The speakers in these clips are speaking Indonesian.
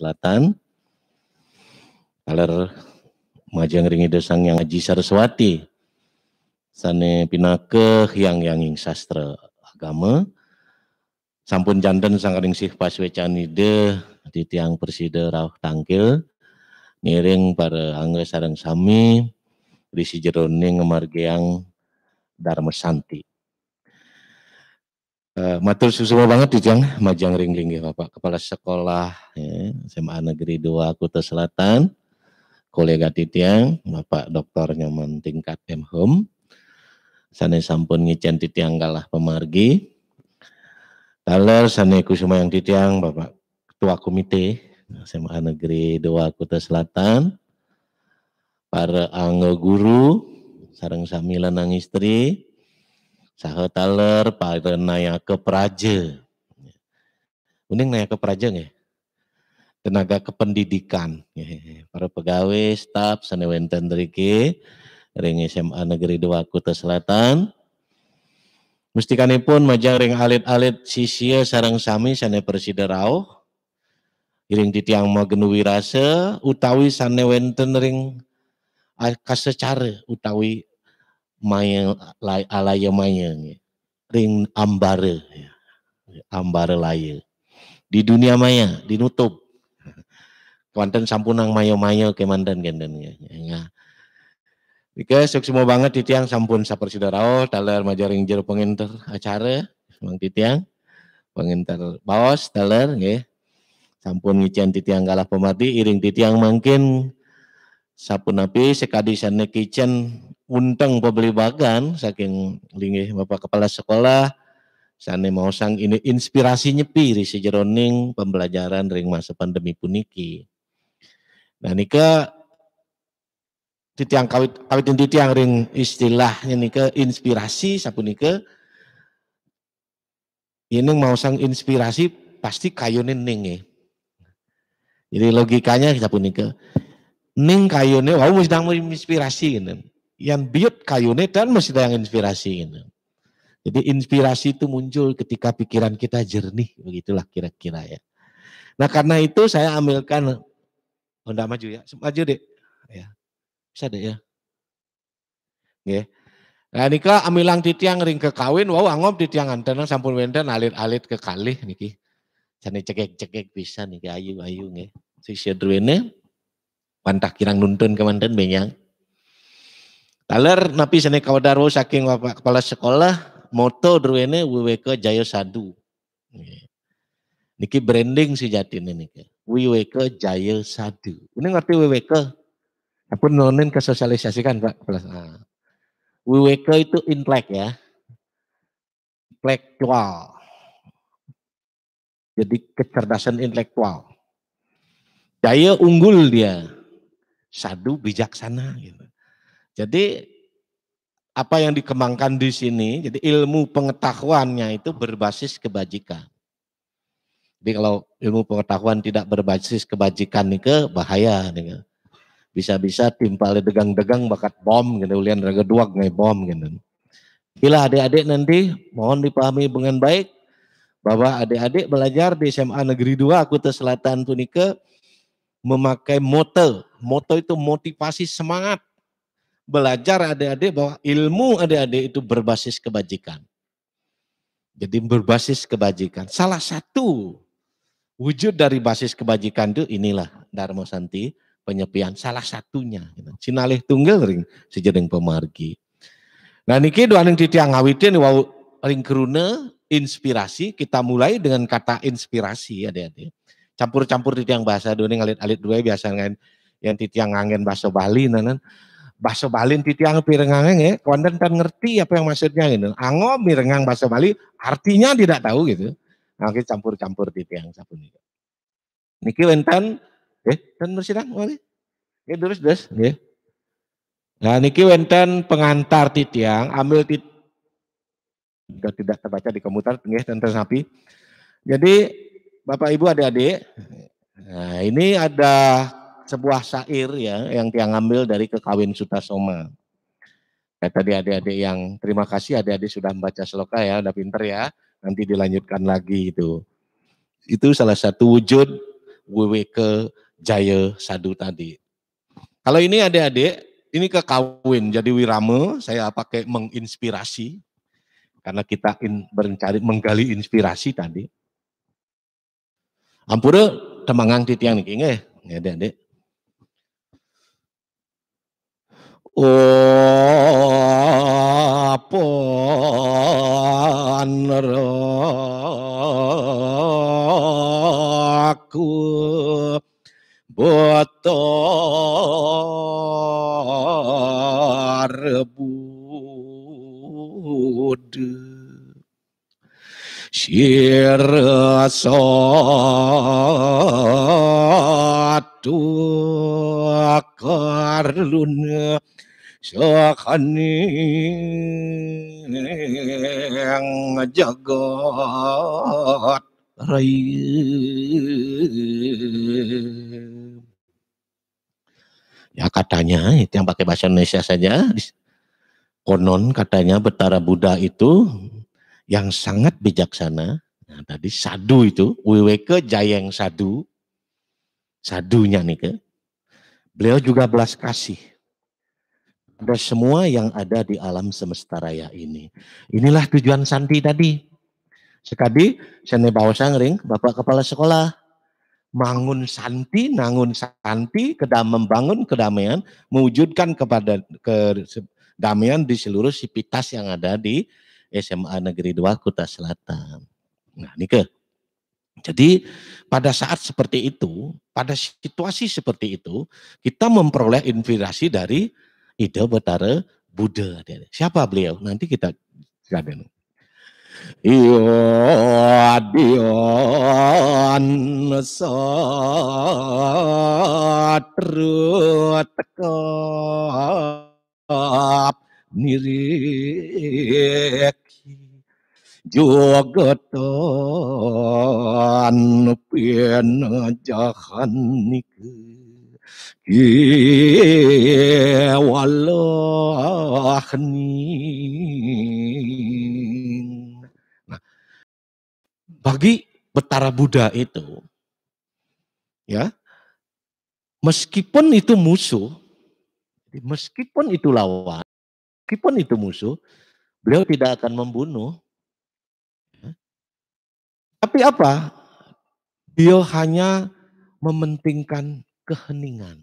Selatan. Kaler majang ringi desang yang Haji Saraswati. Sane pinake yang ing sastra agama. Sampun jantan sangkaring sih canide di tiang persida rauh tangkil. Niring para angga sarang sami. Risi jeroning ngemargeang Dharma Santi. Eh, matur semua banget Dijang Majang Ringling ya Bapak Kepala Sekolah ya, SMA Negeri 2 Kota Selatan kolega Titiang Bapak dokter nyaman Tingkat M Home. Sane sampun ngicen Titiang kalah pemargi Taler Sane Kusuma yang Titiang Bapak Ketua Komite SMA Negeri 2 Kota Selatan para anggo guru sarang Samila nang istri Saha taler pada naya ke praja. Mending naya ke praja nggak? Tenaga kependidikan. Para pegawai, staf, sanewenten teriki. Ring SMA Negeri 2 Kuta Selatan. Mestikanipun majang ring alit-alit sisia sarang sami sane persiderau iring titiang genuwi rasa, utawi sane wenten ring kasecara utawi maya alaya maya ring ambare ya. ambare laya di dunia maya dinutup kuanten sampunang mayo-mayo ke mandan gendan ya. ya Oke, semua banget titiang sampun sapersida raos taler majaring jero penginter acara mang titiang penginter baos taler nggih ya. sampun ngicen titiang galah pemati iring titiang mangkin sapunapi sekadisannya kitchen unteng pembeli bagan saking lingih Bapak Kepala Sekolah sana mau sang ini inspirasi nyepi di sejeroning pembelajaran ring masa pandemi puniki. Nah ke titiang kawit kawit titiang ring istilahnya ke inspirasi ke ini mau sang inspirasi pasti kayu ning ya. Jadi logikanya kita ke ning kayone wow sedang menginspirasi gitu yang biut kayune dan mesti yang inspirasi gitu. Jadi inspirasi itu muncul ketika pikiran kita jernih, begitulah kira-kira ya. Nah karena itu saya ambilkan Honda oh, maju ya, maju deh, ya bisa deh ya. oke Nah nika amilang titiang ring kekawin, wow angom titiang antenang sampun wenden alit-alit ke kali niki. Jadi cekek-cekek bisa niki ayu-ayu nge. Sisi druwene pantah kirang nuntun kemanten benyang. Taler napi sene kawadaru saking Bapak Kepala Sekolah moto druene WWK Jaya Sadu. Niki branding si jatin ini. WWK Jaya Sadu. Ini ngerti WWK? Aku nonin ke kan Pak Kepala ah. WWK itu intelek ya. Intelektual. Jadi kecerdasan intelektual. Jaya unggul dia. Sadu bijaksana gitu. Jadi apa yang dikembangkan di sini, jadi ilmu pengetahuannya itu berbasis kebajikan. Jadi kalau ilmu pengetahuan tidak berbasis kebajikan nih ke bahaya nih. Ya. Bisa-bisa timpal degang-degang bakat bom gitu, ulian raga dua nggak bom gitu. Bila adik-adik nanti mohon dipahami dengan baik bahwa adik-adik belajar di SMA Negeri 2 Kuta Selatan Tunike memakai moto. Moto itu motivasi semangat belajar adik-adik bahwa ilmu adik-adik itu berbasis kebajikan. Jadi berbasis kebajikan. Salah satu wujud dari basis kebajikan itu inilah Dharma Santi penyepian salah satunya. Cinalih tunggal ring sejedeng pemargi. Nah niki dua ning titiang ngawitin wau ring kerune inspirasi kita mulai dengan kata inspirasi adik-adik. Campur-campur titiang bahasa dua ngalit alit dua biasa ngain yang titiang ngangen bahasa Bali nanan bahasa Bali titiang pirengange nge, kawan kan ngerti apa yang maksudnya gitu. Ango mirengang bahasa Bali artinya tidak tahu gitu. Nah, campur-campur titiang sapun itu. Niki wenten eh dan bersidang mari. Eh terus terus, nggih. Nah niki wenten pengantar titiang ambil tit tidak, tidak terbaca di komputer tengah tentang sapi. Jadi Bapak Ibu adik-adik, nah ini ada sebuah syair ya yang dia ngambil dari kekawin Sutasoma. Ya, tadi adik-adik yang terima kasih adik-adik sudah membaca seloka ya, udah pinter ya. Nanti dilanjutkan lagi itu. Itu salah satu wujud ke Jaya Sadu tadi. Kalau ini adik-adik, ini kekawin jadi wirame, saya pakai menginspirasi karena kita in, mencari menggali inspirasi tadi. Ampura temangang titiang niki ya adik-adik. Opan aku botor bude sirasatu karluna yang jagat rai Ya katanya itu yang pakai bahasa Indonesia saja. Konon katanya Betara Buddha itu yang sangat bijaksana. Nah, tadi sadu itu, Wiweke Jayeng Sadu, sadunya nih ke. Beliau juga belas kasih kepada semua yang ada di alam semesta raya ini. Inilah tujuan Santi tadi. Sekadi seni bawa sangring, Bapak Kepala Sekolah, mangun Santi, nangun Santi, kedam membangun kedamaian, mewujudkan kepada kedamaian di seluruh sipitas yang ada di SMA Negeri 2 Kuta Selatan. Nah, ini ke. Jadi pada saat seperti itu, pada situasi seperti itu, kita memperoleh inspirasi dari Ida betara Buddha. Siapa beliau? Nanti kita kaden. Iwadion satru tekap niriki jogotan penajahan nikah Ya Nah, bagi Betara Buddha itu, ya, meskipun itu musuh, meskipun itu lawan, meskipun itu musuh, beliau tidak akan membunuh. Ya. Tapi apa? Beliau hanya mementingkan keheningan.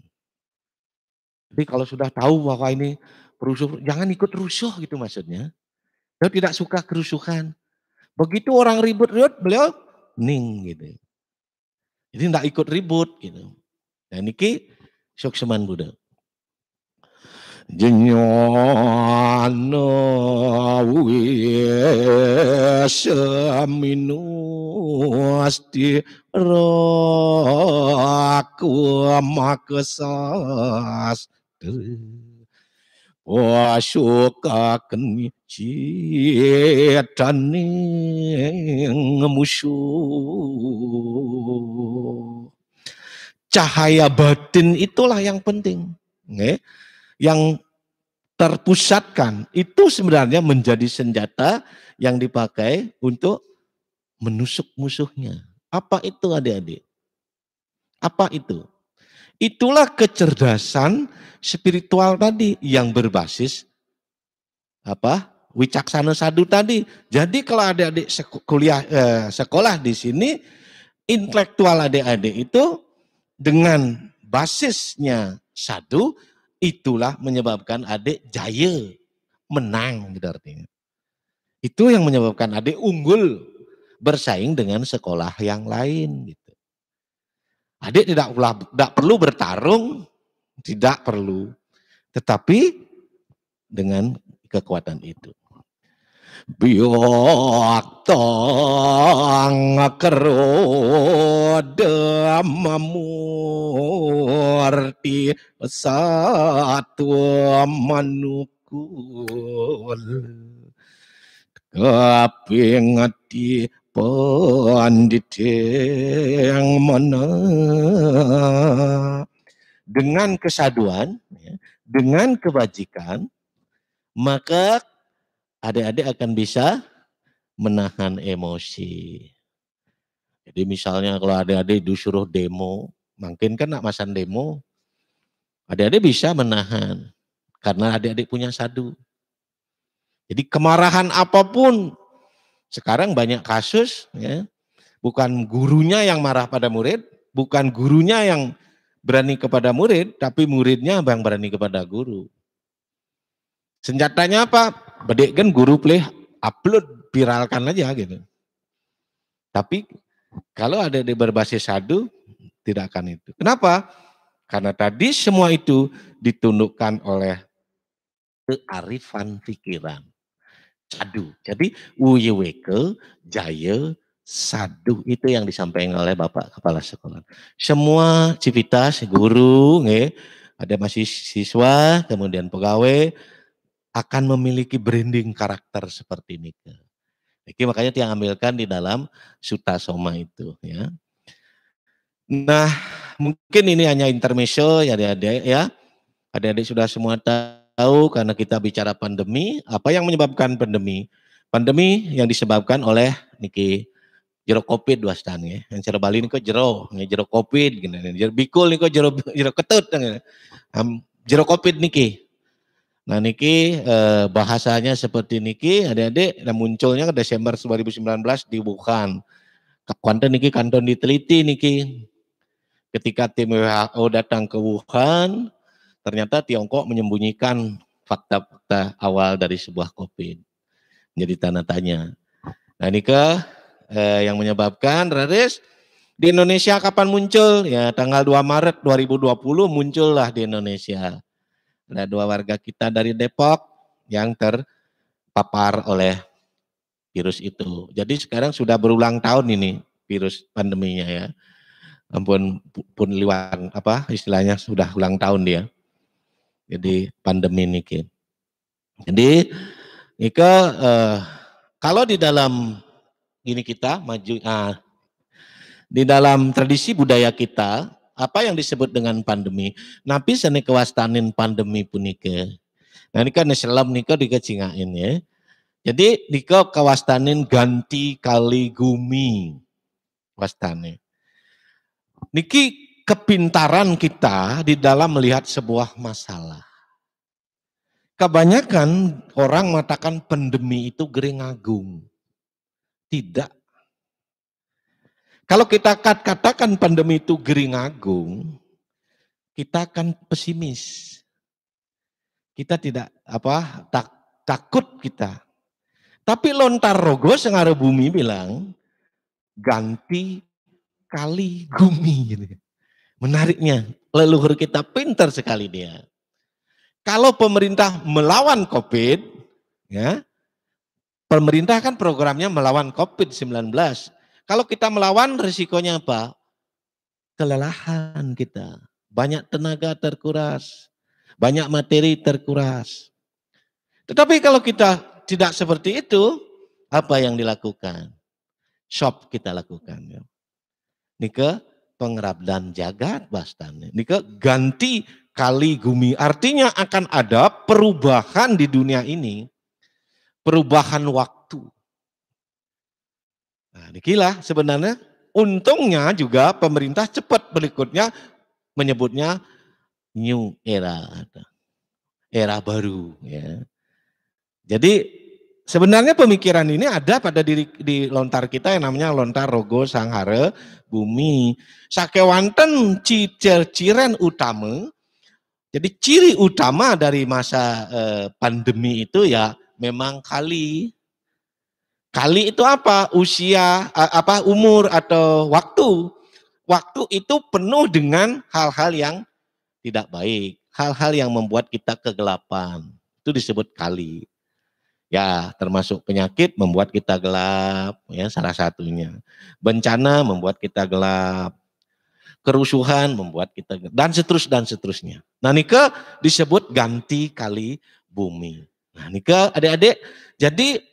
Jadi kalau sudah tahu bahwa ini perusuh, jangan ikut rusuh gitu maksudnya. Beliau tidak suka kerusuhan. Begitu orang ribut-ribut, beliau ning gitu. Jadi tidak ikut ribut gitu. Dan ini Sukseman Buddha. Jenyana wis minusti raku makesas Wasuka keni citane musuh. Cahaya batin itulah yang penting. Nggih yang terpusatkan itu sebenarnya menjadi senjata yang dipakai untuk menusuk musuhnya. Apa itu adik-adik? Apa itu? Itulah kecerdasan spiritual tadi yang berbasis apa? Wicaksana sadu tadi. Jadi kalau adik-adik eh, sekolah di sini intelektual adik-adik itu dengan basisnya sadu Itulah menyebabkan adik jaya, menang gitu artinya. Itu yang menyebabkan adik unggul bersaing dengan sekolah yang lain gitu. Adik tidak tidak perlu bertarung, tidak perlu. Tetapi dengan kekuatan itu biok tong kerode memurti satu manukul kaping di pandit yang mana dengan kesaduan ya, dengan kebajikan maka adik-adik akan bisa menahan emosi. Jadi misalnya kalau adik-adik disuruh demo, mungkin kan nak masan demo, adik-adik bisa menahan karena adik-adik punya sadu. Jadi kemarahan apapun sekarang banyak kasus ya, bukan gurunya yang marah pada murid, bukan gurunya yang berani kepada murid, tapi muridnya yang berani kepada guru. Senjatanya apa? bedek kan guru play upload viralkan aja gitu. Tapi kalau ada di berbasis sadu tidak akan itu. Kenapa? Karena tadi semua itu ditundukkan oleh kearifan pikiran. Sadu. Jadi uyeweke jaya sadu itu yang disampaikan oleh Bapak Kepala Sekolah. Semua civitas guru, nge, ada masih siswa, kemudian pegawai, akan memiliki branding karakter seperti Nike. Nike makanya dia ambilkan di dalam Suta Soma itu ya. Nah, mungkin ini hanya intermezzo ya adik-adik ya. Adik-adik sudah semua tahu karena kita bicara pandemi, apa yang menyebabkan pandemi? Pandemi yang disebabkan oleh niki jero covid dua stan ya. Yang jero Bali kok jero, ya, jero covid gini. Jero bikul kok jero jero ketut gini. jero covid niki. Nah niki eh, bahasanya seperti niki adik-adik dan munculnya ke Desember 2019 di Wuhan. Kuantan niki kanton diteliti niki. Ketika tim WHO datang ke Wuhan, ternyata Tiongkok menyembunyikan fakta-fakta awal dari sebuah COVID. Jadi tanda tanya. Nah Nika eh, yang menyebabkan Radis di Indonesia kapan muncul? Ya tanggal 2 Maret 2020 muncullah di Indonesia. Ada dua warga kita dari Depok yang terpapar oleh virus itu. Jadi sekarang sudah berulang tahun ini virus pandeminya ya. Ampun pun liwan apa istilahnya sudah ulang tahun dia. Jadi pandemi ini. Jadi Nike eh, kalau di dalam ini kita maju ah, di dalam tradisi budaya kita apa yang disebut dengan pandemi? Nabi seni kewastanin pandemi punike. Nah ini kan Islam niko dikecingain ya. Jadi niko kewastanin ganti kali gumi. Wastane. Niki kepintaran kita di dalam melihat sebuah masalah. Kebanyakan orang mengatakan pandemi itu gering agung. Tidak. Kalau kita katakan pandemi itu gering agung, kita akan pesimis. Kita tidak apa tak, takut kita. Tapi lontar rogo sengara bumi bilang ganti kali gumi. Gitu. Menariknya leluhur kita pintar sekali dia. Kalau pemerintah melawan COVID, ya, pemerintah kan programnya melawan COVID-19 kalau kita melawan risikonya apa? Kelelahan kita. Banyak tenaga terkuras. Banyak materi terkuras. Tetapi kalau kita tidak seperti itu, apa yang dilakukan? Shop kita lakukan. Ya. ke pengerap dan jagat bastannya. ke ganti kali gumi. Artinya akan ada perubahan di dunia ini. Perubahan waktu Nah, dikilah sebenarnya untungnya juga pemerintah cepat berikutnya menyebutnya new era era baru ya. Jadi sebenarnya pemikiran ini ada pada diri di lontar kita yang namanya lontar rogo sanghare bumi sakewanten cicer ciren utama. Jadi ciri utama dari masa eh, pandemi itu ya memang kali Kali itu apa? Usia, apa umur atau waktu. Waktu itu penuh dengan hal-hal yang tidak baik, hal-hal yang membuat kita kegelapan. Itu disebut kali. Ya, termasuk penyakit membuat kita gelap, ya salah satunya. Bencana membuat kita gelap. Kerusuhan membuat kita gelap. dan seterus dan seterusnya. Nah, Nike disebut ganti kali bumi. Nah, Nike adik-adik, jadi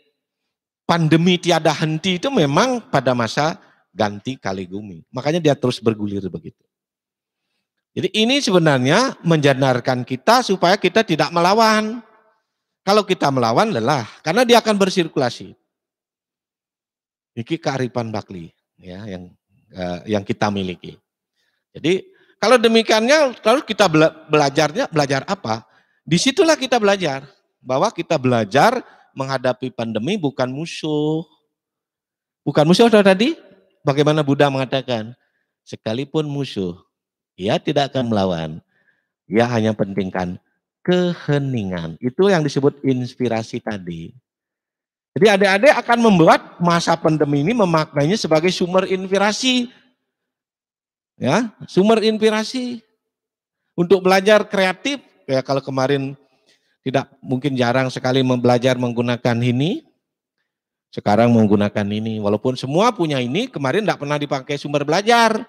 pandemi tiada henti itu memang pada masa ganti Kaligumi. Makanya dia terus bergulir begitu. Jadi ini sebenarnya menjadarkan kita supaya kita tidak melawan. Kalau kita melawan lelah, karena dia akan bersirkulasi. Ini kearifan Bakli ya yang eh, yang kita miliki. Jadi kalau demikiannya lalu kita bela belajarnya belajar apa? Disitulah kita belajar bahwa kita belajar menghadapi pandemi bukan musuh. Bukan musuh atau tadi? Bagaimana Buddha mengatakan? Sekalipun musuh, ia tidak akan melawan. Ia hanya pentingkan keheningan. Itu yang disebut inspirasi tadi. Jadi adik-adik akan membuat masa pandemi ini memaknainya sebagai sumber inspirasi. Ya, sumber inspirasi untuk belajar kreatif. Ya, kalau kemarin tidak mungkin jarang sekali belajar menggunakan ini. Sekarang menggunakan ini, walaupun semua punya ini, kemarin tidak pernah dipakai sumber belajar.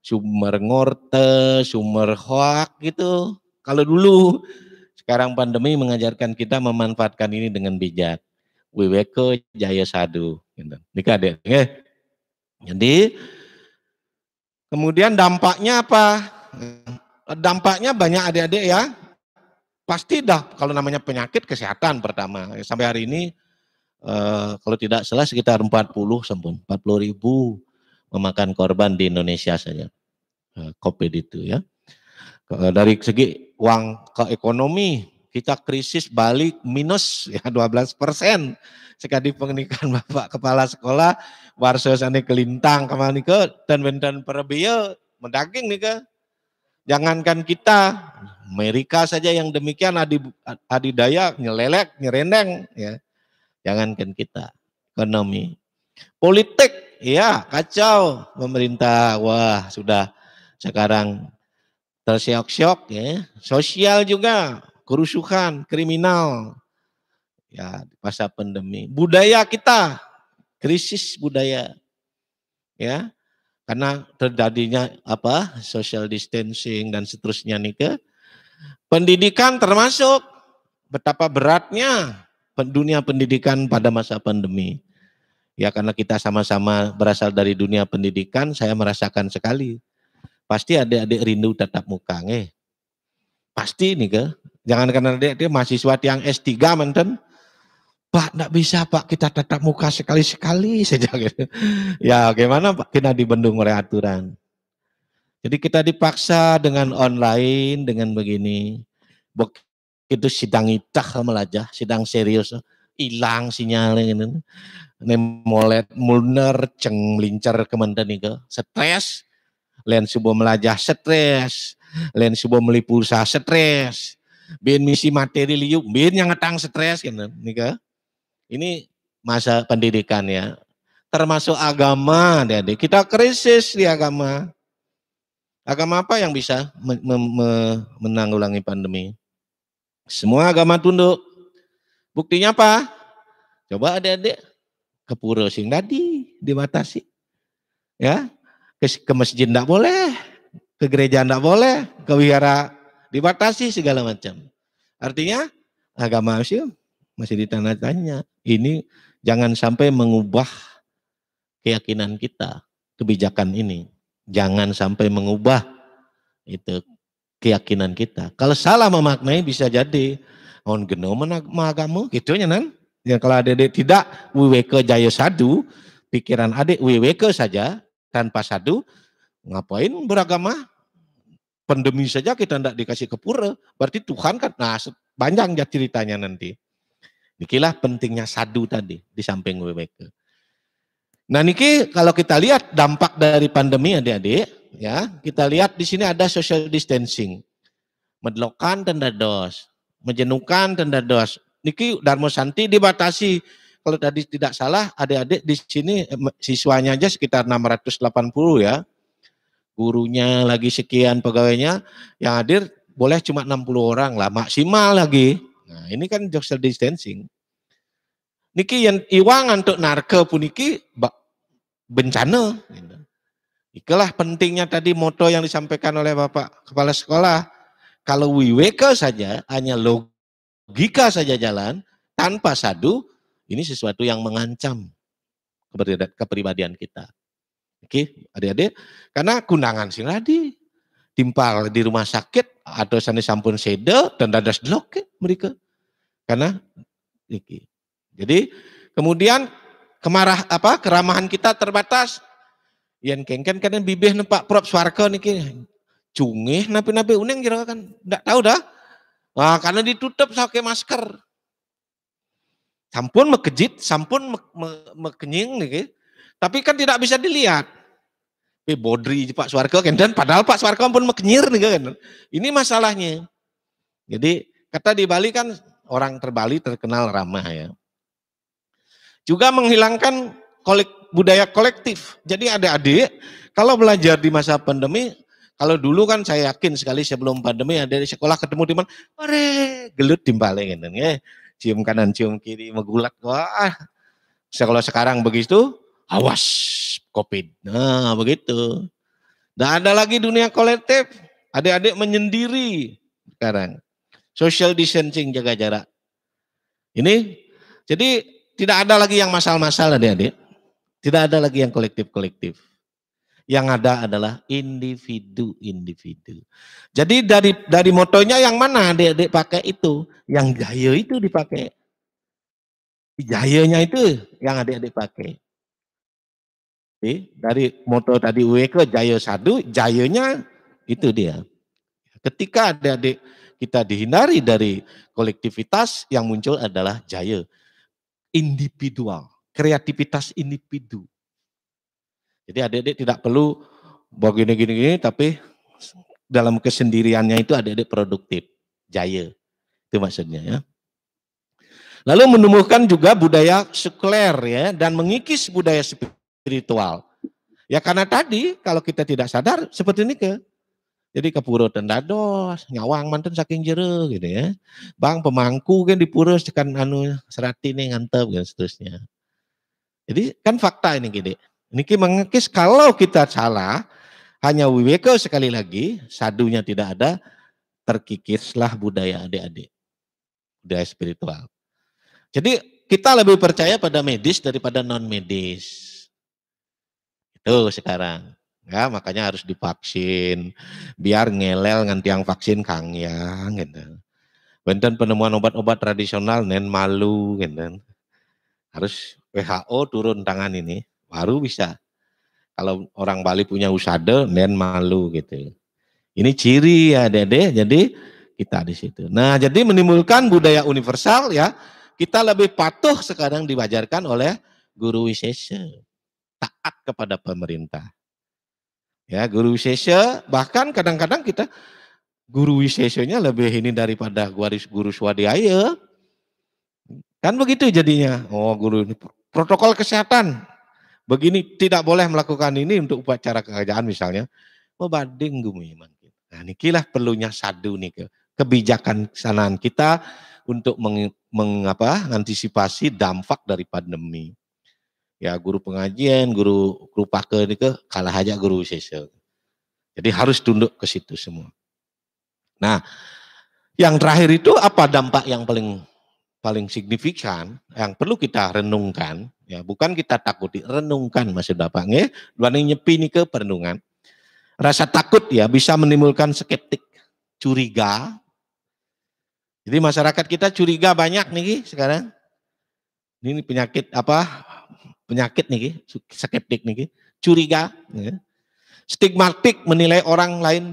Sumber ngorte, sumber hoak gitu. Kalau dulu, sekarang pandemi mengajarkan kita memanfaatkan ini dengan bijak. Wiweko Jaya Sadu. Gitu. Nikah deh. Jadi, kemudian dampaknya apa? Dampaknya banyak adik-adik ya, Pasti dah kalau namanya penyakit kesehatan pertama. Sampai hari ini eh, kalau tidak salah sekitar 40 sempun 40 ribu memakan korban di Indonesia saja. Eh, COVID itu ya. Eh, dari segi uang ke ekonomi, kita krisis balik minus ya 12 persen. Sekali pengenikan Bapak Kepala Sekolah, warsa sana Kelintang, kemana ke dan dan Perebio, mendaging nih ke Jangankan kita, Amerika saja yang demikian adidaya nyelelek, nyerendeng ya. Jangankan kita, ekonomi. Politik, ya kacau pemerintah. Wah, sudah sekarang terseok-seok ya. Sosial juga kerusuhan, kriminal. Ya, di masa pandemi. Budaya kita, krisis budaya. Ya karena terjadinya apa social distancing dan seterusnya nih ke pendidikan termasuk betapa beratnya dunia pendidikan pada masa pandemi ya karena kita sama-sama berasal dari dunia pendidikan saya merasakan sekali pasti adik-adik rindu tatap muka nge. pasti nih ke jangan karena adik-adik mahasiswa yang S3 menten Pak, tidak bisa Pak, kita tatap muka sekali-sekali saja. Gitu. Ya, gimana Pak? Kita dibendung oleh aturan. Jadi kita dipaksa dengan online, dengan begini. Begitu sidang itah melajah, sidang serius, hilang sinyalnya. Gitu. ini Nemolet, mulner, ceng, lincar ke Mandanika. Stres, lain subuh melajah, stres. Lain subuh melipulsa, stres. Bin misi materi liuk, bin yang ngetang stres. Gitu. Nika. Ini masa pendidikan ya. Termasuk agama, jadi Kita krisis di agama. Agama apa yang bisa menanggulangi pandemi? Semua agama tunduk. Buktinya apa? Coba Adik-adik ke pura sing tadi dibatasi. Ya. Ke, ke masjid enggak boleh, ke gereja enggak boleh, ke wihara dibatasi segala macam. Artinya agama sih masih ditanya tanya. Ini jangan sampai mengubah keyakinan kita kebijakan ini. Jangan sampai mengubah itu keyakinan kita. Kalau salah memaknai bisa jadi on geno kamu gitu ya nan. Ya kalau adik tidak wiweke jaya sadu, pikiran adik wiweke saja tanpa sadu, ngapain beragama? Pandemi saja kita tidak dikasih kepura Berarti Tuhan kan, nah panjang ya ceritanya nanti. Nikilah pentingnya sadu tadi di samping WWK. Nah niki kalau kita lihat dampak dari pandemi adik-adik, ya kita lihat di sini ada social distancing. Medlokan tenda dos, menjenukan tenda dos. Niki Darmo Santi dibatasi kalau tadi tidak salah adik-adik di sini eh, siswanya aja sekitar 680 ya. Gurunya lagi sekian pegawainya yang hadir boleh cuma 60 orang lah maksimal lagi Nah, ini kan social distancing. Niki yang iwangan untuk narke niki bencana. Gitu. Ikalah pentingnya tadi moto yang disampaikan oleh Bapak Kepala Sekolah. Kalau wiweka saja, hanya logika saja jalan, tanpa sadu, ini sesuatu yang mengancam kepribadian kita. Oke, adik-adik. Karena kundangan sih tadi, timpal di rumah sakit atau sana sampun seda dan dadas delok. Gitu mereka karena niki. Jadi kemudian kemarah apa keramahan kita terbatas. Yang kengken kan bibih nempak prop swarga niki. Cungih napi-napi uneng kira kan tidak tahu dah. Wah, karena ditutup pakai masker. Sampun mekejit, sampun me, me, mekenying niki. Tapi kan tidak bisa dilihat. Pe bodri Pak Swarga kan dan padahal Pak Swarga pun mekenyir nih kan. Ini masalahnya. Jadi Kata di Bali kan orang terbali terkenal ramah ya. Juga menghilangkan kolek, budaya kolektif. Jadi ada adik, kalau belajar di masa pandemi, kalau dulu kan saya yakin sekali sebelum pandemi ada di sekolah ketemu di mana, pare gelut timbale gitu ngene kan ya. Cium kanan, cium kiri, megulat. Wah. Sekolah sekarang begitu, awas COVID. Nah, begitu. Dan ada lagi dunia kolektif. Adik-adik menyendiri sekarang. Social distancing, jaga jarak. Ini jadi tidak ada lagi yang masal-masal adik-adik. Tidak ada lagi yang kolektif-kolektif. Yang ada adalah individu-individu. Jadi dari dari motonya yang mana adik-adik pakai itu? Yang jaya itu dipakai. Jayanya itu yang adik-adik pakai. Jadi dari moto tadi ke Jaya Sadu, jayanya itu dia. Ketika adik-adik kita dihindari dari kolektivitas yang muncul adalah jaya individual, kreativitas individu. Jadi adik-adik tidak perlu begini gini gini tapi dalam kesendiriannya itu adik-adik produktif, jaya. Itu maksudnya ya. Lalu menumbuhkan juga budaya sekuler ya dan mengikis budaya spiritual. Ya karena tadi kalau kita tidak sadar seperti ini ke jadi dan dados, nyawang manten saking jeruk, gitu ya. Bang pemangku kan dipurus kan anu serati nih ngantep dan gitu, seterusnya. Jadi kan fakta ini gini. Gitu. Ini mengekis kalau kita salah, hanya wiweko sekali lagi, sadunya tidak ada, terkikislah budaya adik-adik. Budaya spiritual. Jadi kita lebih percaya pada medis daripada non-medis. Itu sekarang ya makanya harus divaksin biar ngelel nganti yang vaksin kang ya gitu benten penemuan obat-obat tradisional nen malu gitu harus WHO turun tangan ini baru bisa kalau orang Bali punya usade nen malu gitu ini ciri ya dede jadi kita di situ nah jadi menimbulkan budaya universal ya kita lebih patuh sekarang dibajarkan oleh guru wisesa taat kepada pemerintah Ya, guru wisesa, bahkan kadang-kadang kita guru wisesanya lebih ini daripada waris guru swadiaya, Kan begitu jadinya. Oh, guru ini protokol kesehatan. Begini tidak boleh melakukan ini untuk upacara kerajaan misalnya. Oh gumi gumiman. Nah, nikilah perlunya sadu nih ke kebijakan sanaan kita untuk meng, mengapa antisipasi dampak dari pandemi ya guru pengajian, guru guru ini ke kalah aja guru sesel. Jadi harus tunduk ke situ semua. Nah, yang terakhir itu apa dampak yang paling paling signifikan yang perlu kita renungkan ya bukan kita takuti renungkan masih Bapak nggih dibanding nyepi ini ke perenungan rasa takut ya bisa menimbulkan skeptik curiga jadi masyarakat kita curiga banyak nih sekarang ini penyakit apa penyakit nih, skeptik nih, curiga, ya. stigmatik menilai orang lain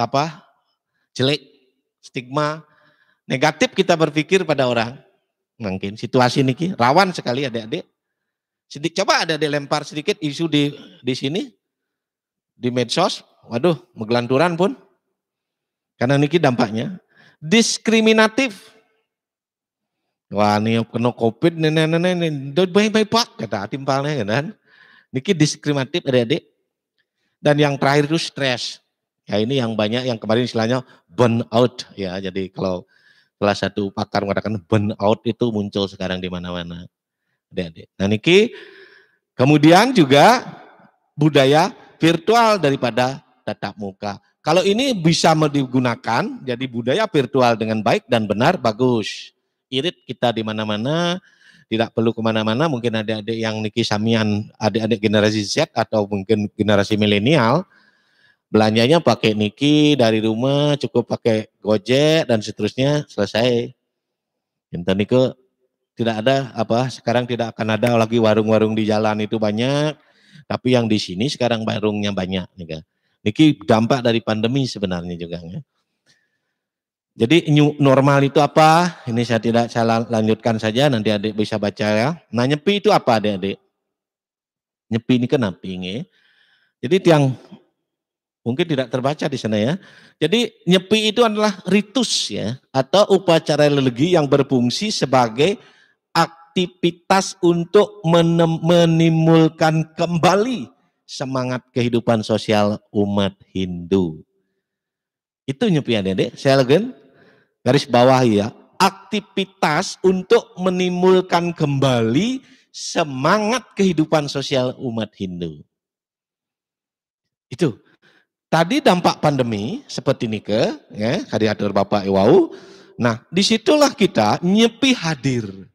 apa jelek, stigma negatif kita berpikir pada orang. Mungkin situasi nih, rawan sekali adik-adik. Sedikit coba ada dilempar lempar sedikit isu di di sini di medsos, waduh, megelanturan pun. Karena niki dampaknya diskriminatif Wah ini kena covid nenek nenek ini, baik baik pak kata timpalnya kan. kan? Niki diskriminatif adik-adik. Dan yang terakhir itu stres. Ya ini yang banyak yang kemarin istilahnya burn out ya. Jadi kalau salah satu pakar mengatakan burn out itu muncul sekarang di mana-mana. Adik-adik. Nah Niki kemudian juga budaya virtual daripada tatap muka. Kalau ini bisa digunakan jadi budaya virtual dengan baik dan benar bagus irit kita di mana-mana, tidak perlu kemana-mana. Mungkin ada adik yang Niki Samian, adik-adik generasi Z atau mungkin generasi milenial, belanjanya pakai Niki dari rumah, cukup pakai Gojek dan seterusnya selesai. Cinta Niko tidak ada apa sekarang tidak akan ada lagi warung-warung di jalan itu banyak, tapi yang di sini sekarang warungnya banyak. Niki dampak dari pandemi sebenarnya juga. Ya. Jadi new normal itu apa? Ini saya tidak saya lanjutkan saja nanti adik bisa baca ya. Nah nyepi itu apa adik-adik? Nyepi ini kenapa ini? Jadi tiang mungkin tidak terbaca di sana ya. Jadi nyepi itu adalah ritus ya atau upacara religi yang berfungsi sebagai aktivitas untuk menimbulkan kembali semangat kehidupan sosial umat Hindu. Itu nyepi adik-adik. Saya legen garis bawah ya, aktivitas untuk menimbulkan kembali semangat kehidupan sosial umat Hindu. Itu. Tadi dampak pandemi seperti ini ke, ya, hadir-hadir Bapak Iwau. Nah, disitulah kita nyepi hadir.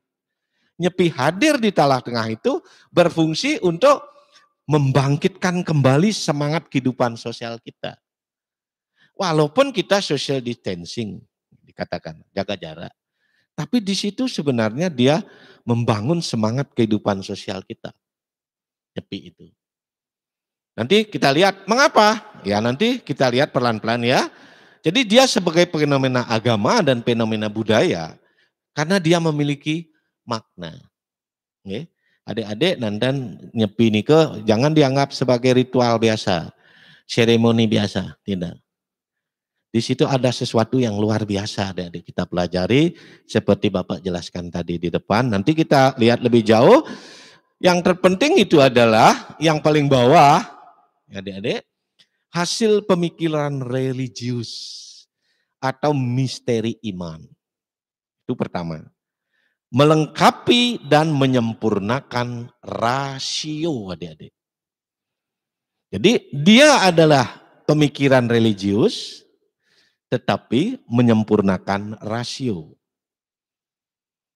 Nyepi hadir di talah tengah itu berfungsi untuk membangkitkan kembali semangat kehidupan sosial kita. Walaupun kita social distancing, dikatakan jaga jarak. Tapi di situ sebenarnya dia membangun semangat kehidupan sosial kita. Nyepi itu. Nanti kita lihat mengapa? Ya nanti kita lihat pelan-pelan ya. Jadi dia sebagai fenomena agama dan fenomena budaya karena dia memiliki makna. Adik-adik nanti nyepi ini ke jangan dianggap sebagai ritual biasa, seremoni biasa, tidak. Di situ ada sesuatu yang luar biasa adik-adik kita pelajari seperti Bapak jelaskan tadi di depan. Nanti kita lihat lebih jauh. Yang terpenting itu adalah yang paling bawah, ya, adik-adik, hasil pemikiran religius atau misteri iman. Itu pertama. Melengkapi dan menyempurnakan rasio adik-adik. Jadi dia adalah pemikiran religius, tetapi menyempurnakan rasio.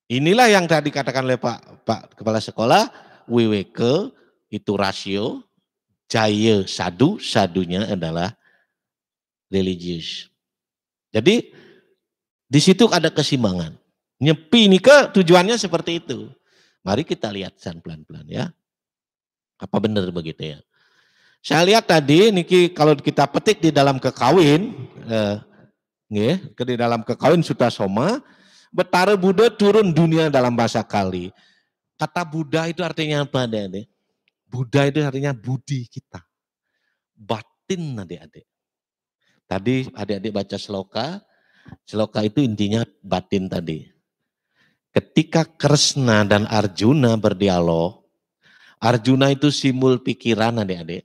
Inilah yang tadi katakan oleh Pak, Pak Kepala Sekolah, WWK itu rasio, jaya sadu, sadunya adalah religius. Jadi di situ ada kesimbangan. Nyepi ini ke tujuannya seperti itu. Mari kita lihat san pelan-pelan ya. Apa benar begitu ya? Saya lihat tadi Niki kalau kita petik di dalam kekawin eh, nggih ke di dalam kekawin sudah soma betara Buddha turun dunia dalam bahasa Kali kata Buddha itu artinya apa adik-adik Buddha itu artinya budi kita batin adik-adik tadi adik-adik baca seloka seloka itu intinya batin tadi ketika Kresna dan Arjuna berdialog Arjuna itu simul pikiran adik-adik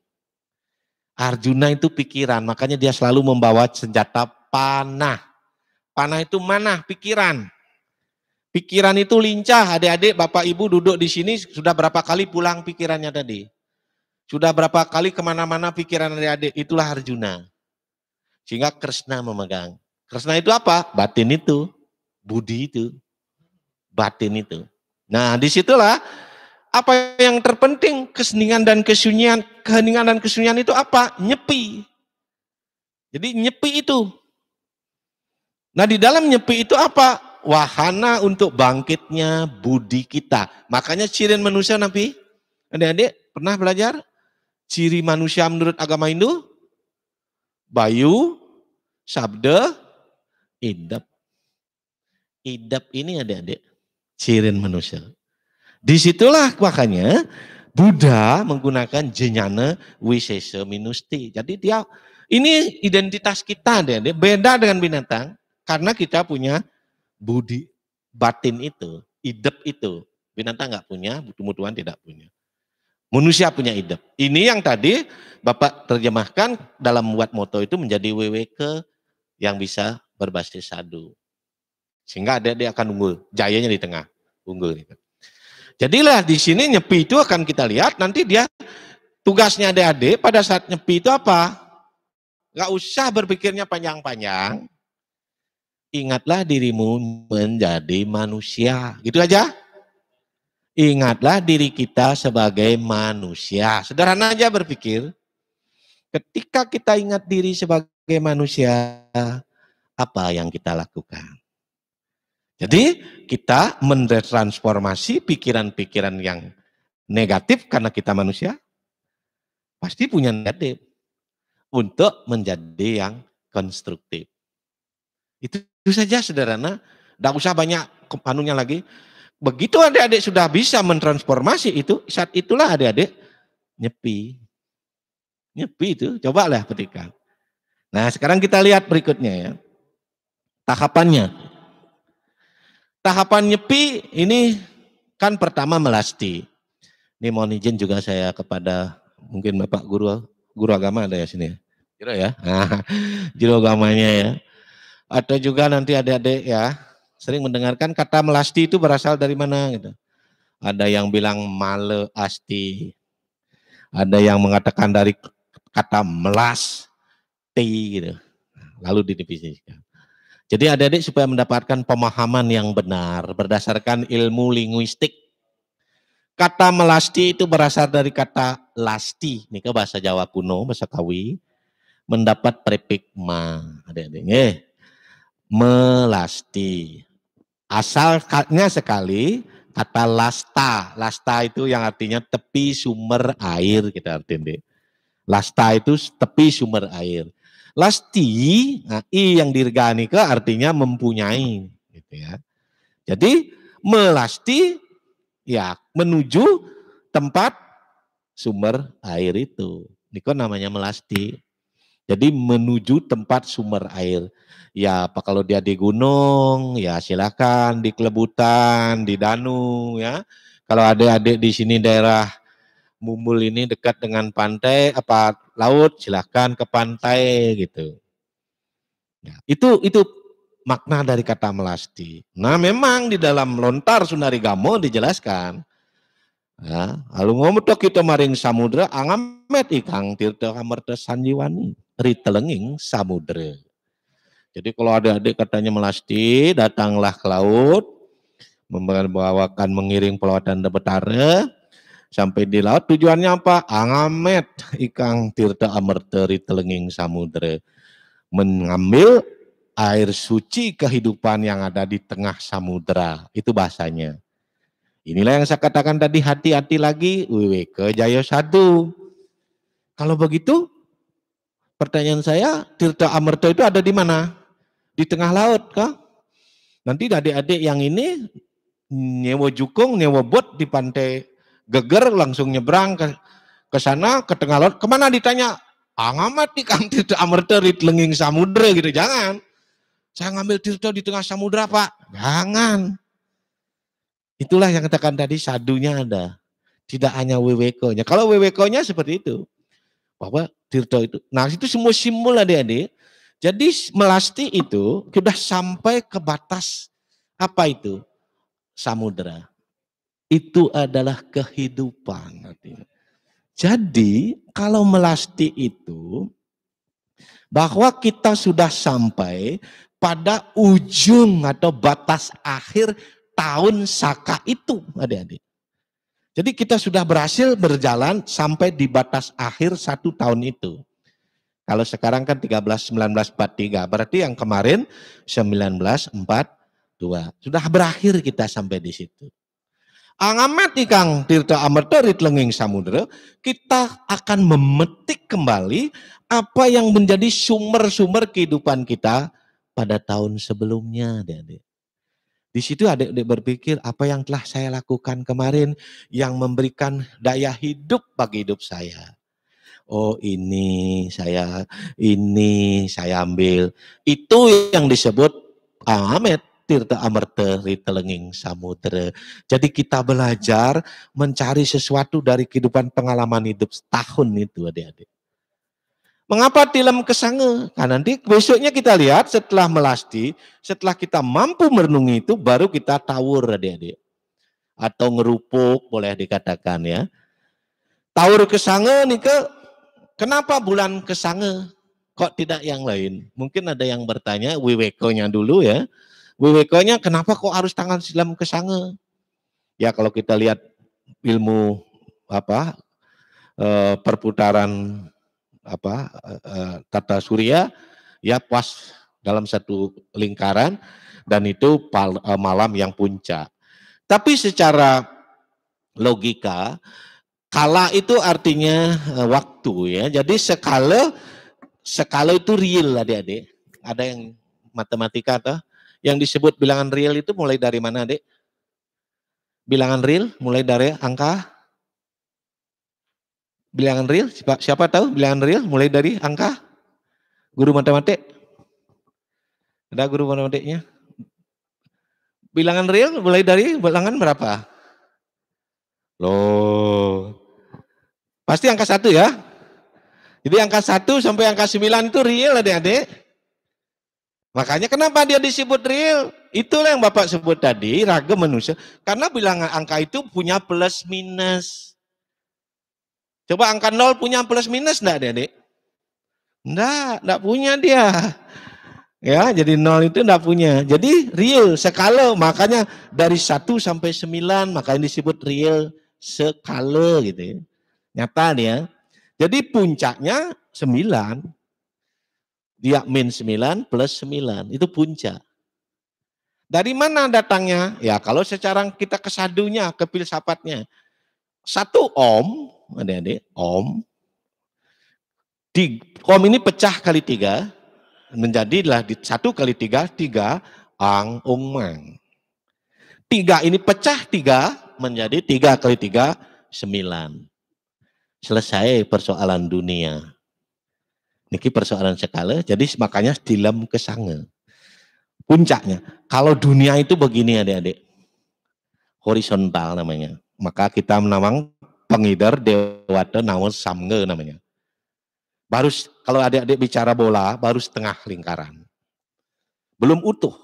Arjuna itu pikiran, makanya dia selalu membawa senjata panah. Panah itu mana? Pikiran. Pikiran itu lincah, adik-adik, bapak ibu duduk di sini sudah berapa kali pulang pikirannya tadi? Sudah berapa kali kemana-mana pikiran adik-adik? Itulah Arjuna. Sehingga Krishna memegang. Krishna itu apa? Batin itu, budi itu, batin itu. Nah disitulah apa yang terpenting keseningan dan kesunyian, keheningan dan kesunyian itu apa? Nyepi. Jadi nyepi itu Nah di dalam nyepi itu apa? Wahana untuk bangkitnya budi kita. Makanya ciri manusia Nabi. Adik-adik pernah belajar? Ciri manusia menurut agama Hindu? Bayu, sabda, idap. Idap ini adik-adik. Ciri manusia. Disitulah makanya Buddha menggunakan jenyana wisesa minusti. Jadi dia ini identitas kita adik-adik beda dengan binatang. Karena kita punya budi batin itu, idep itu. Binatang nggak punya, butuh tumbuhan tidak punya. Manusia punya idep. Ini yang tadi Bapak terjemahkan dalam buat moto itu menjadi WWK yang bisa berbasis sadu. Sehingga ada dia akan unggul, jayanya di tengah, unggul gitu. Jadilah di sini nyepi itu akan kita lihat nanti dia tugasnya adik-adik pada saat nyepi itu apa? Gak usah berpikirnya panjang-panjang ingatlah dirimu menjadi manusia. Gitu aja. Ingatlah diri kita sebagai manusia. Sederhana aja berpikir. Ketika kita ingat diri sebagai manusia, apa yang kita lakukan? Jadi kita mentransformasi pikiran-pikiran yang negatif karena kita manusia, pasti punya negatif untuk menjadi yang konstruktif. Itu itu saja sederhana. Tidak usah banyak anunya lagi. Begitu adik-adik sudah bisa mentransformasi itu, saat itulah adik-adik nyepi. Nyepi itu, cobalah petikan. Nah sekarang kita lihat berikutnya ya. Tahapannya. Tahapan nyepi ini kan pertama melasti. Ini mohon izin juga saya kepada mungkin Bapak Guru guru agama ada ya sini ya. Jiro ya. Nah, jiro agamanya ya. Atau juga nanti adik-adik ya, sering mendengarkan kata melasti itu berasal dari mana gitu. Ada yang bilang male asti. Ada yang mengatakan dari kata melas ti gitu. Lalu didefinisikan. Jadi adik-adik supaya mendapatkan pemahaman yang benar berdasarkan ilmu linguistik. Kata melasti itu berasal dari kata lasti, nih ke bahasa Jawa kuno, bahasa Kawi, mendapat prefik ma, adik-adik melasti. Asalnya sekali kata lasta. Lasta itu yang artinya tepi sumber air kita artiin deh. Lasta itu tepi sumber air. Lasti, nah, i yang dirgani ke artinya mempunyai gitu ya. Jadi melasti ya menuju tempat sumber air itu. Niko namanya melasti. Jadi menuju tempat sumber air ya apa kalau dia di gunung ya silakan di Kelebutan, di Danu ya. Kalau adik-adik di sini daerah Mumbul ini dekat dengan pantai apa laut silakan ke pantai gitu. Ya, itu itu makna dari kata melasti. Nah memang di dalam lontar Sunari Gamo dijelaskan. Ya, ngomong tuh kita maring samudra angamet ikang tirta kamerta sanjiwani ritelenging samudra. Jadi kalau ada adik katanya melasti, datanglah ke laut, membawakan mengiring pelawatan betara, sampai di laut tujuannya apa? Angamet ikan tirta amerteri telenging samudera, Mengambil air suci kehidupan yang ada di tengah samudera Itu bahasanya. Inilah yang saya katakan tadi hati-hati lagi Wewe ke Jaya satu. Kalau begitu pertanyaan saya Tirta Amerta itu ada di mana? di tengah laut kah? Nanti adik-adik yang ini nyewa jukung, nyewa bot di pantai geger langsung nyebrang ke ke sana ke tengah laut. Kemana ditanya? Angamat ah, di kang tirta amerta di lenging samudra gitu. Jangan. Saya ngambil tirta di tengah samudera pak. Jangan. Itulah yang katakan tadi sadunya ada. Tidak hanya wewekonya Kalau wewekonya seperti itu. Bahwa tirta itu. Nah itu semua simbol adik-adik jadi melasti itu sudah sampai ke batas apa itu? samudera. Itu adalah kehidupan. Jadi kalau melasti itu bahwa kita sudah sampai pada ujung atau batas akhir tahun saka itu adik-adik. Jadi kita sudah berhasil berjalan sampai di batas akhir satu tahun itu. Kalau sekarang kan 13 43, berarti yang kemarin 1942. Sudah berakhir kita sampai di situ. Angamet Kang Tirta Amerterit Lenging Samudra, kita akan memetik kembali apa yang menjadi sumber-sumber kehidupan kita pada tahun sebelumnya, adik-adik. Di situ adik-adik berpikir apa yang telah saya lakukan kemarin yang memberikan daya hidup bagi hidup saya. Oh ini saya ini saya ambil. Itu yang disebut amet tirta amerte ritelenging samudre. Jadi kita belajar mencari sesuatu dari kehidupan pengalaman hidup setahun itu adik-adik. Mengapa tilam kesange? Karena nanti besoknya kita lihat setelah melasti, setelah kita mampu merenungi itu baru kita tawur adik-adik. Atau ngerupuk boleh dikatakan ya. Tawur kesange nih ke Kenapa bulan ke kesange kok tidak yang lain? Mungkin ada yang bertanya WWK-nya dulu ya. WWK-nya kenapa kok harus tangan silam ke kesange? Ya kalau kita lihat ilmu apa eh, perputaran apa kata eh, tata surya ya pas dalam satu lingkaran dan itu eh, malam yang puncak. Tapi secara logika Kala itu artinya eh, waktu ya. Jadi sekala sekala itu real adik-adik. Ada yang matematika atau yang disebut bilangan real itu mulai dari mana adik? Bilangan real mulai dari angka bilangan real siapa, siapa tahu bilangan real mulai dari angka guru matematik ada guru matematiknya bilangan real mulai dari bilangan berapa loh Pasti angka satu ya. Jadi angka satu sampai angka sembilan itu real adik-adik. Makanya kenapa dia disebut real? Itulah yang Bapak sebut tadi, raga manusia. Karena bilangan angka itu punya plus minus. Coba angka nol punya plus minus enggak adik-adik? Enggak, enggak punya dia. Ya, jadi nol itu enggak punya. Jadi real sekala, makanya dari satu sampai sembilan makanya disebut real sekala gitu ya. Nyata nih ya. Jadi puncaknya 9. Dia min 9 plus 9. Itu puncak. Dari mana datangnya? Ya kalau secara kita kesadunya, ke filsafatnya. Satu om, adik-adik, om. Di, om ini pecah kali tiga, menjadilah di, satu kali tiga, tiga, ang, ung, mang. Tiga ini pecah tiga, menjadi tiga kali tiga, sembilan selesai persoalan dunia. Niki persoalan sekali, jadi makanya dilem kesanga. Puncaknya, kalau dunia itu begini adik-adik, horizontal namanya. Maka kita menamang pengidar dewata namun samge namanya. Baru kalau adik-adik bicara bola, baru setengah lingkaran. Belum utuh.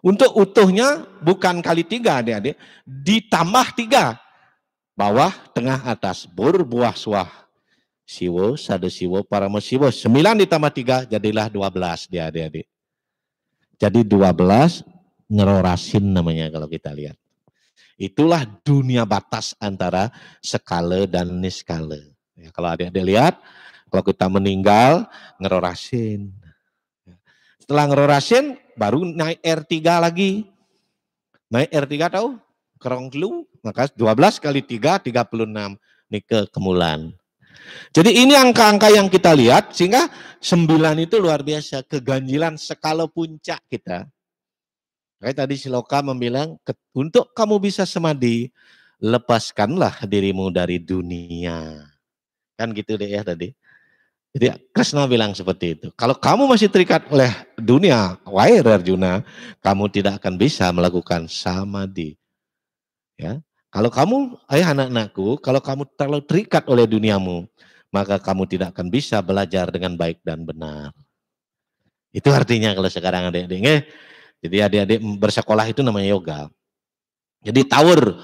Untuk utuhnya bukan kali tiga adik-adik, ditambah tiga bawah, tengah, atas. Bur, buah, suah. Siwo, sadu siwo, para mesiwo Sembilan ditambah tiga, jadilah dua belas dia adik-adik. Jadi dua belas ngerorasin namanya kalau kita lihat. Itulah dunia batas antara skala dan niskala. Ya, kalau adik-adik lihat, kalau kita meninggal, ngerorasin. Ya. Setelah ngerorasin, baru naik R3 lagi. Naik R3 tahu? kerongklu, maka nah, 12 kali 3, 36 nikel kemulan. Jadi ini angka-angka yang kita lihat, sehingga 9 itu luar biasa, keganjilan skala puncak kita. Kayak tadi Siloka membilang, untuk kamu bisa semadi, lepaskanlah dirimu dari dunia. Kan gitu deh ya tadi. Jadi Krishna bilang seperti itu. Kalau kamu masih terikat oleh dunia, wahai Arjuna, kamu tidak akan bisa melakukan samadhi. Ya. Kalau kamu, ayah eh, anak-anakku, kalau kamu terlalu terikat oleh duniamu, maka kamu tidak akan bisa belajar dengan baik dan benar. Itu artinya kalau sekarang adik-adik. Eh, Jadi adik-adik bersekolah itu namanya yoga. Jadi tawur,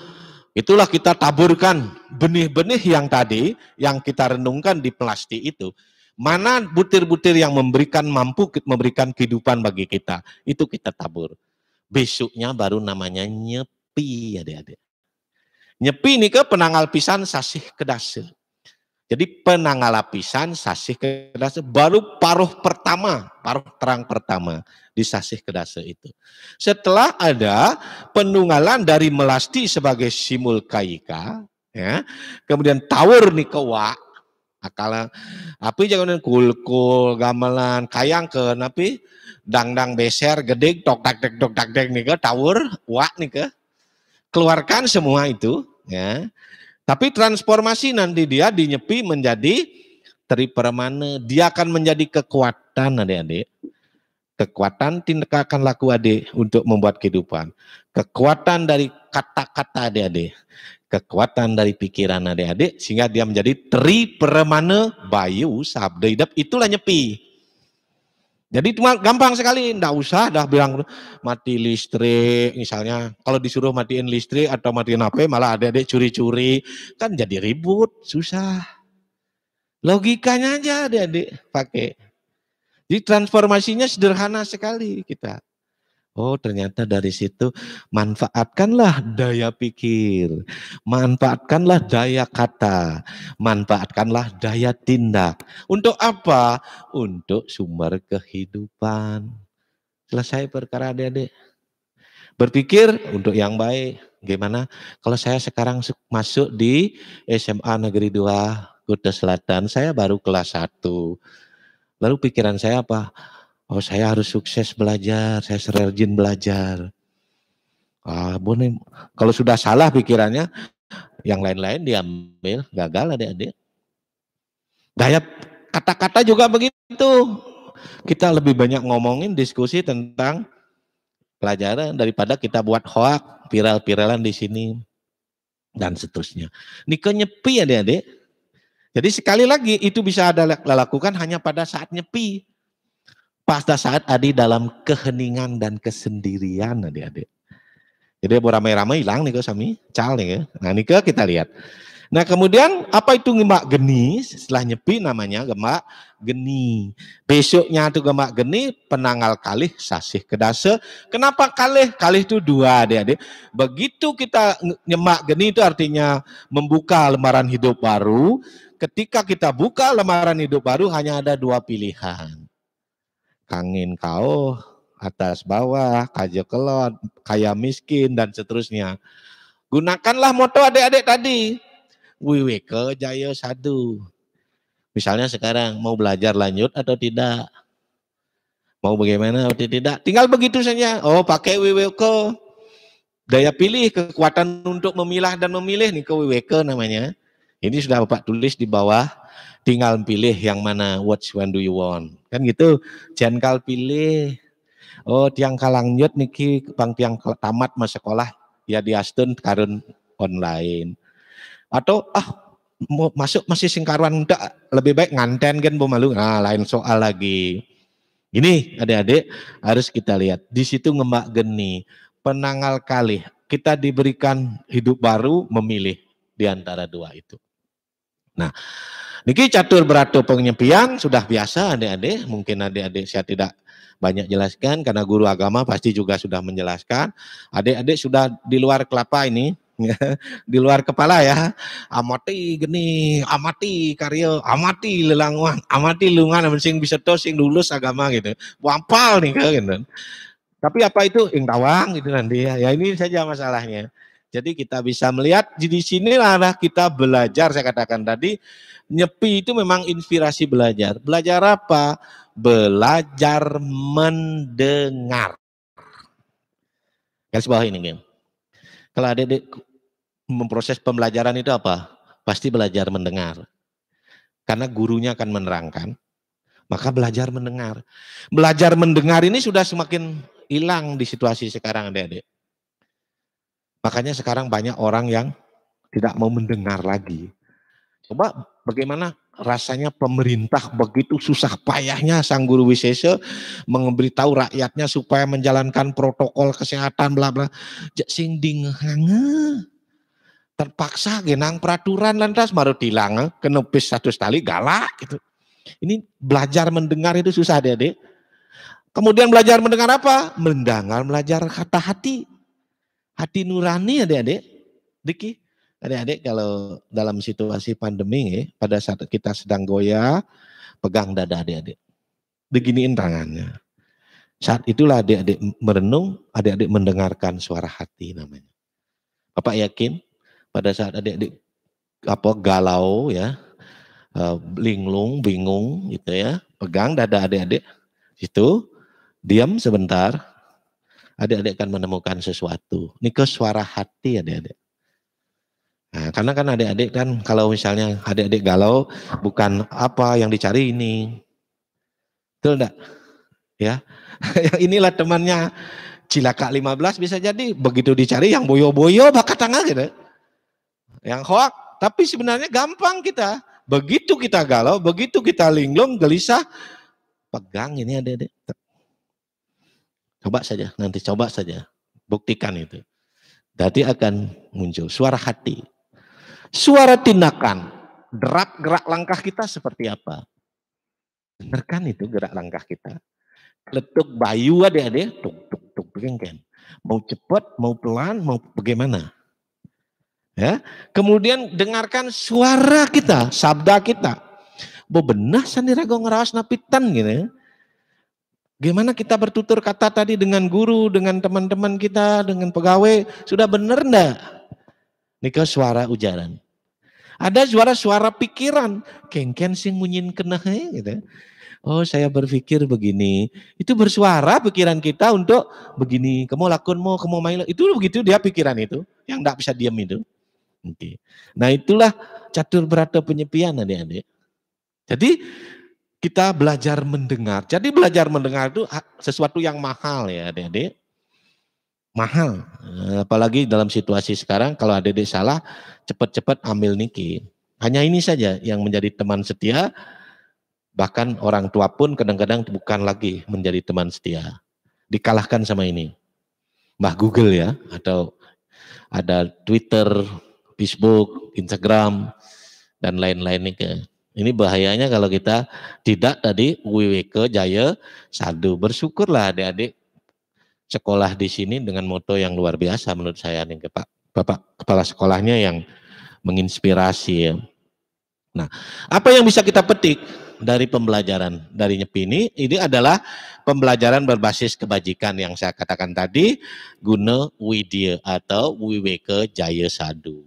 itulah kita taburkan benih-benih yang tadi, yang kita renungkan di plastik itu. Mana butir-butir yang memberikan mampu memberikan kehidupan bagi kita, itu kita tabur. Besoknya baru namanya nyepi adik-adik. Nyepi ke penanggal pisan sasih kedase. Jadi penanggal pisan sasih kedase baru paruh pertama, paruh terang pertama di sasih kedase itu. Setelah ada penunggalan dari Melasti sebagai simul kaika, ya, kemudian Tawur ke wa, akala api jangan kulkul gamelan kayang ke napi dangdang beser gede tok tak dek dok tak dek nih ke tawur wa nih ke keluarkan semua itu ya. Tapi transformasi nanti dia dinyepi menjadi tripermane. Dia akan menjadi kekuatan adik-adik. Kekuatan tindakan laku adik untuk membuat kehidupan. Kekuatan dari kata-kata adik-adik. Kekuatan dari pikiran adik-adik sehingga dia menjadi tripermane bayu sabda hidup itulah nyepi. Jadi cuma gampang sekali, ndak usah dah bilang mati listrik misalnya. Kalau disuruh matiin listrik atau matiin HP malah ada adik curi-curi, kan jadi ribut, susah. Logikanya aja adik-adik pakai. Jadi transformasinya sederhana sekali kita. Oh, ternyata dari situ manfaatkanlah daya pikir, manfaatkanlah daya kata, manfaatkanlah daya tindak. Untuk apa? Untuk sumber kehidupan. Selesai perkara adik-adik. Berpikir untuk yang baik. Gimana kalau saya sekarang masuk di SMA Negeri 2 Kuta Selatan, saya baru kelas 1. Lalu pikiran saya apa? Oh saya harus sukses belajar, saya rajin belajar. Ah, boleh. Kalau sudah salah pikirannya, yang lain-lain diambil, gagal adik-adik. Gaya kata-kata juga begitu. Kita lebih banyak ngomongin diskusi tentang pelajaran daripada kita buat hoak, viral-viralan di sini dan seterusnya. Ini kenyepi adik-adik. Jadi sekali lagi itu bisa ada lakukan hanya pada saat nyepi pada saat Adi dalam keheningan dan kesendirian adik-adik. Jadi beramai-ramai hilang nih sami cal nih. Ya. Nah nih kita lihat. Nah kemudian apa itu gemak geni? Setelah nyepi namanya gemak geni. Besoknya tuh gemak geni penanggal kalih sasih kedase. Kenapa kalih? Kalih itu dua adik-adik. Begitu kita nyemak geni itu artinya membuka lembaran hidup baru. Ketika kita buka lembaran hidup baru hanya ada dua pilihan kangen kau atas bawah, kajo kelot, kaya miskin dan seterusnya. Gunakanlah moto adik-adik tadi. Wiweke jaya sadu. Misalnya sekarang mau belajar lanjut atau tidak? Mau bagaimana atau tidak? Tinggal begitu saja. Oh pakai ke Daya pilih, kekuatan untuk memilah dan memilih. Nih ke wiweke namanya. Ini sudah Bapak tulis di bawah. Tinggal pilih yang mana, which when do you want? kan gitu jengkal pilih oh tiang kalang kalangnyut niki bang tiang tamat mas sekolah ya di Aston karun online atau ah mau masuk masih singkaruan enggak lebih baik nganten kan malu nah lain soal lagi ini adik-adik harus kita lihat di situ ngemak geni penanggal kali kita diberikan hidup baru memilih di antara dua itu nah Niki catur beratur penyepian sudah biasa adik-adik, mungkin adik-adik saya tidak banyak jelaskan karena guru agama pasti juga sudah menjelaskan. Adik-adik sudah di luar kelapa ini, di luar kepala ya. Amati geni, amati karyo, amati lelangwan, amati lungan, sing bisa tos, sing lulus agama gitu. Wampal nih gitu. Tapi apa itu? Ing tawang gitu nanti ya. Ya ini saja masalahnya. Jadi kita bisa melihat di sinilah kita belajar saya katakan tadi Nyepi itu memang inspirasi belajar. Belajar apa? Belajar mendengar. kasih bawah ini, geng. Kalau adik-adik memproses pembelajaran itu apa? Pasti belajar mendengar. Karena gurunya akan menerangkan. Maka belajar mendengar. Belajar mendengar ini sudah semakin hilang di situasi sekarang, adik-adik. Makanya sekarang banyak orang yang tidak mau mendengar lagi. Coba Bagaimana rasanya pemerintah begitu susah payahnya sang guru Wisese memberitahu rakyatnya supaya menjalankan protokol kesehatan bla bla. Sing dingange terpaksa genang peraturan lantas baru dilange kenepis satu tali galak gitu. Ini belajar mendengar itu susah deh deh. Kemudian belajar mendengar apa? Mendengar belajar kata hati. Hati nurani ya deh deh. Diki adik-adik kalau dalam situasi pandemi pada saat kita sedang goyah, pegang dada adik-adik. Beginiin tangannya. Saat itulah adik-adik merenung, adik-adik mendengarkan suara hati namanya. Bapak yakin pada saat adik-adik apa galau ya, eh, linglung, bingung gitu ya, pegang dada adik-adik itu, diam sebentar, adik-adik akan menemukan sesuatu. Ini ke suara hati adik-adik Nah, karena kan adik-adik kan kalau misalnya adik-adik galau bukan apa yang dicari ini. Betul enggak? Ya. yang inilah temannya Cilaka 15 bisa jadi begitu dicari yang boyo-boyo bakat tangan gitu. Yang hoak, tapi sebenarnya gampang kita. Begitu kita galau, begitu kita linglung, gelisah, pegang ini adik-adik. Coba saja, nanti coba saja. Buktikan itu. Berarti akan muncul suara hati. Suara tindakan, derap gerak langkah kita seperti apa? Benar kan itu gerak langkah kita? Letup bayu adik-adik, tuk tuk tuk Mau cepat, mau pelan, mau bagaimana? Ya, kemudian dengarkan suara kita, sabda kita. Bo sandi go ngerawas napitan gitu ya. Gimana kita bertutur kata tadi dengan guru, dengan teman-teman kita, dengan pegawai, sudah benar enggak? Niko suara ujaran. Ada suara-suara pikiran, kengken sing munyin kena gitu. Oh saya berpikir begini, itu bersuara pikiran kita untuk begini. Kamu lakon mau, kamu main itu begitu dia pikiran itu yang tidak bisa diam itu. Oke. Nah itulah catur berata penyepian adik-adik. Jadi kita belajar mendengar. Jadi belajar mendengar itu sesuatu yang mahal ya adik-adik mahal. Eh, apalagi dalam situasi sekarang kalau ada salah cepat-cepat ambil niki. Hanya ini saja yang menjadi teman setia bahkan orang tua pun kadang-kadang bukan lagi menjadi teman setia. Dikalahkan sama ini. Mbah Google ya atau ada Twitter, Facebook, Instagram dan lain-lain ini. Ini bahayanya kalau kita tidak tadi ke Jaya sadu bersyukurlah adik-adik sekolah di sini dengan moto yang luar biasa menurut saya nih Pak Bapak kepala sekolahnya yang menginspirasi ya. Nah, apa yang bisa kita petik dari pembelajaran dari Nyepini ini adalah pembelajaran berbasis kebajikan yang saya katakan tadi guna widya atau wiweke jaya sadu.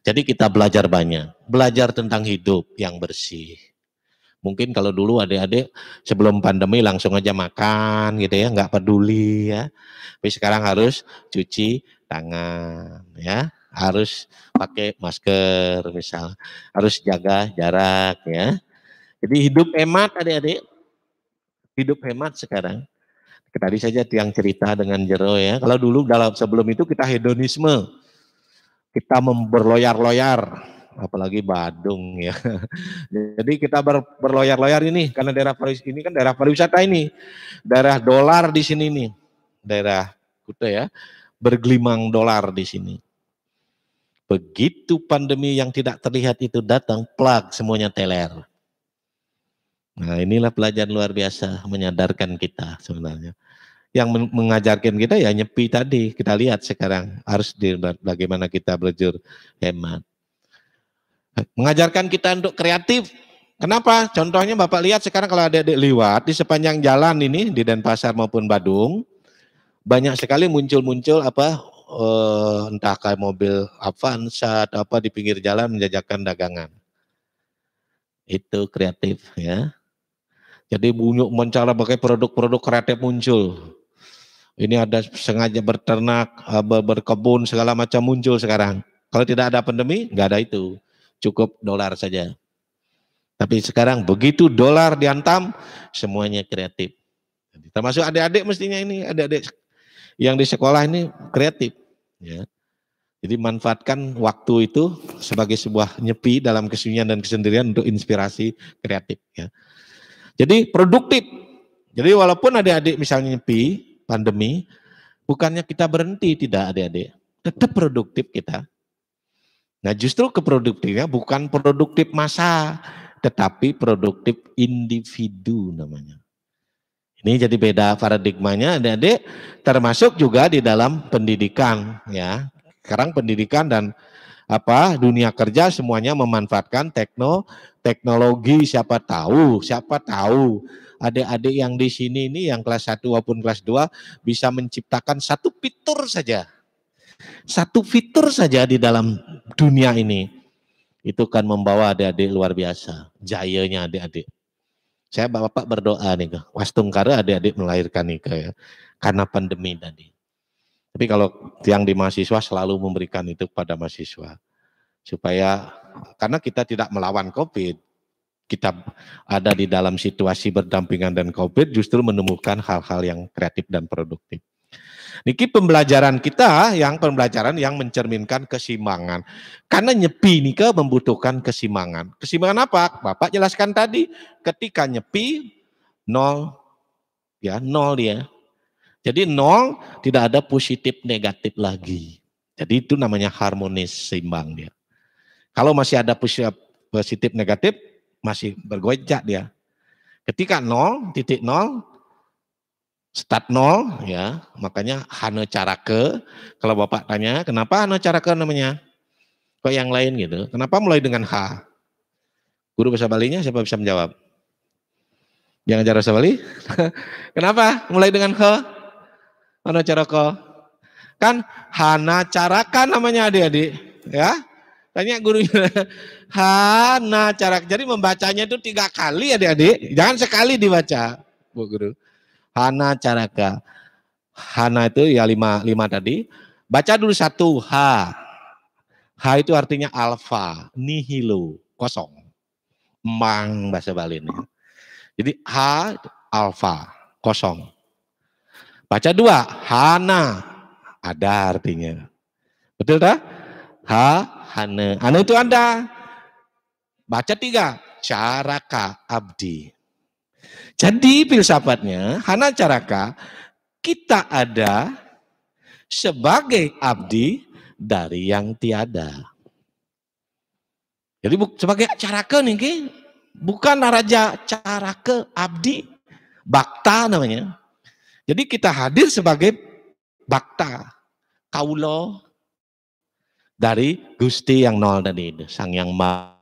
Jadi kita belajar banyak, belajar tentang hidup yang bersih, Mungkin kalau dulu adik-adik sebelum pandemi langsung aja makan gitu ya, nggak peduli ya. Tapi sekarang harus cuci tangan ya, harus pakai masker misal, harus jaga jarak ya. Jadi hidup hemat adik-adik, hidup hemat sekarang. Tadi saja tiang cerita dengan jero ya. Kalau dulu dalam sebelum itu kita hedonisme, kita memberloyar-loyar, apalagi Badung ya. Jadi kita ber, berloyar-loyar ini karena daerah Paris ini kan daerah pariwisata ini, daerah dolar di sini nih, daerah Kuta ya, bergelimang dolar di sini. Begitu pandemi yang tidak terlihat itu datang, plak semuanya teler. Nah inilah pelajaran luar biasa menyadarkan kita sebenarnya yang mengajarkan kita ya nyepi tadi kita lihat sekarang harus di, bagaimana kita berjur hemat Mengajarkan kita untuk kreatif. Kenapa? Contohnya Bapak lihat sekarang kalau ada adik lewat di sepanjang jalan ini di Denpasar maupun Badung, banyak sekali muncul-muncul apa eh, entah kayak mobil Avanza atau apa di pinggir jalan menjajakan dagangan. Itu kreatif ya. Jadi bunyuk mencara pakai produk-produk kreatif muncul. Ini ada sengaja berternak, eh, berkebun, segala macam muncul sekarang. Kalau tidak ada pandemi, enggak ada itu cukup dolar saja. Tapi sekarang begitu dolar dihantam, semuanya kreatif. Termasuk adik-adik mestinya ini, adik-adik yang di sekolah ini kreatif. Ya. Jadi manfaatkan waktu itu sebagai sebuah nyepi dalam kesunyian dan kesendirian untuk inspirasi kreatif. Ya. Jadi produktif. Jadi walaupun adik-adik misalnya nyepi, pandemi, bukannya kita berhenti, tidak adik-adik. Tetap produktif kita. Nah justru keproduktifnya bukan produktif masa, tetapi produktif individu namanya. Ini jadi beda paradigmanya adik-adik termasuk juga di dalam pendidikan ya. Sekarang pendidikan dan apa dunia kerja semuanya memanfaatkan tekno teknologi siapa tahu siapa tahu adik-adik yang di sini ini yang kelas 1 maupun kelas 2 bisa menciptakan satu fitur saja satu fitur saja di dalam dunia ini itu kan membawa adik-adik luar biasa, jayanya adik-adik. Saya bapak berdoa nih, wastung karena adik-adik melahirkan nih ya, karena pandemi tadi. Tapi kalau yang di mahasiswa selalu memberikan itu pada mahasiswa supaya karena kita tidak melawan COVID, kita ada di dalam situasi berdampingan dan COVID justru menemukan hal-hal yang kreatif dan produktif. Niki pembelajaran kita yang pembelajaran yang mencerminkan kesimbangan. Karena nyepi nika membutuhkan kesimbangan. Kesimbangan apa? Bapak jelaskan tadi ketika nyepi nol ya nol ya. Jadi nol tidak ada positif negatif lagi. Jadi itu namanya harmonis seimbang dia. Kalau masih ada positif, negatif masih bergoyak dia. Ketika nol titik nol start nol ya makanya Hana ke kalau bapak tanya kenapa Hana ke namanya kok yang lain gitu kenapa mulai dengan H guru bahasa Balinya siapa bisa menjawab yang ajar bahasa Bali kenapa mulai dengan H Hana ke kan Hana Caraka namanya adik-adik ya tanya gurunya Hana Caraka jadi membacanya itu tiga kali adik-adik jangan sekali dibaca bu guru Hana caraka. Hana itu ya lima, lima tadi. Baca dulu satu H. H itu artinya alfa, nihilo, kosong. Mang bahasa Bali ini. Jadi H alfa, kosong. Baca dua, Hana. Ada artinya. Betul tak? H, Hana. Hana itu Anda. Baca tiga, Caraka Abdi. Jadi filsafatnya, Hana Caraka, kita ada sebagai abdi dari yang tiada. Jadi sebagai caraka nih, ki. bukan raja caraka abdi, bakta namanya. Jadi kita hadir sebagai bakta, kaulo dari Gusti yang nol dan ini sang yang maha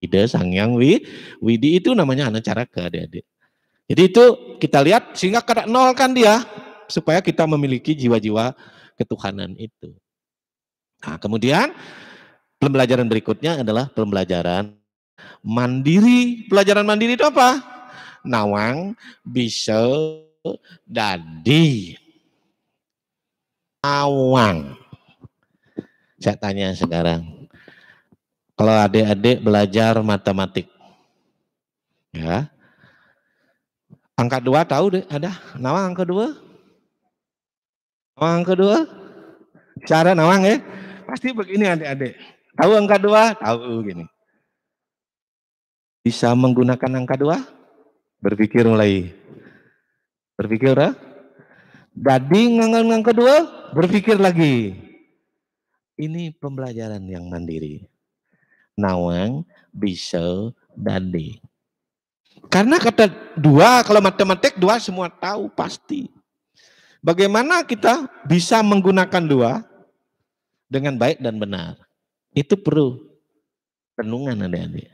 ide sang yang Wi, Widi itu namanya anak cara ke adik-adik. Jadi itu kita lihat sehingga kada nol kan dia supaya kita memiliki jiwa-jiwa ketuhanan itu. Nah, kemudian pembelajaran berikutnya adalah pembelajaran mandiri. Pelajaran mandiri itu apa? Nawang, bisa, dadi. Nawang. Saya tanya sekarang, kalau adik-adik belajar matematik. Ya. Angka dua tahu deh, ada nawang angka dua? Nawang angka dua? Cara nawang ya? Pasti begini adik-adik. Tahu angka dua? Tahu begini, Bisa menggunakan angka dua? Berpikir mulai. Berpikir dah? Jadi angka dua, berpikir lagi. Ini pembelajaran yang mandiri nawang, bisa, dadi. Karena kata dua, kalau matematik dua semua tahu pasti. Bagaimana kita bisa menggunakan dua dengan baik dan benar. Itu perlu renungan adik-adik.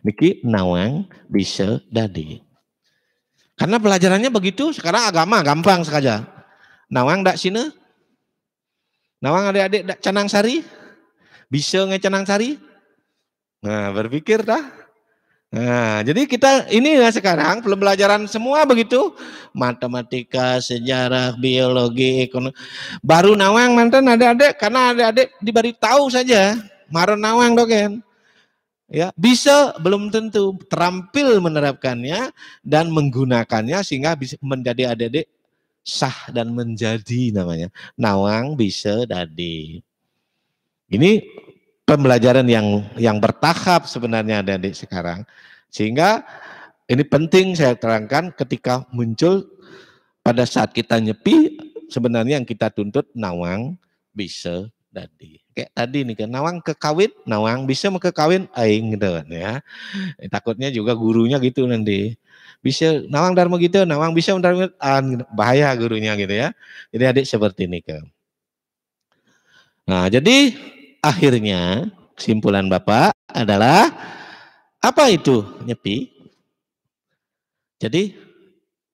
Niki nawang bisa dadi. Karena pelajarannya begitu, sekarang agama gampang saja. Nawang dak sini. Nawang adik-adik dak canang sari. Bisa ngecenang cari, Nah, berpikir dah. Nah, jadi kita ini ya sekarang pembelajaran semua begitu. Matematika, sejarah, biologi, ekonomi. Baru nawang mantan ada-ada karena ada-ada diberi tahu saja. maru nawang doken ya bisa belum tentu terampil menerapkannya dan menggunakannya sehingga bisa menjadi adik-adik sah dan menjadi namanya nawang bisa dadi ini pembelajaran yang yang bertahap sebenarnya adik-adik sekarang. Sehingga ini penting saya terangkan ketika muncul pada saat kita nyepi sebenarnya yang kita tuntut nawang bisa tadi. Kayak tadi nih kan nawang kekawin, nawang bisa mau ke aing gitu kan ya. Eh, takutnya juga gurunya gitu nanti. Bisa nawang dharma gitu, nawang bisa dharma ah, gitu, bahaya gurunya gitu ya. Jadi adik seperti ini kan. Nah, jadi akhirnya kesimpulan Bapak adalah apa itu nyepi? Jadi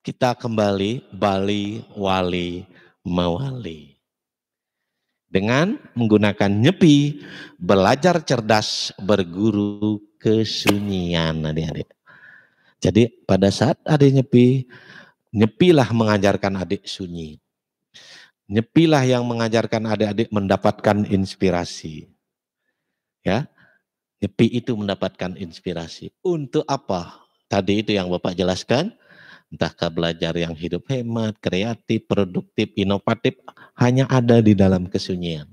kita kembali Bali Wali Mewali. Dengan menggunakan nyepi, belajar cerdas, berguru kesunyian adik-adik. Jadi pada saat adik nyepi, nyepilah mengajarkan adik sunyi. Nyepilah yang mengajarkan adik-adik mendapatkan inspirasi. Ya. Nyepi itu mendapatkan inspirasi. Untuk apa? Tadi itu yang Bapak jelaskan, entahkah belajar yang hidup hemat, kreatif, produktif, inovatif, hanya ada di dalam kesunyian,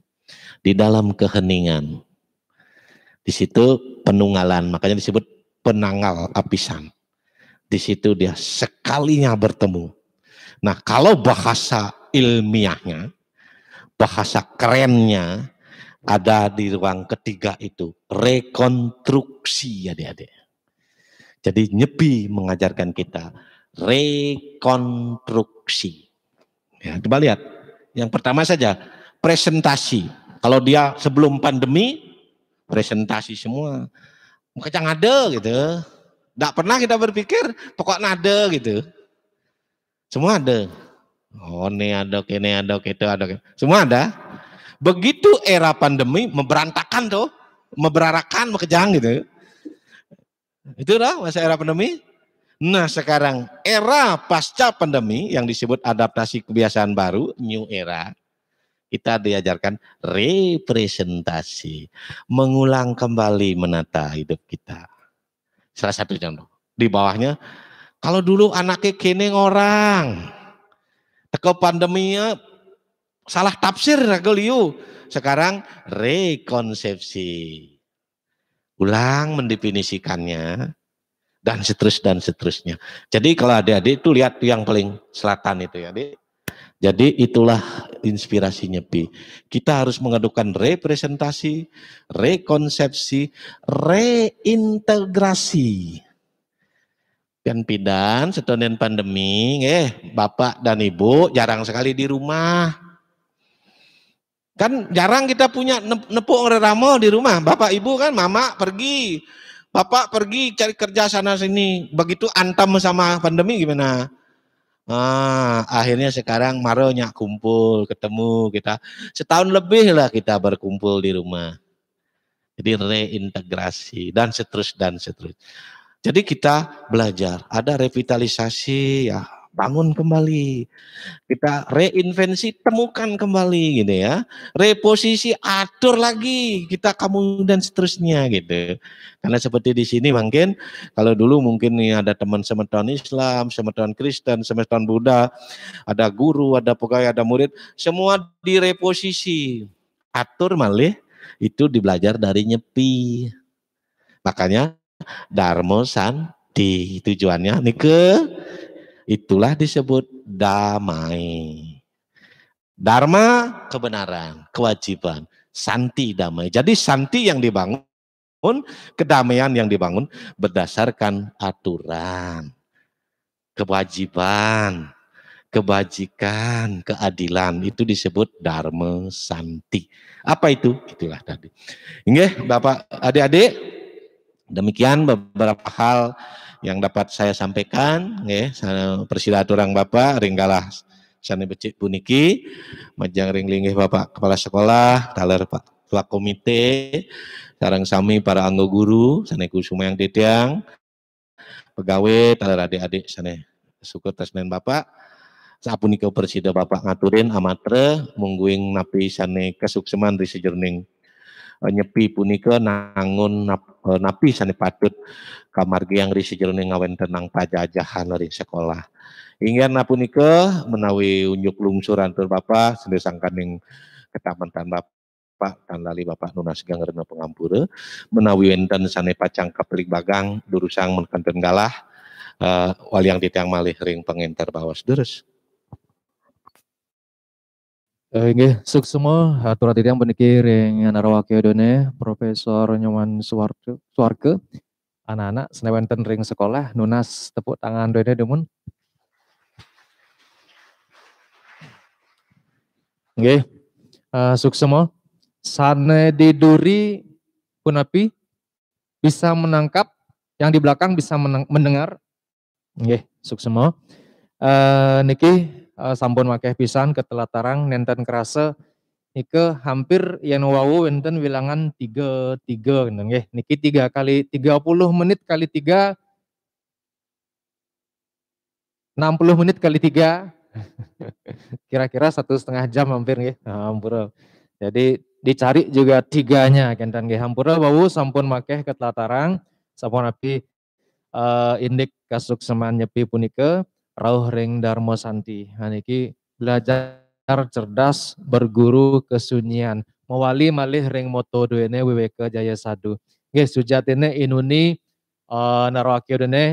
di dalam keheningan. Di situ penunggalan, makanya disebut penanggal apisan. Di situ dia sekalinya bertemu. Nah kalau bahasa ilmiahnya, bahasa kerennya ada di ruang ketiga itu. Rekonstruksi adik-adik. Jadi Nyepi mengajarkan kita rekonstruksi. Ya, coba lihat. Yang pertama saja, presentasi. Kalau dia sebelum pandemi, presentasi semua. jangan ada gitu. Tidak pernah kita berpikir, pokoknya ada gitu. Semua ada. Oh, ini ada, ini ada, itu ada. Semua ada. Begitu era pandemi memberantakan tuh, memberarakan, mekejang gitu. Itu dah masa era pandemi. Nah sekarang era pasca pandemi yang disebut adaptasi kebiasaan baru, new era, kita diajarkan representasi, mengulang kembali menata hidup kita. Salah satu contoh. Di bawahnya, kalau dulu anaknya kini orang, teko pandemi ya. salah tafsir aku Sekarang rekonsepsi. Ulang mendefinisikannya dan seterus dan seterusnya. Jadi kalau adik-adik itu lihat yang paling selatan itu ya, adik. Jadi itulah inspirasi nyepi Kita harus mengadukan representasi, rekonsepsi, reintegrasi. Pian pidan setonen pandemi, eh bapak dan ibu jarang sekali di rumah. Kan jarang kita punya nepuk ramo di rumah. Bapak ibu kan mama pergi, bapak pergi cari kerja sana sini. Begitu antam sama pandemi gimana? Ah, akhirnya sekarang maronya kumpul, ketemu kita. Setahun lebih lah kita berkumpul di rumah. Jadi reintegrasi dan seterus dan seterus. Jadi kita belajar, ada revitalisasi ya, bangun kembali. Kita reinvensi, temukan kembali gitu ya. Reposisi, atur lagi kita kamu dan seterusnya gitu. Karena seperti di sini mungkin kalau dulu mungkin ada teman semeton Islam, semeton Kristen, semeton Buddha, ada guru, ada pegawai, ada murid, semua direposisi. Atur malih itu dibelajar dari nyepi. Makanya Dharma Santi. Tujuannya ini ke itulah disebut damai. Dharma kebenaran, kewajiban, santi damai. Jadi santi yang dibangun, kedamaian yang dibangun berdasarkan aturan, kewajiban, kebajikan, keadilan itu disebut dharma santi. Apa itu? Itulah tadi. Nggih, Bapak, adik-adik, Demikian beberapa hal yang dapat saya sampaikan. Ya, orang Bapak, ringgalah sana becik puniki, majang ringlingih Bapak Kepala Sekolah, taler Pak Tua Komite, sarang sami para anggo guru, sana kusuma yang titiang, pegawai, taler adik-adik sana syukur tasnen Bapak. Sapunika persida Bapak ngaturin amatre mungguing napi sana kesukseman di sejerning eh, nyepi punika nangun nap Eh, napi sani patut kamargi yang risi jalanin ngawen tenang pajajahan dari sekolah. Ingin napunike menawi unjuk lungsuran tur Bapak sendiri sangkaning ketamantan Bapak Bapak dan lali Bapak nunas ganger Rena Pengampura menawi wenten sane pacang kapelik bagang durusang menkanten galah uh, yang ditiang malih ring pengenter bawas durus. Oke, eh, sukses semua. atur yang puniki ring anarawake ya, done Profesor Nyoman Suwarke anak-anak senewenten ring sekolah nunas tepuk tangan dene demun. Oke, Uh, semua. sane diduri punapi bisa menangkap yang di belakang bisa mendengar. Oke, sukses Uh, eh, niki uh, sampun makai pisan telatarang nenten kerasa nike hampir yang wau nenten wilangan tiga tiga neng ya niki tiga kali tiga puluh menit kali tiga enam puluh menit kali tiga kira-kira satu setengah jam hampir nggih ya hampura jadi dicari juga tiganya kentan nggih hampura wau sampun makeh telatarang sampun api uh, eh, indik kasuk seman nyepi punike. Rauh Ring Darmo Santi. Haniki nah, belajar cerdas berguru kesunyian. Mewali malih ring moto duene WWK Jaya Sadu. Nggih sujatine inuni uh, eh, narwakyo dene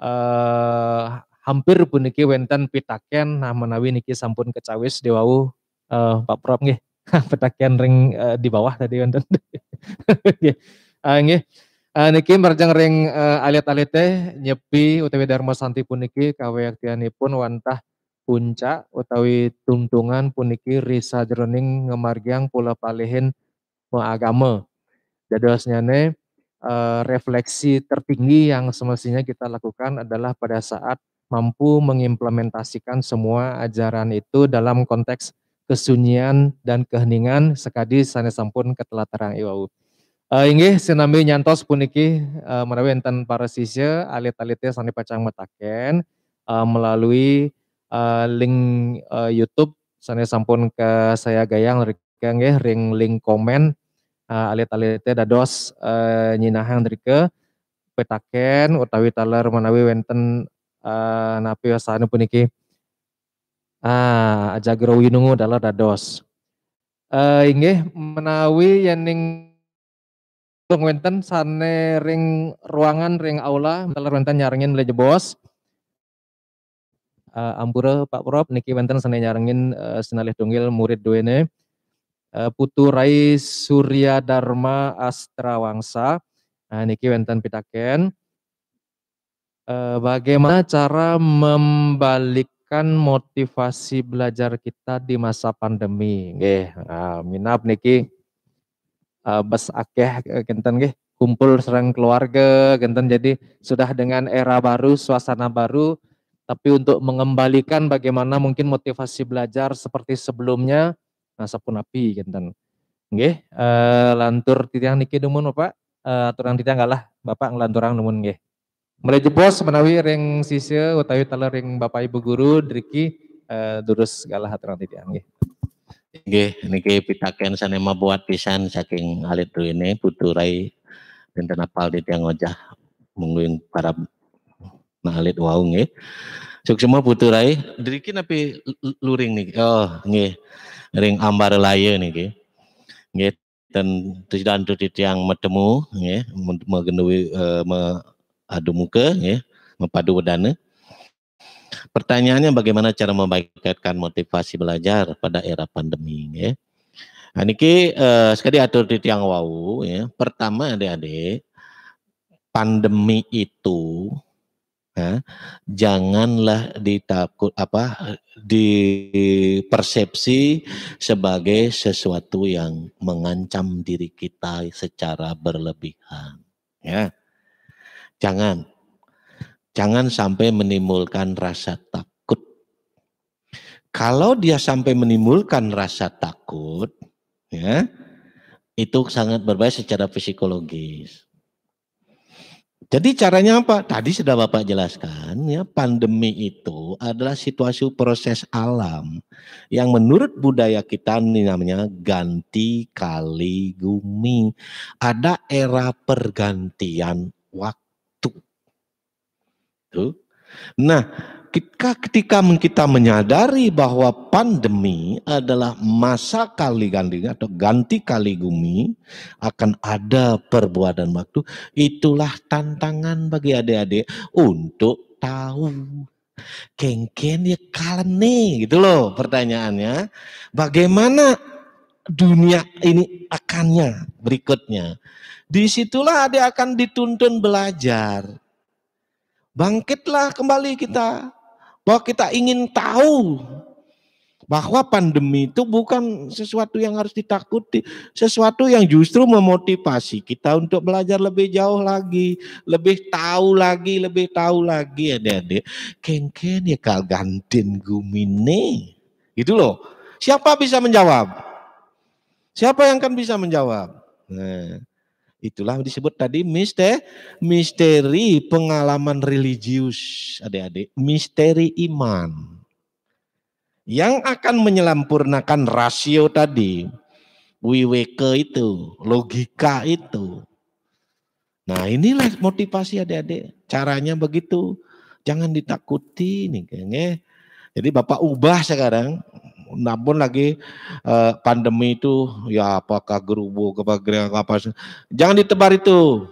uh, eh, hampir puniki wenten pitaken nah menawi niki sampun kecawis dewau uh, eh, Pak Prop nggih. pitaken ring uh, di bawah tadi wenten nggih. uh, Uh, niki merjeng ring uh, alit-alit nyepi utawi dharma santi puniki pun wantah puncak utawi tuntungan puniki risa jroning ngemargiang pula palehin agama. Jadi ne uh, eh, refleksi tertinggi yang semestinya kita lakukan adalah pada saat mampu mengimplementasikan semua ajaran itu dalam konteks kesunyian dan keheningan sekadi sanesampun sampun ketelatarang iwau. Uh, inggih sinambi nyantos puniki uh, menawi enten para sisya alit-alitnya sani pacang metaken uh, melalui uh, link uh, YouTube sani sampun ke saya gayang rika ring link komen uh, alit-alitnya dados uh, nyinahang rike petaken utawi taler menawi wenten uh, napi wasane puniki ah uh, aja growinungu dalar dados uh, inggih menawi yening wenten sana ring ruangan ring aula melar wenten nyaringin belajar bos. uh, eh, ampura Pak Prof niki wenten sana nyaringin uh, senalih dongil murid duene uh, eh, putu Rai Surya Dharma Astrawangsa nah, niki wenten pitaken uh, bagaimana cara membalikkan motivasi belajar kita di masa pandemi nggih uh, minap niki uh, eh, bes akeh eh, genten nggih kumpul serang keluarga genten jadi sudah dengan era baru suasana baru tapi untuk mengembalikan bagaimana mungkin motivasi belajar seperti sebelumnya nah pun api genten nggih uh, lantur titiang niki dumun bapak. uh, aturan titiang kalah Bapak ngelanturang dumun nggih mulai jebos menawi ring sisi utawi taler ring Bapak Ibu guru driki uh, durus galah aturan titiang nggih ini niki pitaken sanema buat pisan saking alit ini puturai dinten apal di tiang ojah mungguing para nalit wau ya Sok semua puturai diriki tapi luring nih Oh, nggih. Ring ambar laye niki. Nggih, dan tidak dan di tiang metemu nggih, mengenui uh, eh, me adu muka nggih, mepadu wedana. Pertanyaannya bagaimana cara membaikkan motivasi belajar pada era pandemi ya. Nah, ini eh, sekali atur di Tiang wau ya. Pertama adik-adik, pandemi itu ya, janganlah ditakut apa dipersepsi sebagai sesuatu yang mengancam diri kita secara berlebihan ya. Jangan Jangan sampai menimbulkan rasa takut. Kalau dia sampai menimbulkan rasa takut, ya, itu sangat berbahaya secara psikologis. Jadi caranya apa? Tadi sudah Bapak jelaskan ya pandemi itu adalah situasi proses alam yang menurut budaya kita ini namanya ganti kali gumi. Ada era pergantian waktu itu. Nah, ketika, ketika kita menyadari bahwa pandemi adalah masa kali ganti atau ganti kali gumi akan ada perbuatan waktu, itulah tantangan bagi adik-adik untuk tahu kengken ya kalene gitu loh pertanyaannya. Bagaimana dunia ini akannya berikutnya. Disitulah adik akan dituntun belajar Bangkitlah kembali kita. Bahwa kita ingin tahu bahwa pandemi itu bukan sesuatu yang harus ditakuti, sesuatu yang justru memotivasi kita untuk belajar lebih jauh lagi, lebih tahu lagi, lebih tahu lagi adik-adik. Kengken ya kal gantin gumine. Gitu loh. Siapa bisa menjawab? Siapa yang kan bisa menjawab? Nah, Itulah disebut tadi misteri, misteri pengalaman religius, adik-adik. Misteri iman. Yang akan menyelampurnakan rasio tadi, wiweke itu, logika itu. Nah inilah motivasi adik-adik. Caranya begitu. Jangan ditakuti nih eh. Jadi Bapak ubah sekarang namun lagi eh, pandemi itu ya apakah gerubu apa apa jangan ditebar itu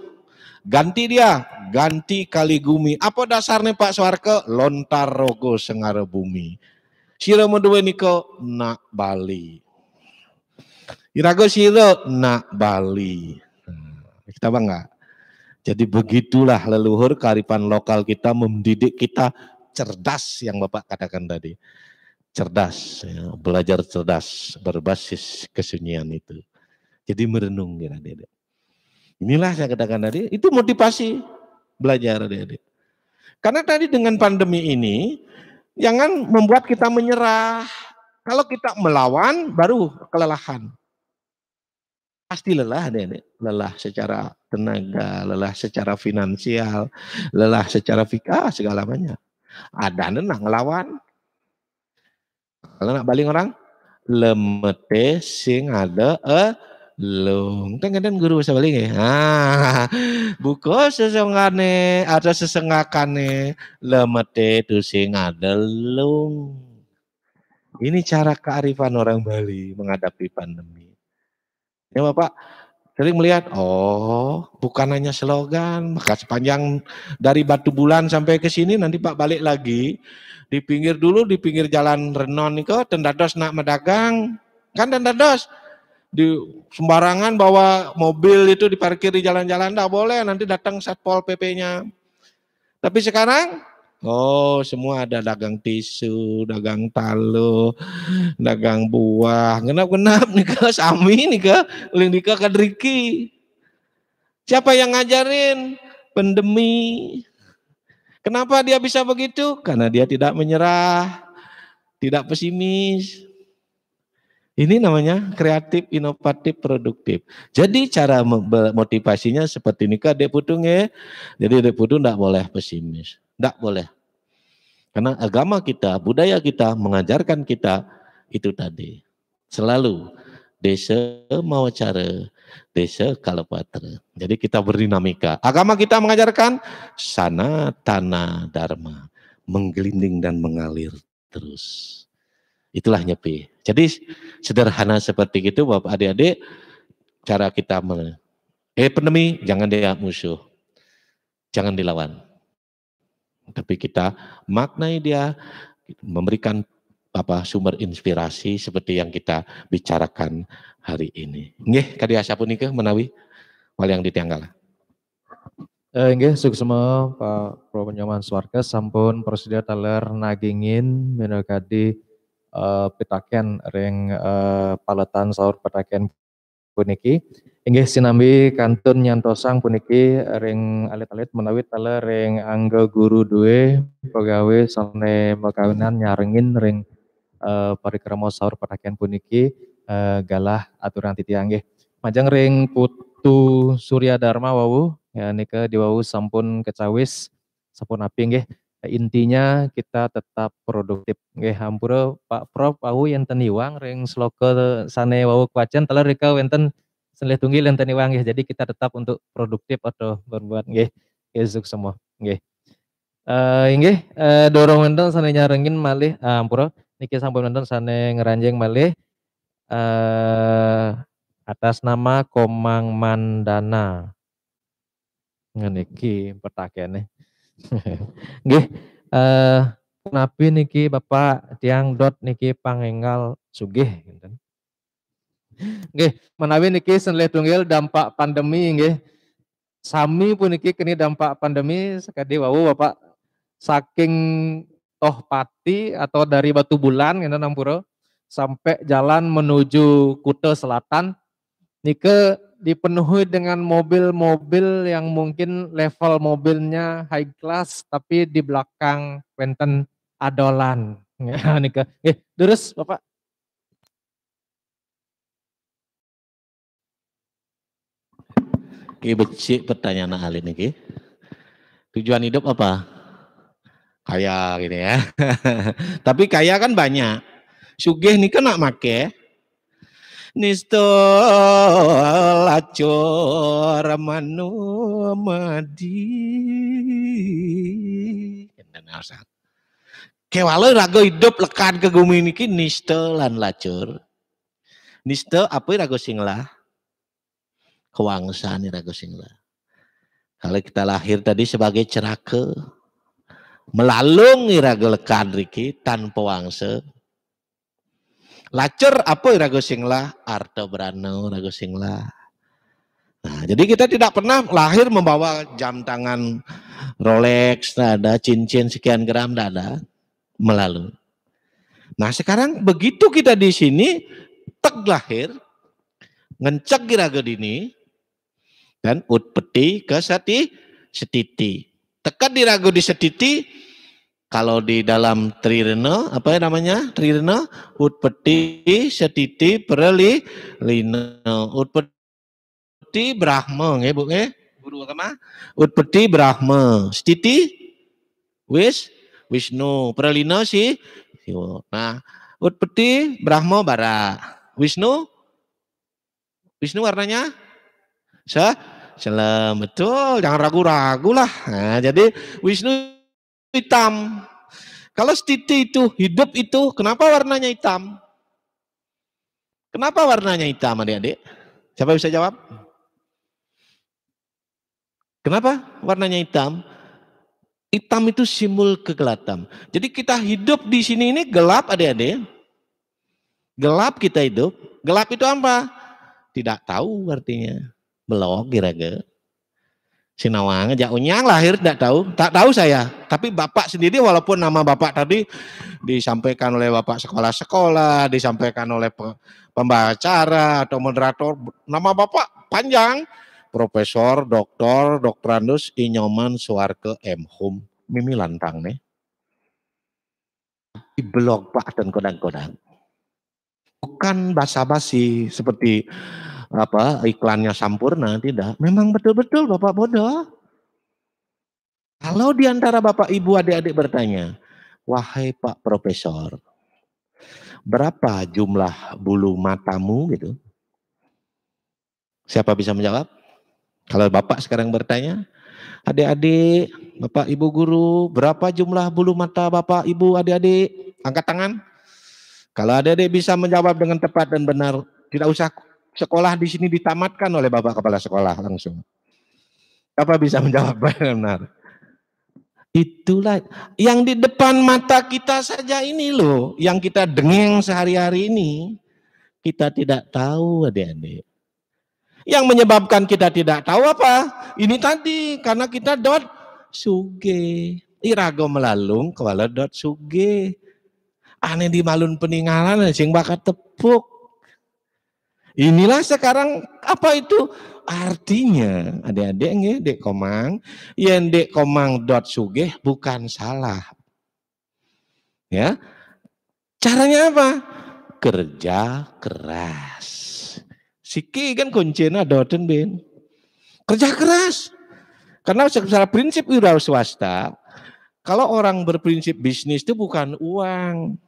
ganti dia ganti kali gumi apa dasarnya Pak Suarke lontar rogo sengara bumi sira mendua niko nak Bali irago sira nak Bali hmm, kita bangga jadi begitulah leluhur karipan lokal kita mendidik kita cerdas yang Bapak katakan tadi cerdas, ya, belajar cerdas berbasis kesunyian itu. Jadi merenung ya adik-adik. Inilah saya katakan tadi, itu motivasi belajar adik-adik. Karena tadi dengan pandemi ini, jangan membuat kita menyerah. Kalau kita melawan, baru kelelahan. Pasti lelah adik-adik. Lelah secara tenaga, lelah secara finansial, lelah secara fikah, segala macamnya. Ada nenang ngelawan. Kalau nak baling orang lemete sing ada e lung. Kan guru bisa baling ya. Ah, buku sesengane atau sesengakane lemete tu sing ada lung. Ini cara kearifan orang Bali menghadapi pandemi. Ya Bapak, sering melihat, oh bukan hanya slogan, maka sepanjang dari batu bulan sampai ke sini nanti Pak balik lagi di pinggir dulu, di pinggir jalan Renon itu, tendados nak medagang. Kan tendados. Di sembarangan bawa mobil itu diparkir di jalan-jalan, tidak boleh. Nanti datang Satpol PP-nya. Tapi sekarang, oh semua ada dagang tisu, dagang talu, dagang buah. Genap-genap nih ke Sami nih ke, Lindika ke Driki. Siapa yang ngajarin? Pandemi, Kenapa dia bisa begitu? Karena dia tidak menyerah, tidak pesimis. Ini namanya kreatif, inovatif, produktif. Jadi cara motivasinya seperti ini. kak deputung ya. Jadi deputung tidak boleh pesimis, tidak boleh. Karena agama kita, budaya kita mengajarkan kita itu tadi. Selalu desa mau cara desa Kalapatra. Jadi kita berdinamika. Agama kita mengajarkan sana tanah dharma menggelinding dan mengalir terus. Itulah nyepi. Jadi sederhana seperti itu Bapak adik-adik cara kita men eh pandemi jangan dia musuh. Jangan dilawan. Tapi kita maknai dia memberikan apa sumber inspirasi seperti yang kita bicarakan hari ini. Nggih, kadya sapunika menawi yang ditenggal. Eh nggih suksema Pak Pro Penyoman Swarga sampun persedia taler nagingin minagadi uh, pitaken ring uh, paletan sahur pitaken puniki. Inggih sinambi kantun nyantosang puniki ring alit-alit menawi taler ring angga guru duwe pegawai sone makawinan nyarengin ring uh, parikrama sahur pitaken puniki uh, galah aturan titiang nggih. majang ring Putu Surya Dharma wau ya nika diwawu sampun kecawis sampun api nge. Intinya kita tetap produktif nggih hampura Pak Prof wau yang teniwang ring sloka sane wau kwacan teler rika wenten selih tunggil yang teniwang nggih. Jadi kita tetap untuk produktif atau berbuat nggih. Kesuk semua nggih. Uh, eh, Ingge uh, eh, dorong wonten sane nyarengin malih uh, ah, ampura niki sampun wonten sane ngeranjing malih eh, atas nama Komang Mandana. Ngene iki petakene. Nggih, eh nabi niki Bapak tiang dot niki pangenggal sugih gitu. Nggih, menawi niki senleh tunggil dampak pandemi nggih. Sami pun niki kini dampak pandemi sekadi wau Bapak saking toh pati atau dari batu bulan gitu nampuro sampai jalan menuju Kuta Selatan. Nike dipenuhi dengan mobil-mobil yang mungkin level mobilnya high class tapi di belakang Quentin Adolan. Ya, Nike. Eh, terus Bapak Ki becik pertanyaan ahli niki. Tujuan hidup apa? Kaya gini ya. Tapi kaya kan banyak sugih nika nak make nisto lacor manu madi kewale rago hidup lekan ke gumi niki nisto lan lacur nisto apa rago singlah kewangsaan rago singlah kalau kita lahir tadi sebagai ceraka melalung irago lekan riki tanpa wangsa Lacer apa ragu singlah, Arto Brano ragu singlah. Nah, jadi kita tidak pernah lahir membawa jam tangan Rolex, tidak ada cincin sekian gram, tidak ada melalui. Nah sekarang begitu kita di sini tek lahir, ngecek kira dini dan peti ke sati setiti. Tekan di ragu di setiti, kalau di dalam trirena apa ya namanya trirena utpeti setiti pereli lina utpeti brahma nggih Bu nggih guru agama utpeti brahma setiti wis Wisnu perelina si nah utpeti brahma bara Wisnu Wisnu warnanya se selam betul jangan ragu-ragu lah nah, jadi Wisnu hitam. Kalau stiti itu hidup itu, kenapa warnanya hitam? Kenapa warnanya hitam adik-adik? Siapa bisa jawab? Kenapa warnanya hitam? Hitam itu simbol kegelapan. Jadi kita hidup di sini ini gelap adik-adik. Gelap kita hidup. Gelap itu apa? Tidak tahu artinya. Belok kira-kira. Sinawang, Jak Unyang lahir tidak tahu, tak tahu saya. Tapi bapak sendiri walaupun nama bapak tadi disampaikan oleh bapak sekolah-sekolah, disampaikan oleh pembawa acara atau moderator, nama bapak panjang. Profesor, doktor, doktorandus, inyoman, suarke, emhum, mimi lantang nih. Di blog pak dan kodang-kodang. Bukan basa-basi seperti apa iklannya sampurna tidak. Memang betul-betul Bapak bodoh. Kalau diantara Bapak Ibu adik-adik bertanya, "Wahai Pak Profesor, berapa jumlah bulu matamu?" gitu. Siapa bisa menjawab? Kalau Bapak sekarang bertanya, adik-adik, Bapak Ibu guru, berapa jumlah bulu mata Bapak Ibu adik-adik? Angkat tangan. Kalau adik-adik bisa menjawab dengan tepat dan benar, tidak usah sekolah di sini ditamatkan oleh Bapak Kepala Sekolah langsung. Apa bisa menjawab benar? Itulah yang di depan mata kita saja ini loh, yang kita dengeng sehari-hari ini, kita tidak tahu adik-adik. Yang menyebabkan kita tidak tahu apa? Ini tadi karena kita dot suge. Irago melalung kewala dot suge. Aneh di malun peninggalan sing bakat tepuk. Inilah sekarang apa itu artinya adik-adik nggih Dek Komang yen Dek Komang dot sugih bukan salah. Ya. Caranya apa? Kerja keras. Siki kan kuncinya doten bin. Kerja keras. Karena secara prinsip wira swasta, kalau orang berprinsip bisnis itu bukan uang,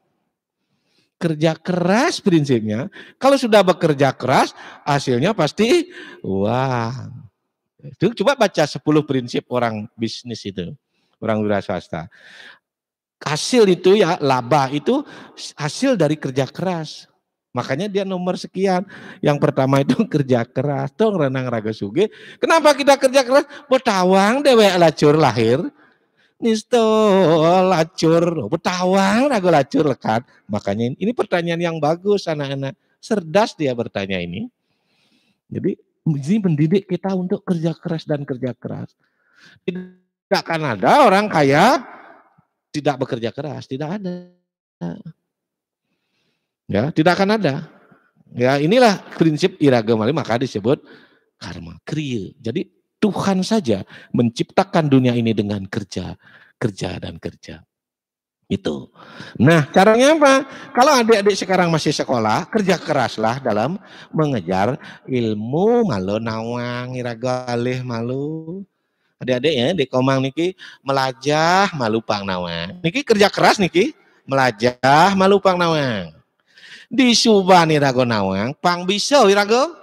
kerja keras prinsipnya. Kalau sudah bekerja keras, hasilnya pasti uang. Itu coba baca 10 prinsip orang bisnis itu, orang wira swasta. Hasil itu ya laba itu hasil dari kerja keras. Makanya dia nomor sekian. Yang pertama itu kerja keras. Tong renang raga suge. Kenapa kita kerja keras? bertawang dewek lacur lahir nisto lacur betawang oh, aku lacur lekat makanya ini pertanyaan yang bagus anak-anak serdas dia bertanya ini jadi ini mendidik kita untuk kerja keras dan kerja keras tidak akan ada orang kaya tidak bekerja keras tidak ada ya tidak akan ada ya inilah prinsip iragamali, maka disebut karma kriya jadi Tuhan saja menciptakan dunia ini dengan kerja, kerja dan kerja. Itu. Nah, caranya apa? Kalau adik-adik sekarang masih sekolah, kerja keraslah dalam mengejar ilmu malu nawang iragaleh malu. Adik-adik ya di Komang niki melajah malu pang nawang. Niki kerja keras niki melajah malu pang nawang. Di Subani Rago Nawang, pang bisa Wirago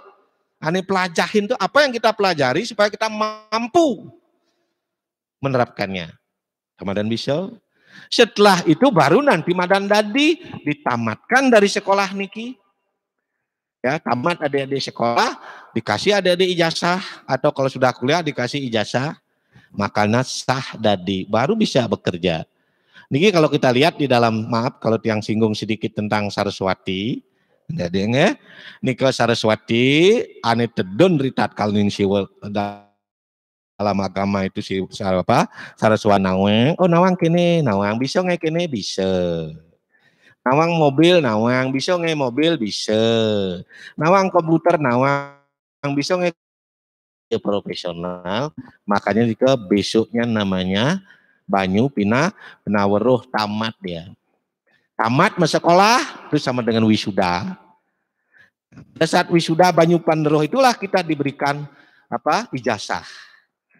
Ani pelajahin tuh apa yang kita pelajari supaya kita mampu menerapkannya. Ramadan bisa? Setelah itu baru nanti Madan Dadi ditamatkan dari sekolah Niki. Ya, tamat adik-adik sekolah, dikasih adik-adik ijazah atau kalau sudah kuliah dikasih ijazah, makanya sah dadi baru bisa bekerja. Niki kalau kita lihat di dalam maaf kalau tiang singgung sedikit tentang Saraswati, jadi nge, Niko Saraswati, ane tedon ritat kalin siwa dalam agama itu si apa Saraswati nawang, oh nawang kini, nawang bisa nge kini bisa. Nawang mobil, nawang bisa nge mobil bisa. Nawang komputer, nawang bisa nge ya profesional. Makanya jika besoknya namanya Banyu Pina Penaweruh tamat ya. Tamat sekolah terus sama dengan wisuda. Pada saat wisuda Banyu Pandroh itulah kita diberikan apa ijazah.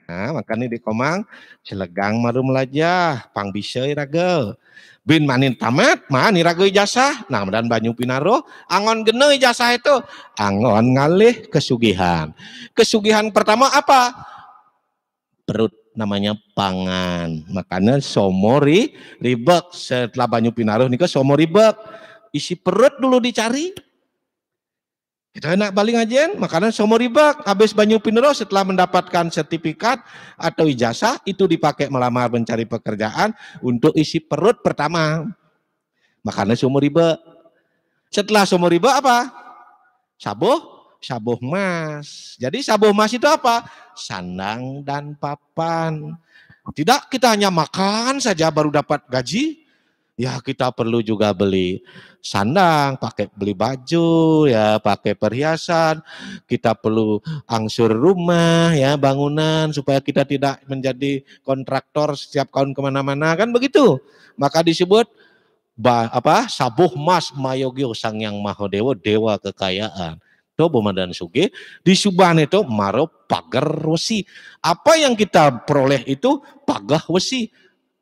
Nah, makanya di Komang selegang maru melajah, pang bisa irage. Bin manin tamat, man irage ijazah. Nah, dan banyu pinaro, angon gene ijazah itu. Angon ngalih kesugihan. Kesugihan pertama apa? Perut namanya pangan. Makanya somori ribek setelah banyu pinaruh ke somori ribek. Isi perut dulu dicari. Kita enak balik aja, makanan somori ribek. Habis banyu pinaruh setelah mendapatkan sertifikat atau ijazah itu dipakai melamar mencari pekerjaan untuk isi perut pertama. Makanya somori ribek. Setelah somori ribek apa? Sabo, saboh emas. Jadi saboh emas itu apa? Sandang dan papan. Tidak kita hanya makan saja baru dapat gaji. Ya kita perlu juga beli sandang, pakai beli baju, ya pakai perhiasan. Kita perlu angsur rumah, ya bangunan supaya kita tidak menjadi kontraktor setiap tahun kemana-mana kan begitu. Maka disebut ba, apa sabuh mas mayogyo sang yang mahodewo dewa kekayaan to pemadahan suge di subhan itu maro pagar wesi apa yang kita peroleh itu pagah wesi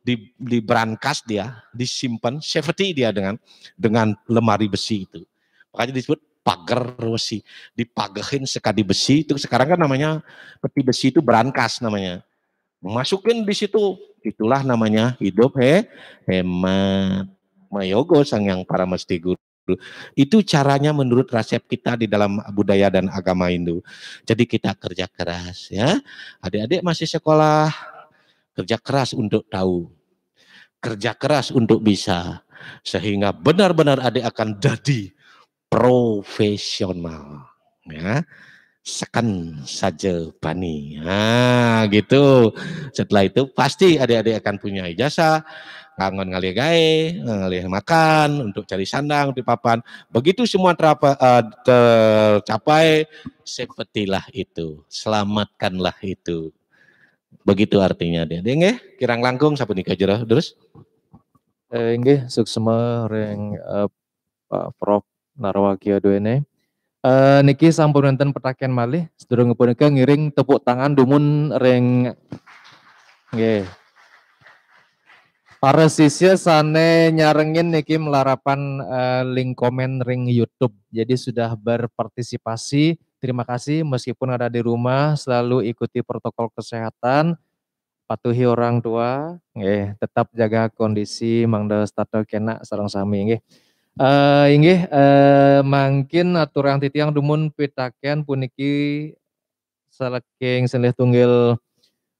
di di brankas dia disimpan safety dia dengan dengan lemari besi itu makanya disebut pagar wesi dipagahin sekali besi itu sekarang kan namanya peti besi itu brankas namanya masukin di situ itulah namanya hidup he hemat mayogo sang yang para mesti guru itu caranya menurut resep kita di dalam budaya dan agama Hindu. Jadi kita kerja keras ya. Adik-adik masih sekolah, kerja keras untuk tahu. Kerja keras untuk bisa sehingga benar-benar adik akan jadi profesional ya. Sekan saja bani. Nah, gitu. Setelah itu pasti adik-adik akan punya ijazah, kangen ngalih gae, ngalih makan, untuk cari sandang di papan. Begitu semua terapa, uh, tercapai, sepetilah itu, selamatkanlah itu. Begitu artinya dia. Dia kirang langkung sapa nikah jero terus. Eh nggih, suksema reng eh, Pak Prof Narwagia duene. Uh, eh, niki sampun nonton petakian malih sedurung punika ngiring tepuk tangan dumun reng nggih. Para sisya sane nyarengin niki melarapan uh, link komen ring YouTube. Jadi sudah berpartisipasi. Terima kasih meskipun ada di rumah selalu ikuti protokol kesehatan, patuhi orang tua, eh, tetap jaga kondisi mangda stato kena sarang sami nggih. Uh, eh uh, mangkin aturan titiang dumun pitaken puniki seleking selih tunggil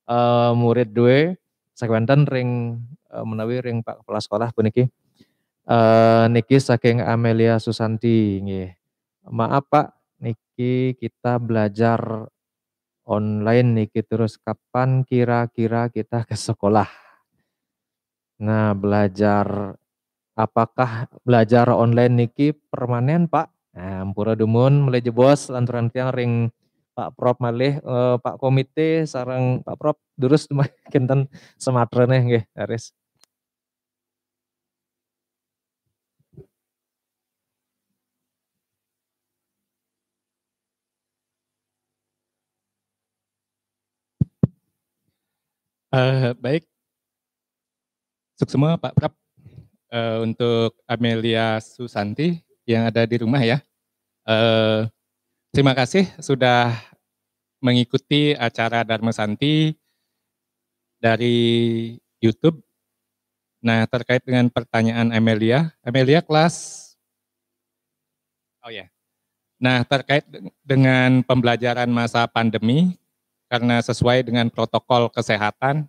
uh, murid dua sekwenten ring uh, menawi ring Pak Kepala Sekolah puniki uh, eh, niki saking Amelia Susanti nggih. Maaf Pak, niki kita belajar online niki terus kapan kira-kira kita ke sekolah? Nah, belajar apakah belajar online niki permanen Pak? Nah, ampura dumun mulai jebos lantaran tiang ring Pak Prof malih uh, Pak Komite sarang Pak Prop terus kinten nih nggih Aris. Uh, eh, baik, semua Pak Prap uh, eh, untuk Amelia Susanti yang ada di rumah ya. Uh, Terima kasih sudah mengikuti acara Dharma Santi dari YouTube. Nah, terkait dengan pertanyaan Amelia, Amelia kelas Oh ya. Yeah. Nah, terkait dengan pembelajaran masa pandemi karena sesuai dengan protokol kesehatan,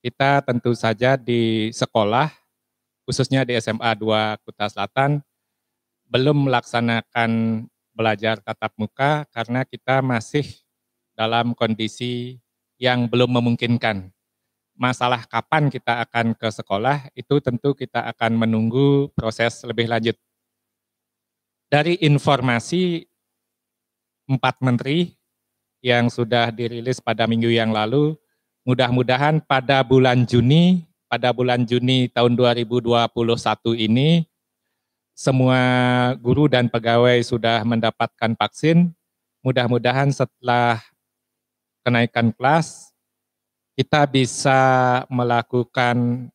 kita tentu saja di sekolah khususnya di SMA 2 Kuta Selatan belum melaksanakan belajar tatap muka karena kita masih dalam kondisi yang belum memungkinkan. Masalah kapan kita akan ke sekolah itu tentu kita akan menunggu proses lebih lanjut. Dari informasi empat menteri yang sudah dirilis pada minggu yang lalu, mudah-mudahan pada bulan Juni, pada bulan Juni tahun 2021 ini semua guru dan pegawai sudah mendapatkan vaksin. Mudah-mudahan setelah kenaikan kelas, kita bisa melakukan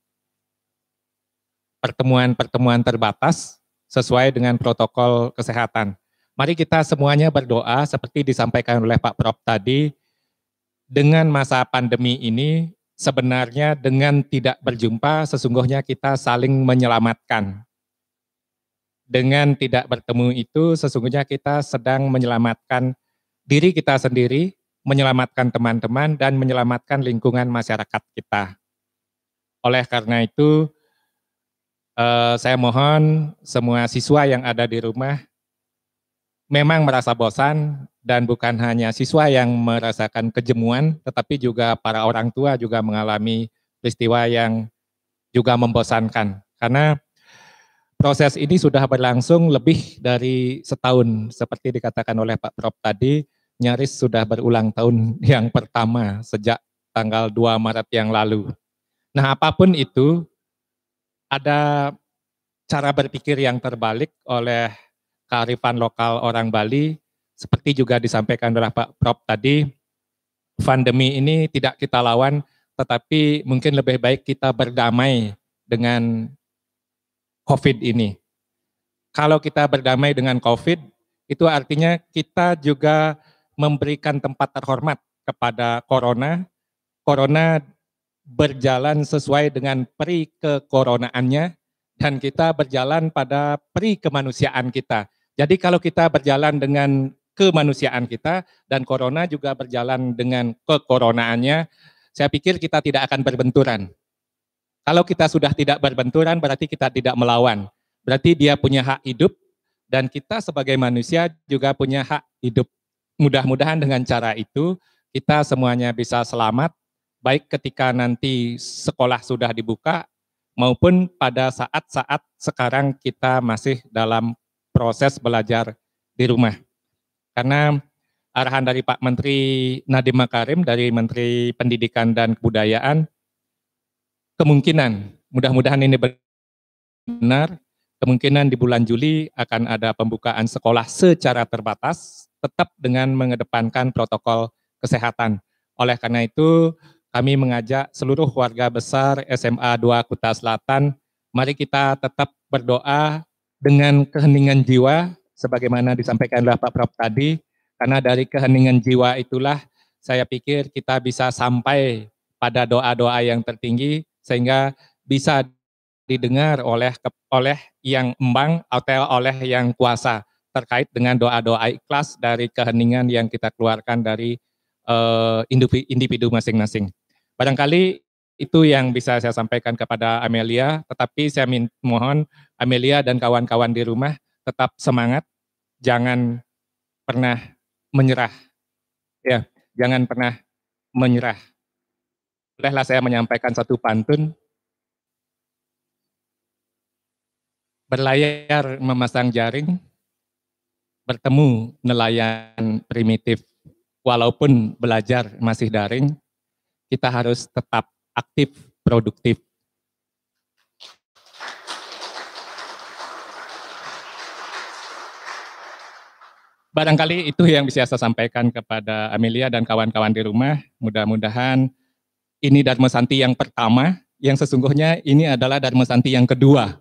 pertemuan-pertemuan terbatas sesuai dengan protokol kesehatan. Mari kita semuanya berdoa seperti disampaikan oleh Pak Prof tadi, dengan masa pandemi ini sebenarnya dengan tidak berjumpa sesungguhnya kita saling menyelamatkan dengan tidak bertemu itu sesungguhnya kita sedang menyelamatkan diri kita sendiri, menyelamatkan teman-teman, dan menyelamatkan lingkungan masyarakat kita. Oleh karena itu, eh, saya mohon semua siswa yang ada di rumah memang merasa bosan dan bukan hanya siswa yang merasakan kejemuan, tetapi juga para orang tua juga mengalami peristiwa yang juga membosankan. Karena proses ini sudah berlangsung lebih dari setahun. Seperti dikatakan oleh Pak Prof tadi, nyaris sudah berulang tahun yang pertama sejak tanggal 2 Maret yang lalu. Nah apapun itu, ada cara berpikir yang terbalik oleh kearifan lokal orang Bali, seperti juga disampaikan oleh Pak Prof tadi, pandemi ini tidak kita lawan, tetapi mungkin lebih baik kita berdamai dengan COVID ini. Kalau kita berdamai dengan COVID, itu artinya kita juga memberikan tempat terhormat kepada corona. Corona berjalan sesuai dengan peri kekoronaannya dan kita berjalan pada peri kemanusiaan kita. Jadi kalau kita berjalan dengan kemanusiaan kita dan corona juga berjalan dengan kekoronaannya, saya pikir kita tidak akan berbenturan. Kalau kita sudah tidak berbenturan berarti kita tidak melawan. Berarti dia punya hak hidup dan kita sebagai manusia juga punya hak hidup. Mudah-mudahan dengan cara itu kita semuanya bisa selamat baik ketika nanti sekolah sudah dibuka maupun pada saat-saat sekarang kita masih dalam proses belajar di rumah. Karena arahan dari Pak Menteri Nadiem Makarim dari Menteri Pendidikan dan Kebudayaan kemungkinan, mudah-mudahan ini benar, kemungkinan di bulan Juli akan ada pembukaan sekolah secara terbatas, tetap dengan mengedepankan protokol kesehatan. Oleh karena itu, kami mengajak seluruh warga besar SMA 2 Kuta Selatan, mari kita tetap berdoa dengan keheningan jiwa, sebagaimana disampaikan oleh Pak Prof tadi, karena dari keheningan jiwa itulah saya pikir kita bisa sampai pada doa-doa yang tertinggi sehingga bisa didengar oleh oleh yang embang atau oleh yang kuasa terkait dengan doa-doa ikhlas dari keheningan yang kita keluarkan dari uh, individu masing-masing. Barangkali itu yang bisa saya sampaikan kepada Amelia, tetapi saya mohon Amelia dan kawan-kawan di rumah tetap semangat, jangan pernah menyerah. Ya, jangan pernah menyerah. Bolehlah saya menyampaikan satu pantun. Berlayar memasang jaring, bertemu nelayan primitif. Walaupun belajar masih daring, kita harus tetap aktif, produktif. barangkali itu yang bisa saya sampaikan kepada Amelia dan kawan-kawan di rumah. Mudah-mudahan ini Dharma Santi yang pertama, yang sesungguhnya ini adalah Dharma Santi yang kedua.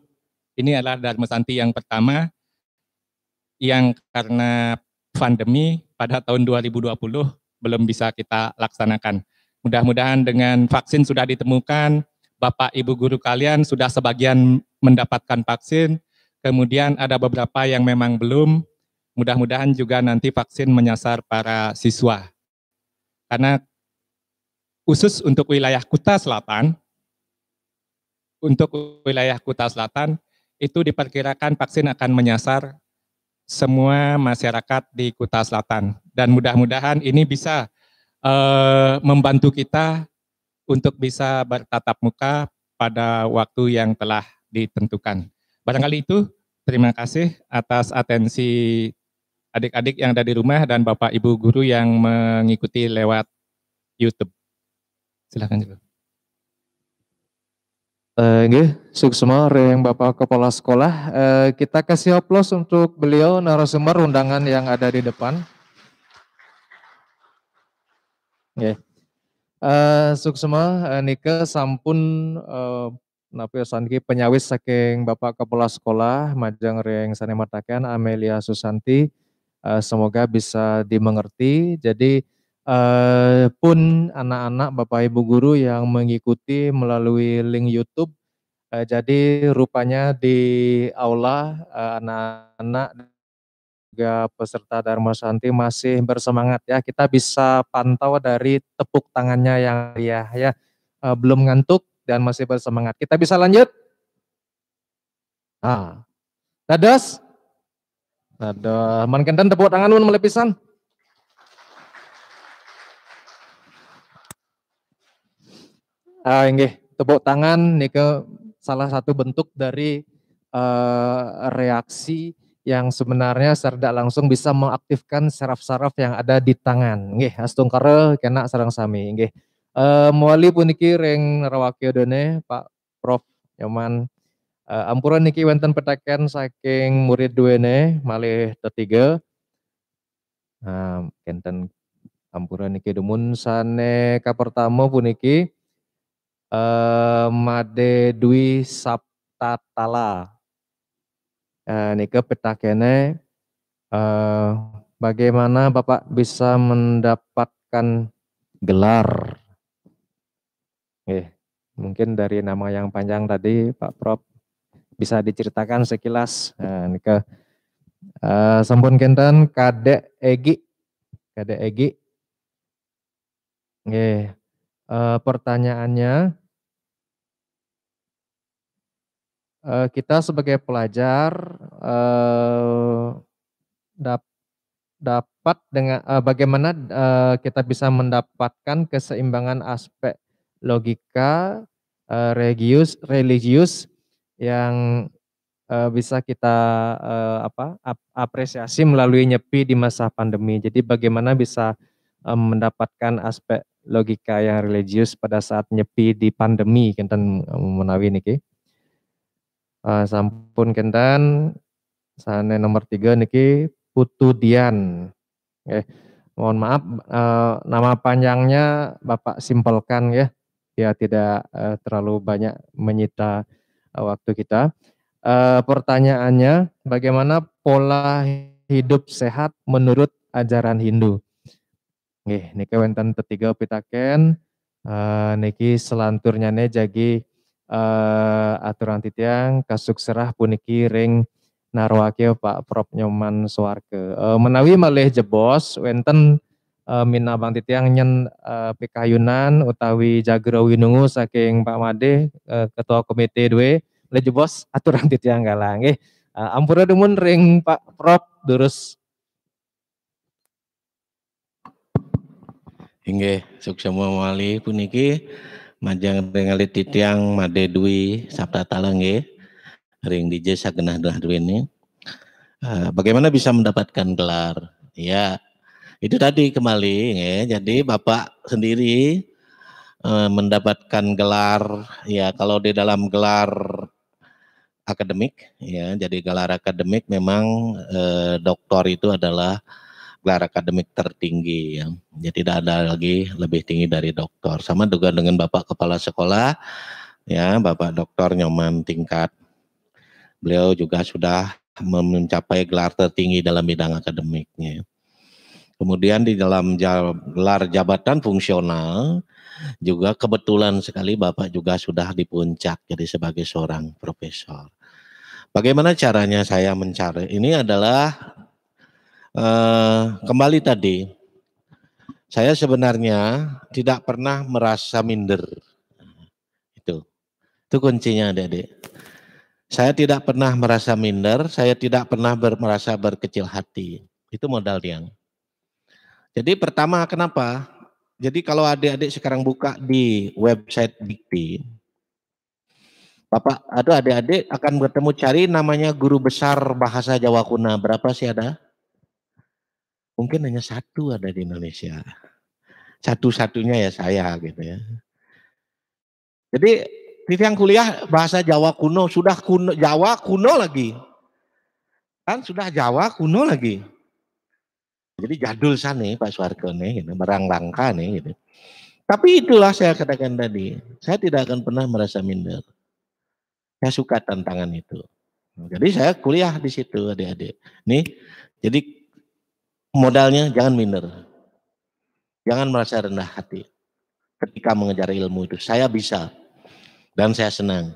Ini adalah Dharma Santi yang pertama yang karena pandemi pada tahun 2020 belum bisa kita laksanakan. Mudah-mudahan dengan vaksin sudah ditemukan, Bapak Ibu guru kalian sudah sebagian mendapatkan vaksin, kemudian ada beberapa yang memang belum. Mudah-mudahan juga nanti vaksin menyasar para siswa. Karena khusus untuk wilayah Kuta Selatan, untuk wilayah Kuta Selatan itu diperkirakan vaksin akan menyasar semua masyarakat di Kuta Selatan dan mudah-mudahan ini bisa eh, membantu kita untuk bisa bertatap muka pada waktu yang telah ditentukan. Barangkali itu, terima kasih atas atensi adik-adik yang ada di rumah dan Bapak Ibu guru yang mengikuti lewat YouTube. Silakan coba. Oke, eh, Suksma yang Bapak Kepala Sekolah, eh, kita kasih aplaus untuk beliau narasumber undangan yang ada di depan. Oke, Uh, eh, Suksma uh, Nike sampun uh, Napi ya, Sanki penyawis saking Bapak Kepala Sekolah Majang Reng Sanematakan Amelia Susanti semoga bisa dimengerti. Jadi uh, pun anak-anak Bapak Ibu guru yang mengikuti melalui link YouTube. Uh, jadi rupanya di aula eh, anak-anak juga peserta Dharma Santi masih bersemangat ya. Kita bisa pantau dari tepuk tangannya yang ya ya uh, belum ngantuk dan masih bersemangat. Kita bisa lanjut? Ah. Dadas? Nah, Dadah, man tepuk tangan mun melepisan. uh, tepuk tangan ke salah satu bentuk dari uh, reaksi yang sebenarnya secara langsung bisa mengaktifkan saraf-saraf yang ada di tangan. Nggih, astung kare kena sarang sami. Nggih. Uh, muali puniki ring rawakio dene Pak Prof Yaman Uh, ampuran niki wonten petaken saking murid duene malih ketiga. Nah, kenten ampura niki demun sane pertama puniki uh, Made Dwi Saptatala. Uh, ke petakene uh, eh, bagaimana Bapak bisa mendapatkan gelar? Eh, mungkin dari nama yang panjang tadi Pak Prof bisa diceritakan sekilas. ini ke uh, sampun kenten Kadek Egi. Kadek Egi. Eh, Eh, pertanyaannya. Eh, kita sebagai pelajar eh, dapat dengan bagaimana kita bisa mendapatkan keseimbangan aspek logika religius religius yang bisa kita apa apresiasi melalui nyepi di masa pandemi. Jadi bagaimana bisa mendapatkan aspek logika yang religius pada saat nyepi di pandemi kenten menawi um, niki. Uh, sampun kenten sana nomor tiga niki Putu Dian. Eh, mohon maaf uh, nama panjangnya Bapak simpelkan ya. Ya tidak uh, terlalu banyak menyita uh, waktu kita. Uh, pertanyaannya bagaimana pola hidup sehat menurut ajaran Hindu? Nih, niki wonten tetiga pitaken uh, niki selanturnya nih jadi uh, eh, aturan titiang kasuk serah puniki ring narwake Pak Prop Nyoman suarke Uh, menawi malih jebos wenten uh, eh, minabang titiang nyen uh, pikayunan utawi jagro winungu saking Pak Made uh, ketua komite dua, lejebos aturan titiang galang eh Uh, ampura dumun ring Pak Prop durus Inggih, suksama wali puniki majang ningali titiang made dwi sabda talang nggih. Ring dije sagenah dah ini. Eh, bagaimana bisa mendapatkan gelar? Ya, itu tadi kembali ya. Jadi Bapak sendiri eh, mendapatkan gelar ya kalau di dalam gelar akademik ya jadi gelar akademik memang eh, doktor itu adalah gelar akademik tertinggi ya. Jadi tidak ada lagi lebih tinggi dari doktor. Sama juga dengan Bapak Kepala Sekolah ya, Bapak Doktor Nyoman Tingkat. Beliau juga sudah mencapai gelar tertinggi dalam bidang akademiknya. Kemudian di dalam gelar jabatan fungsional juga kebetulan sekali Bapak juga sudah di puncak jadi sebagai seorang profesor. Bagaimana caranya saya mencari? Ini adalah Eh, kembali tadi, saya sebenarnya tidak pernah merasa minder. Itu. Itu kuncinya adik-adik. Saya tidak pernah merasa minder, saya tidak pernah ber, merasa berkecil hati. Itu modal yang. Jadi pertama kenapa? Jadi kalau adik-adik sekarang buka di website Dikti, Bapak atau adik-adik akan bertemu cari namanya guru besar bahasa Jawa kuna. Berapa sih ada? mungkin hanya satu ada di Indonesia. Satu-satunya ya saya gitu ya. Jadi TV yang kuliah bahasa Jawa kuno sudah kuno Jawa kuno lagi. Kan sudah Jawa kuno lagi. Jadi jadul sana Pak Suarko nih, gitu, barang langka nih gitu. Tapi itulah saya katakan tadi, saya tidak akan pernah merasa minder. Saya suka tantangan itu. Jadi saya kuliah di situ adik-adik. Nih, jadi modalnya jangan minder. Jangan merasa rendah hati ketika mengejar ilmu itu. Saya bisa dan saya senang.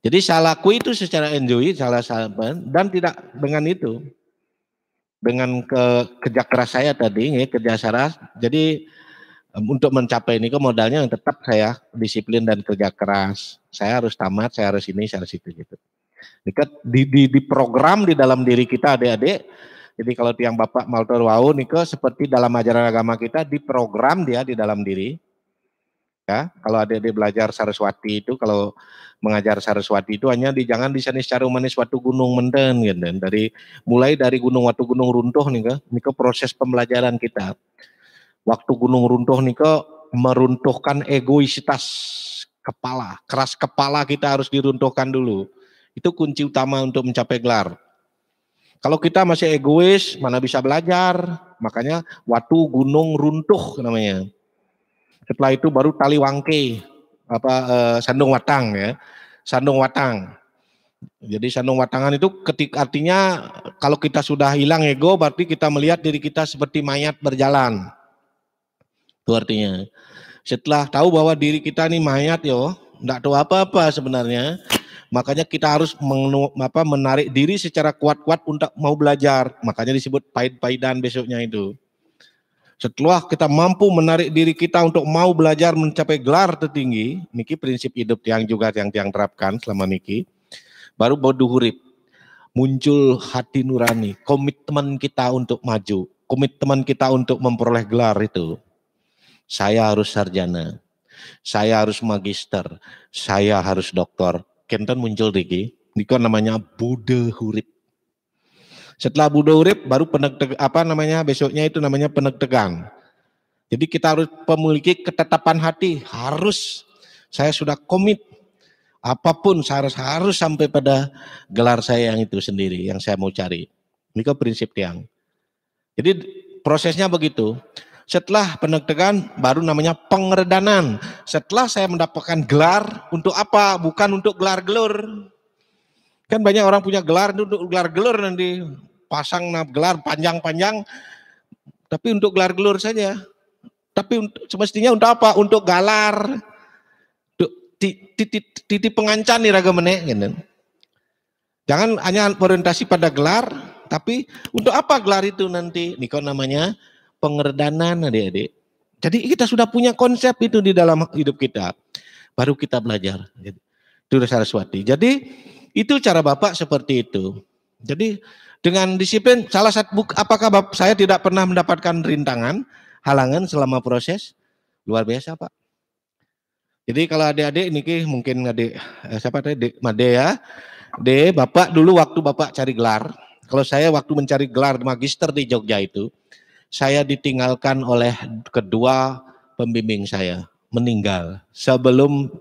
Jadi saya laku itu secara enjoy, salah sahabat, dan tidak dengan itu. Dengan ke, kerja keras saya tadi, ya, kerja keras, jadi untuk mencapai ini ke modalnya yang tetap saya disiplin dan kerja keras. Saya harus tamat, saya harus ini, saya harus itu gitu. di, di, di program di dalam diri kita adik-adik jadi kalau tiang Bapak Maltor Wau Niko seperti dalam ajaran agama kita diprogram dia di dalam diri. Ya, kalau ada adik belajar Saraswati itu kalau mengajar Saraswati itu hanya di jangan di sana secara manis watu gunung menden gitu. Dari mulai dari gunung watu gunung runtuh nih niko proses pembelajaran kita. Waktu gunung runtuh nih niko meruntuhkan egoisitas kepala, keras kepala kita harus diruntuhkan dulu. Itu kunci utama untuk mencapai gelar. Kalau kita masih egois, mana bisa belajar? Makanya watu gunung runtuh namanya. Setelah itu baru tali wangke, apa eh, sandung watang ya, sandung watang. Jadi sandung watangan itu ketika artinya kalau kita sudah hilang ego, berarti kita melihat diri kita seperti mayat berjalan. Itu artinya. Setelah tahu bahwa diri kita ini mayat yo, enggak tahu apa-apa sebenarnya. Makanya kita harus menu, apa, menarik diri secara kuat-kuat untuk mau belajar. Makanya disebut pahit-pahitan besoknya itu. Setelah kita mampu menarik diri kita untuk mau belajar mencapai gelar tertinggi, niki prinsip hidup yang juga yang tiang terapkan selama niki, baru hurib, muncul hati nurani, komitmen kita untuk maju, komitmen kita untuk memperoleh gelar itu. Saya harus sarjana, saya harus magister, saya harus doktor, Kenton muncul Riki, niko namanya Buddha Hurip. Setelah Buddha Hurip baru peneg apa namanya besoknya itu namanya penegakan. Jadi kita harus memiliki ketetapan hati, harus saya sudah komit apapun saya harus harus sampai pada gelar saya yang itu sendiri yang saya mau cari. Ini prinsip yang. Jadi prosesnya begitu. Setelah penegakan baru namanya pengeredanan. Setelah saya mendapatkan gelar untuk apa? Bukan untuk gelar gelur. Kan banyak orang punya gelar untuk gelar gelur nanti pasang gelar panjang-panjang. Tapi untuk gelar gelur saja. Tapi untuk, semestinya untuk apa? Untuk galar. Untuk pengancan nih ragamene. Gitu. Jangan hanya orientasi pada gelar, tapi untuk apa gelar itu nanti? Niko namanya pengerdanan adik-adik. Jadi kita sudah punya konsep itu di dalam hidup kita. Baru kita belajar. Itu Saraswati. Jadi itu cara Bapak seperti itu. Jadi dengan disiplin salah satu apakah Bapak, saya tidak pernah mendapatkan rintangan, halangan selama proses? Luar biasa, Pak. Jadi kalau adik-adik ini, mungkin adik eh, siapa tadi Made ya. De, Bapak dulu waktu Bapak cari gelar, kalau saya waktu mencari gelar magister di Jogja itu, saya ditinggalkan oleh kedua pembimbing saya, meninggal sebelum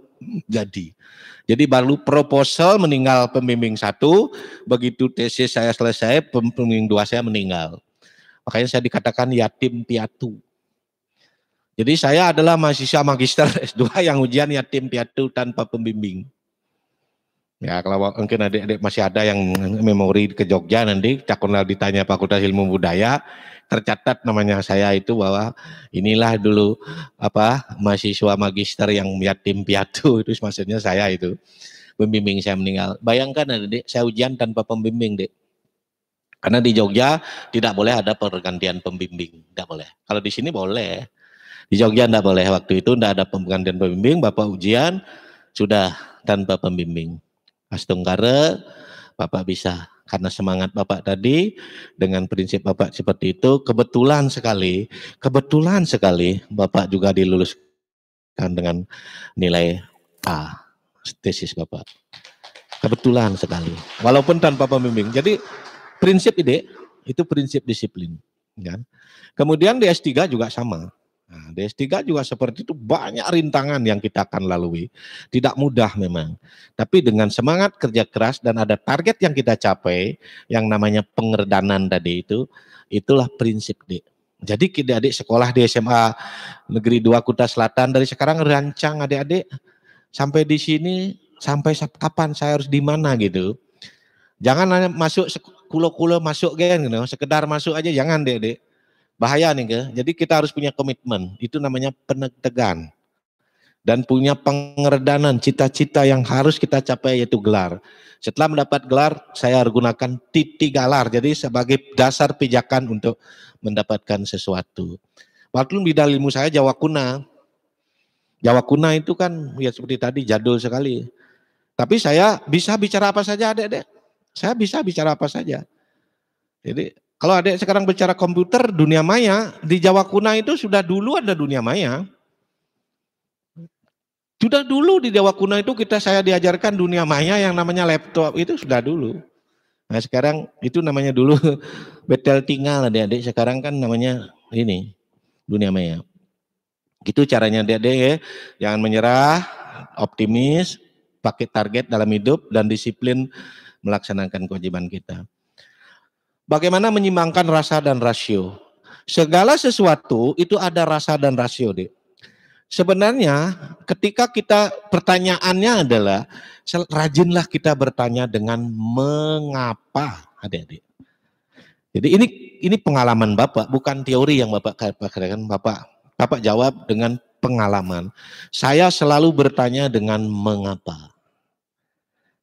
jadi. Jadi baru proposal meninggal pembimbing satu, begitu tesis saya selesai, pembimbing dua saya meninggal. Makanya saya dikatakan yatim piatu. Jadi saya adalah mahasiswa magister S2 yang ujian yatim piatu tanpa pembimbing. Ya kalau mungkin adik-adik masih ada yang memori ke Jogja nanti, tak kenal ditanya Fakultas Ilmu Budaya, tercatat namanya saya itu bahwa inilah dulu apa mahasiswa magister yang yatim piatu itu maksudnya saya itu pembimbing saya meninggal. Bayangkan adik, saya ujian tanpa pembimbing, Dek. Karena di Jogja tidak boleh ada pergantian pembimbing, tidak boleh. Kalau di sini boleh. Di Jogja tidak boleh waktu itu tidak ada pergantian pembimbing, Bapak ujian sudah tanpa pembimbing. astungkare Bapak bisa karena semangat Bapak tadi dengan prinsip Bapak seperti itu kebetulan sekali kebetulan sekali Bapak juga diluluskan dengan nilai A tesis Bapak kebetulan sekali walaupun tanpa pembimbing jadi prinsip ide itu prinsip disiplin kan kemudian di S3 juga sama Nah, DS3 juga seperti itu banyak rintangan yang kita akan lalui. Tidak mudah memang. Tapi dengan semangat kerja keras dan ada target yang kita capai yang namanya pengerdanan tadi itu, itulah prinsip D. Jadi adik-adik sekolah di SMA Negeri 2 Kuta Selatan dari sekarang rancang adik-adik sampai di sini sampai kapan saya harus di mana gitu. Jangan hanya masuk kulo-kulo masuk gen gitu, sekedar masuk aja jangan adik-adik Bahaya nih, ke. jadi kita harus punya komitmen. Itu namanya penegakan dan punya pengeredanan cita-cita yang harus kita capai yaitu gelar. Setelah mendapat gelar, saya gunakan titi galar. Jadi sebagai dasar pijakan untuk mendapatkan sesuatu. Waktu bidang ilmu saya Jawa Kuna. Jawa Kuna itu kan ya seperti tadi jadul sekali. Tapi saya bisa bicara apa saja adek-adek. Saya bisa bicara apa saja. Jadi kalau adik sekarang bicara komputer, dunia maya, di Jawa Kuna itu sudah dulu ada dunia maya. Sudah dulu di Jawa Kuna itu kita saya diajarkan dunia maya yang namanya laptop itu sudah dulu. Nah sekarang itu namanya dulu betel tinggal adik-adik. Sekarang kan namanya ini dunia maya. Gitu caranya adik-adik ya. Jangan menyerah, optimis, pakai target dalam hidup dan disiplin melaksanakan kewajiban kita. Bagaimana menyimbangkan rasa dan rasio? Segala sesuatu itu ada rasa dan rasio, Dek. Sebenarnya ketika kita pertanyaannya adalah rajinlah kita bertanya dengan mengapa, Adik-adik. Jadi ini ini pengalaman Bapak, bukan teori yang Bapak katakan Bapak. Bapak jawab dengan pengalaman. Saya selalu bertanya dengan mengapa.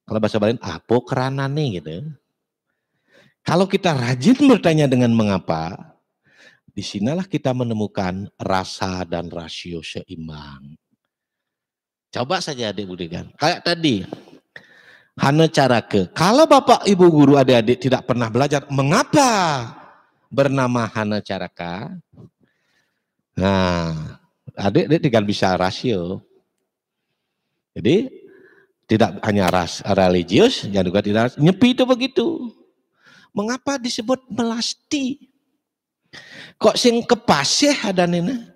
Kalau bahasa Bali, apo keranane gitu. Ya. Kalau kita rajin bertanya dengan mengapa, disinilah kita menemukan rasa dan rasio seimbang. Coba saja adik kan. Kayak tadi, Hana ke, Kalau bapak ibu guru adik-adik tidak pernah belajar, mengapa bernama Hana Caraka? Nah, adik-adik tinggal bisa rasio. Jadi tidak hanya ras religius, yang juga tidak nyepi itu begitu. Mengapa disebut melasti? Kok sing kepasih ada nina?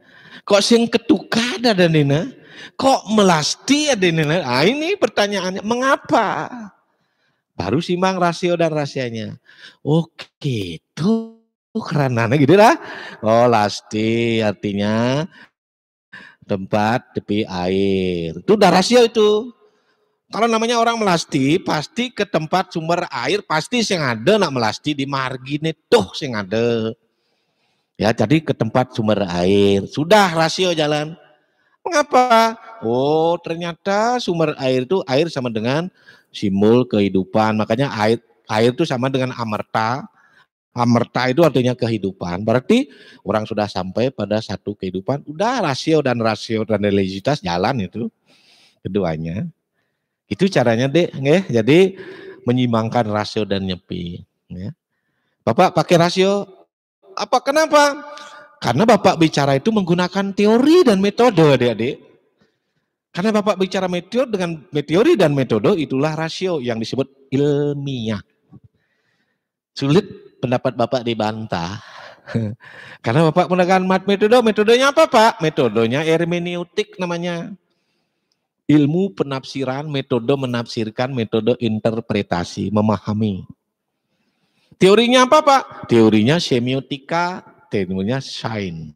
Kok sing ketuka ada nina? Kok melasti ada nina? Ah ini pertanyaannya, mengapa? Baru simak rasio dan rahasianya. Oh itu Karena gitu lah. Gitu oh lasti artinya tempat tepi air. Itu udah rasio itu. Kalau namanya orang melasti, pasti ke tempat sumber air, pasti sing ada nak melasti di margine tuh sing ada. Ya, jadi ke tempat sumber air. Sudah rasio jalan. Mengapa? Oh, ternyata sumber air itu air sama dengan simbol kehidupan. Makanya air air itu sama dengan amerta. Amerta itu artinya kehidupan. Berarti orang sudah sampai pada satu kehidupan. Udah rasio dan rasio dan religiositas jalan itu keduanya. Itu caranya deh, ya. Jadi menyimbangkan rasio dan nyepi. Ya. Bapak pakai rasio, apa kenapa? Karena bapak bicara itu menggunakan teori dan metode, adik-adik. Karena bapak bicara meteor dengan meteori dan metode itulah rasio yang disebut ilmiah. Sulit pendapat bapak dibantah. Karena bapak menggunakan metode, metodenya apa pak? Metodenya hermeneutik namanya ilmu penafsiran, metode menafsirkan, metode interpretasi, memahami. Teorinya apa Pak? Teorinya semiotika, teorinya sign,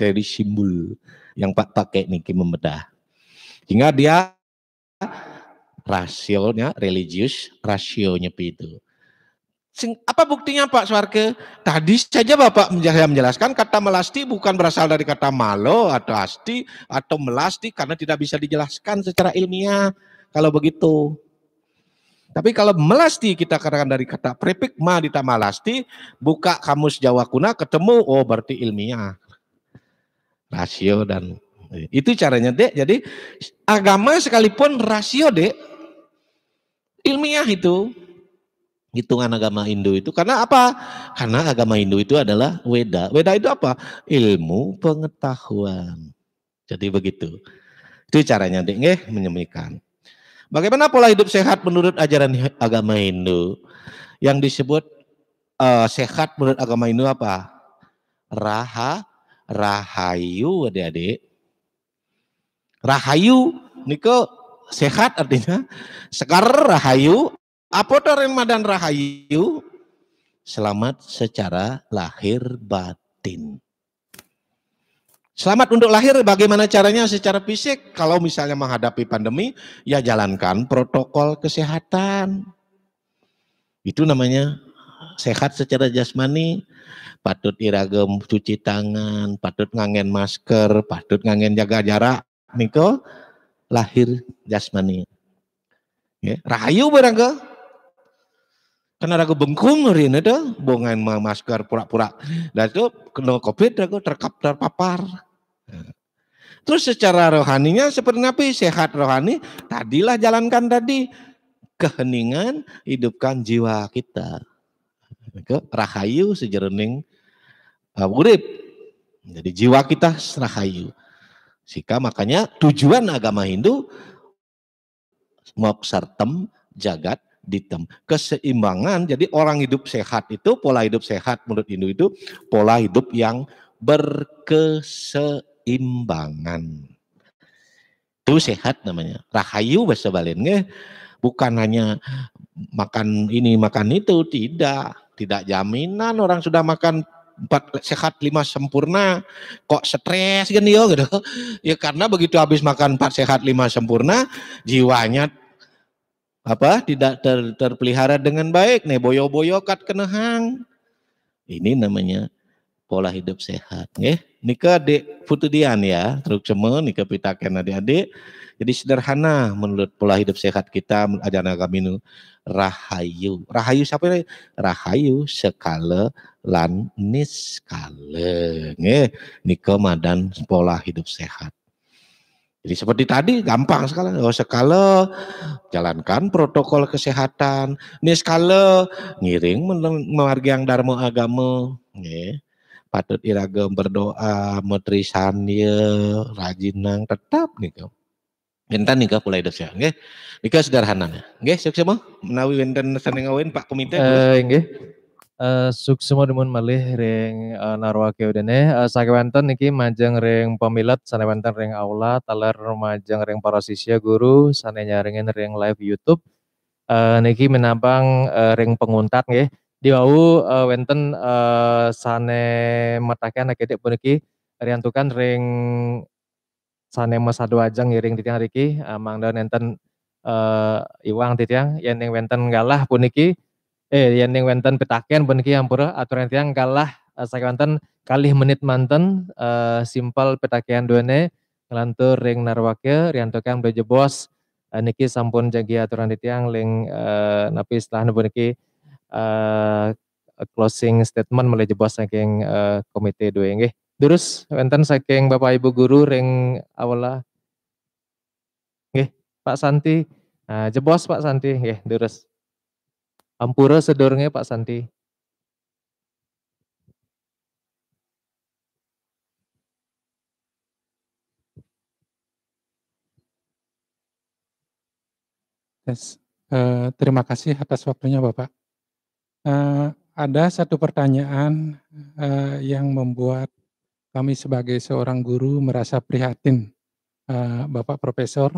teori simbol yang Pak pakai niki membedah. Hingga dia rasionya religius, rasionya itu apa buktinya Pak Suarke? Tadi saja Bapak saya menjelaskan kata melasti bukan berasal dari kata malo atau asti atau melasti karena tidak bisa dijelaskan secara ilmiah kalau begitu. Tapi kalau melasti kita katakan dari kata prefik ma ditambah lasti, buka kamus Jawa kuna ketemu oh berarti ilmiah. Rasio dan itu caranya Dek. Jadi agama sekalipun rasio Dek. Ilmiah itu hitungan agama Hindu itu karena apa? Karena agama Hindu itu adalah Weda. Weda itu apa? Ilmu pengetahuan. Jadi begitu. Itu caranya Dek nggih menyemikan. Bagaimana pola hidup sehat menurut ajaran agama Hindu? Yang disebut uh, sehat menurut agama Hindu apa? Raha rahayu Adik-adik. Rahayu niko sehat artinya segar rahayu Apodo dan Rahayu selamat secara lahir batin. Selamat untuk lahir bagaimana caranya secara fisik? Kalau misalnya menghadapi pandemi, ya jalankan protokol kesehatan. Itu namanya sehat secara jasmani, patut iragem cuci tangan, patut ngangen masker, patut ngangen jaga jarak. Niko lahir jasmani. Ya, rahayu barangkali karena ragu bengkung ini tuh, bongan masker pura-pura. Dan nah, itu kena covid ragu terkap terpapar. Terus secara rohaninya seperti apa? Sehat rohani, tadilah jalankan tadi. Keheningan, hidupkan jiwa kita. Rahayu sejerening eh, urip. Jadi jiwa kita rahayu. Sika makanya tujuan agama Hindu moksartem jagat ditem. Keseimbangan, jadi orang hidup sehat itu, pola hidup sehat menurut Hindu itu pola hidup yang berkeseimbangan. Itu sehat namanya. Rahayu bahasa Balennya bukan hanya makan ini makan itu tidak tidak jaminan orang sudah makan empat sehat lima sempurna kok stres gini kan yo gitu ya karena begitu habis makan empat sehat lima sempurna jiwanya apa tidak ter, terpelihara dengan baik nih boyo-boyokat hang ini namanya pola hidup sehat nih nika dek putudian ya truk ceme nika pitakeun adik-adik jadi sederhana menurut pola hidup sehat kita ajaran kami nu rahayu rahayu siapa ini rahayu sekale lan niskale nih nika madan pola hidup sehat jadi seperti tadi gampang sekali, Oh usah jalankan protokol kesehatan. Ini sekali ngiring yang dharma agama. Patut iraga berdoa, metrisan rajin nang tetap gitu. kau, nikah kula hidup saya, nggih. kau sederhananya. Nggih, siap-siap menawi wonten seneng ngawin Pak Komite. Eh, Eh, suksumo dimun malih ring uh, eh, narwake udene uh, eh, wanten niki majeng ring pemilat Sane wanten ring aula taler majeng ring sisya guru sane nyaringin ring live YouTube uh, niki menabang uh, ring penguntat nggih diwau uh, wenten uh, sane matakan pun puniki riantukan ring sane masadu ajeng ngiring titiang riki uh, mangda nenten uh, iwang titiang Yang wenten galah niki eh yang wenten pitaken benki atau aturan tiang kalah eh, saya wenten kali menit manten uh, simpel petakian duene ngelantur ring narwake rianto kang beje bos uh, niki sampun jagi aturan di tiang ling uh, napi setelah nubun niki uh, closing statement mulai jebos saking uh, komite dua nggih. Terus wenten saking Bapak Ibu guru ring awala Pak Santi. Nah, jebos Pak Santi nggih terus. Ampura sedurunge Pak Santi. Yes. Uh, terima kasih atas waktunya Bapak. Uh, ada satu pertanyaan uh, yang membuat kami sebagai seorang guru merasa prihatin uh, Bapak Profesor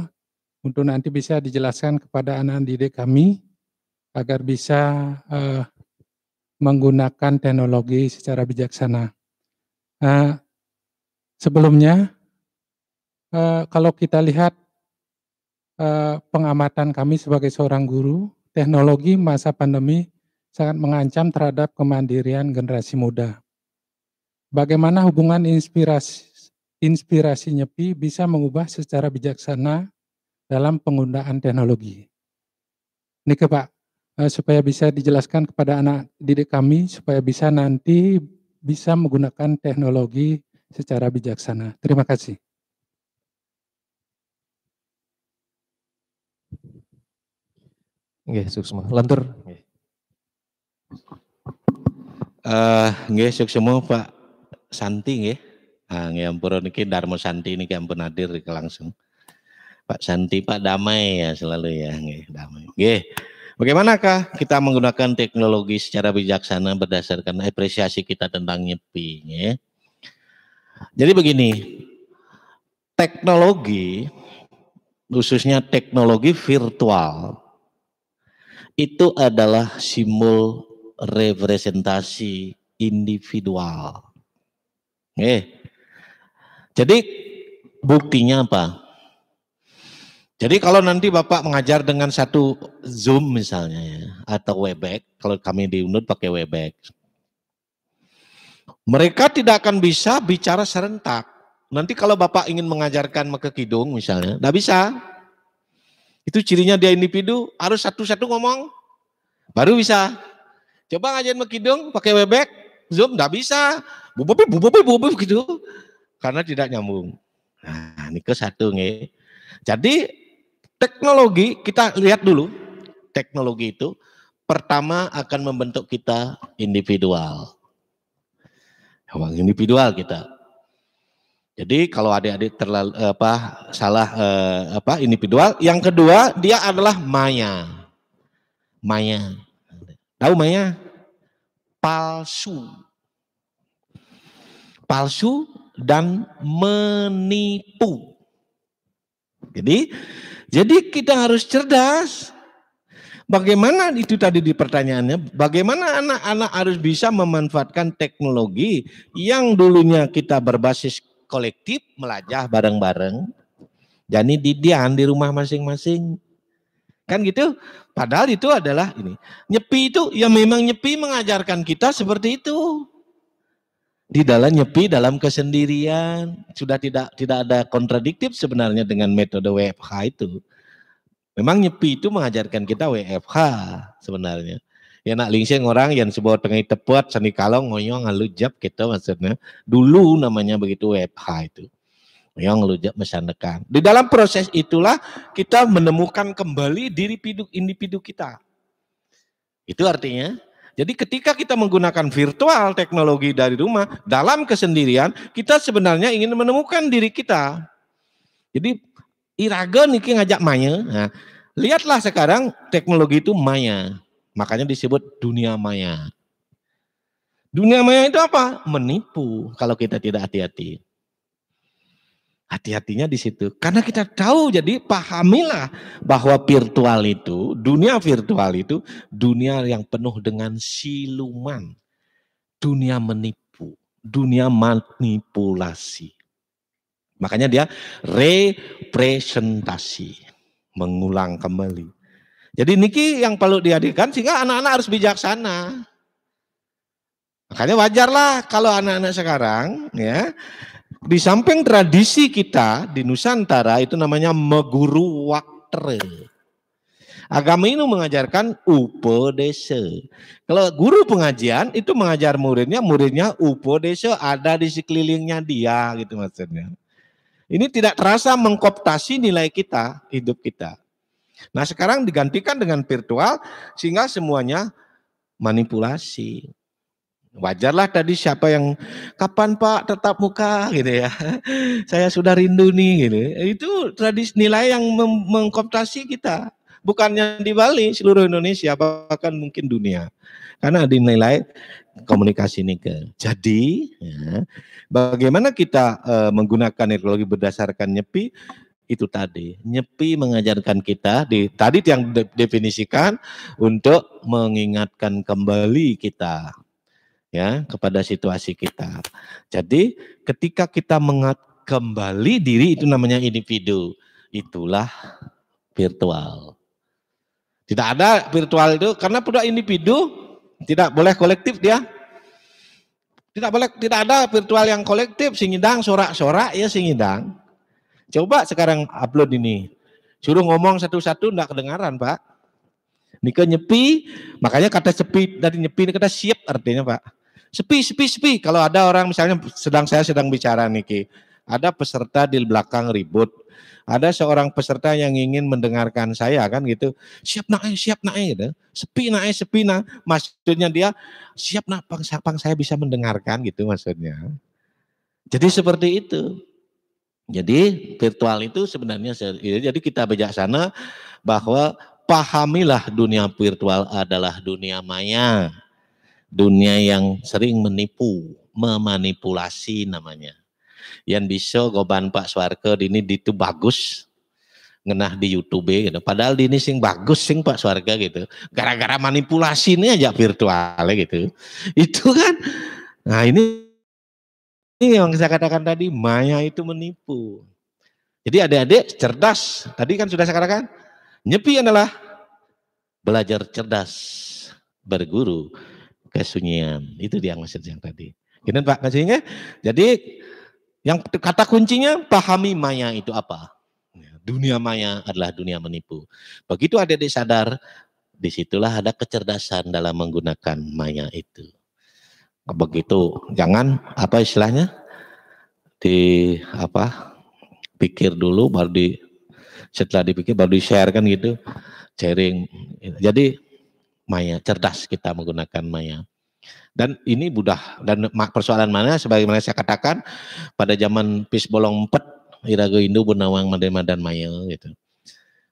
untuk nanti bisa dijelaskan kepada anak anak didik kami agar bisa uh, menggunakan teknologi secara bijaksana. Nah, sebelumnya, uh, kalau kita lihat uh, pengamatan kami sebagai seorang guru, teknologi masa pandemi sangat mengancam terhadap kemandirian generasi muda. Bagaimana hubungan inspirasi, inspirasi nyepi bisa mengubah secara bijaksana dalam penggunaan teknologi? Ini ke Pak, Eh, supaya bisa dijelaskan kepada anak didik kami supaya bisa nanti bisa menggunakan teknologi secara bijaksana. Terima kasih. Nggih, Suksma. Lentur. Nggih. Eh, semua Pak Santi nggih. Ah, nggih ampun niki Darmo Santi niki ampun hadir langsung. Pak Santi, Pak Damai ya selalu ya, nggih, damai. Nggih. Bagaimanakah kita menggunakan teknologi secara bijaksana berdasarkan apresiasi kita tentang nyepi? Ya? Jadi begini, teknologi khususnya teknologi virtual itu adalah simbol representasi individual. Eh, jadi buktinya apa? Jadi kalau nanti Bapak mengajar dengan satu Zoom misalnya ya, atau Webex, kalau kami di pakai Webex. Mereka tidak akan bisa bicara serentak. Nanti kalau Bapak ingin mengajarkan ke Kidung misalnya, tidak bisa. Itu cirinya dia individu, harus satu-satu ngomong, baru bisa. Coba ngajarin Kidung pakai Webex, Zoom tidak bisa. bubu, bubu, bubu, gitu. Karena tidak nyambung. Nah, ini ke satu nih. Jadi Teknologi kita lihat dulu. Teknologi itu pertama akan membentuk kita individual. Emang individual kita. Jadi kalau adik-adik terlalu apa salah eh, apa individual, yang kedua dia adalah maya. Maya. Tahu maya? Palsu. Palsu dan menipu. Jadi jadi kita harus cerdas. Bagaimana itu tadi di pertanyaannya, bagaimana anak-anak harus bisa memanfaatkan teknologi yang dulunya kita berbasis kolektif melajah bareng-bareng. Jadi didian di rumah masing-masing. Kan gitu? Padahal itu adalah ini. Nyepi itu ya memang nyepi mengajarkan kita seperti itu di dalam nyepi dalam kesendirian sudah tidak tidak ada kontradiktif sebenarnya dengan metode WFH itu memang nyepi itu mengajarkan kita WFH sebenarnya ya nak lingsing orang yang sebuah tengah tepat seni kalong ngoyong ngalujap kita gitu maksudnya dulu namanya begitu WFH itu ngoyong ngalujap mesandekan di dalam proses itulah kita menemukan kembali diri piduk individu kita itu artinya jadi ketika kita menggunakan virtual teknologi dari rumah dalam kesendirian, kita sebenarnya ingin menemukan diri kita. Jadi Iraga niki ngajak maya. Nah, lihatlah sekarang teknologi itu maya. Makanya disebut dunia maya. Dunia maya itu apa? Menipu kalau kita tidak hati-hati. Hati-hatinya di situ. Karena kita tahu jadi pahamilah bahwa virtual itu, dunia virtual itu dunia yang penuh dengan siluman. Dunia menipu, dunia manipulasi. Makanya dia representasi, mengulang kembali. Jadi niki yang perlu dihadirkan sehingga anak-anak harus bijaksana. Makanya wajarlah kalau anak-anak sekarang ya di samping tradisi kita di Nusantara itu namanya meguru waktre. Agama ini mengajarkan upodese. Kalau guru pengajian itu mengajar muridnya, muridnya upodese ada di sekelilingnya dia gitu maksudnya. Ini tidak terasa mengkoptasi nilai kita, hidup kita. Nah sekarang digantikan dengan virtual sehingga semuanya manipulasi. Wajarlah tadi siapa yang kapan Pak tetap muka gitu ya. Saya sudah rindu nih gitu. Itu tradisi nilai yang mengkoptasi kita. Bukannya di Bali, seluruh Indonesia bahkan mungkin dunia. Karena dinilai komunikasi ini ke. Jadi, ya, bagaimana kita e, menggunakan ekologi berdasarkan nyepi? itu tadi nyepi mengajarkan kita di tadi yang definisikan untuk mengingatkan kembali kita ya kepada situasi kita. Jadi ketika kita mengat kembali diri itu namanya individu. Itulah virtual. Tidak ada virtual itu karena pada individu tidak boleh kolektif dia. Tidak boleh tidak ada virtual yang kolektif singidang sorak-sorak ya singidang. Coba sekarang upload ini. Suruh ngomong satu-satu enggak kedengaran, Pak. Nike nyepi, makanya kata sepi dari nyepi ini kata siap artinya, Pak sepi, sepi, sepi. Kalau ada orang misalnya sedang saya sedang bicara Niki, ada peserta di belakang ribut. Ada seorang peserta yang ingin mendengarkan saya kan gitu. Siap naik, siap naik gitu. Sepi naik, sepi naik. Maksudnya dia siap naik, pang, pang saya bisa mendengarkan gitu maksudnya. Jadi seperti itu. Jadi virtual itu sebenarnya jadi kita bijaksana bahwa pahamilah dunia virtual adalah dunia maya dunia yang sering menipu, memanipulasi namanya. Yang bisa goban Pak Suarke ini itu bagus, ngenah di YouTube gitu. Padahal ini sing bagus sing Pak Suarke gitu. Gara-gara manipulasi ini aja virtualnya gitu. Itu kan, nah ini ini yang saya katakan tadi, maya itu menipu. Jadi adik-adik cerdas, tadi kan sudah saya katakan, nyepi adalah belajar cerdas, berguru kesunyian. Itu dia maksud yang tadi. Gini Pak maksudnya? Jadi yang kata kuncinya pahami maya itu apa. Ya, dunia maya adalah dunia menipu. Begitu ada disadar, disitulah ada kecerdasan dalam menggunakan maya itu. Begitu, jangan apa istilahnya di apa pikir dulu baru di setelah dipikir baru di share kan gitu sharing. Jadi maya, cerdas kita menggunakan maya. Dan ini mudah dan persoalan mana sebagaimana saya katakan pada zaman Pis Bolong empat Irago Indo Benawang Madema dan Maya gitu.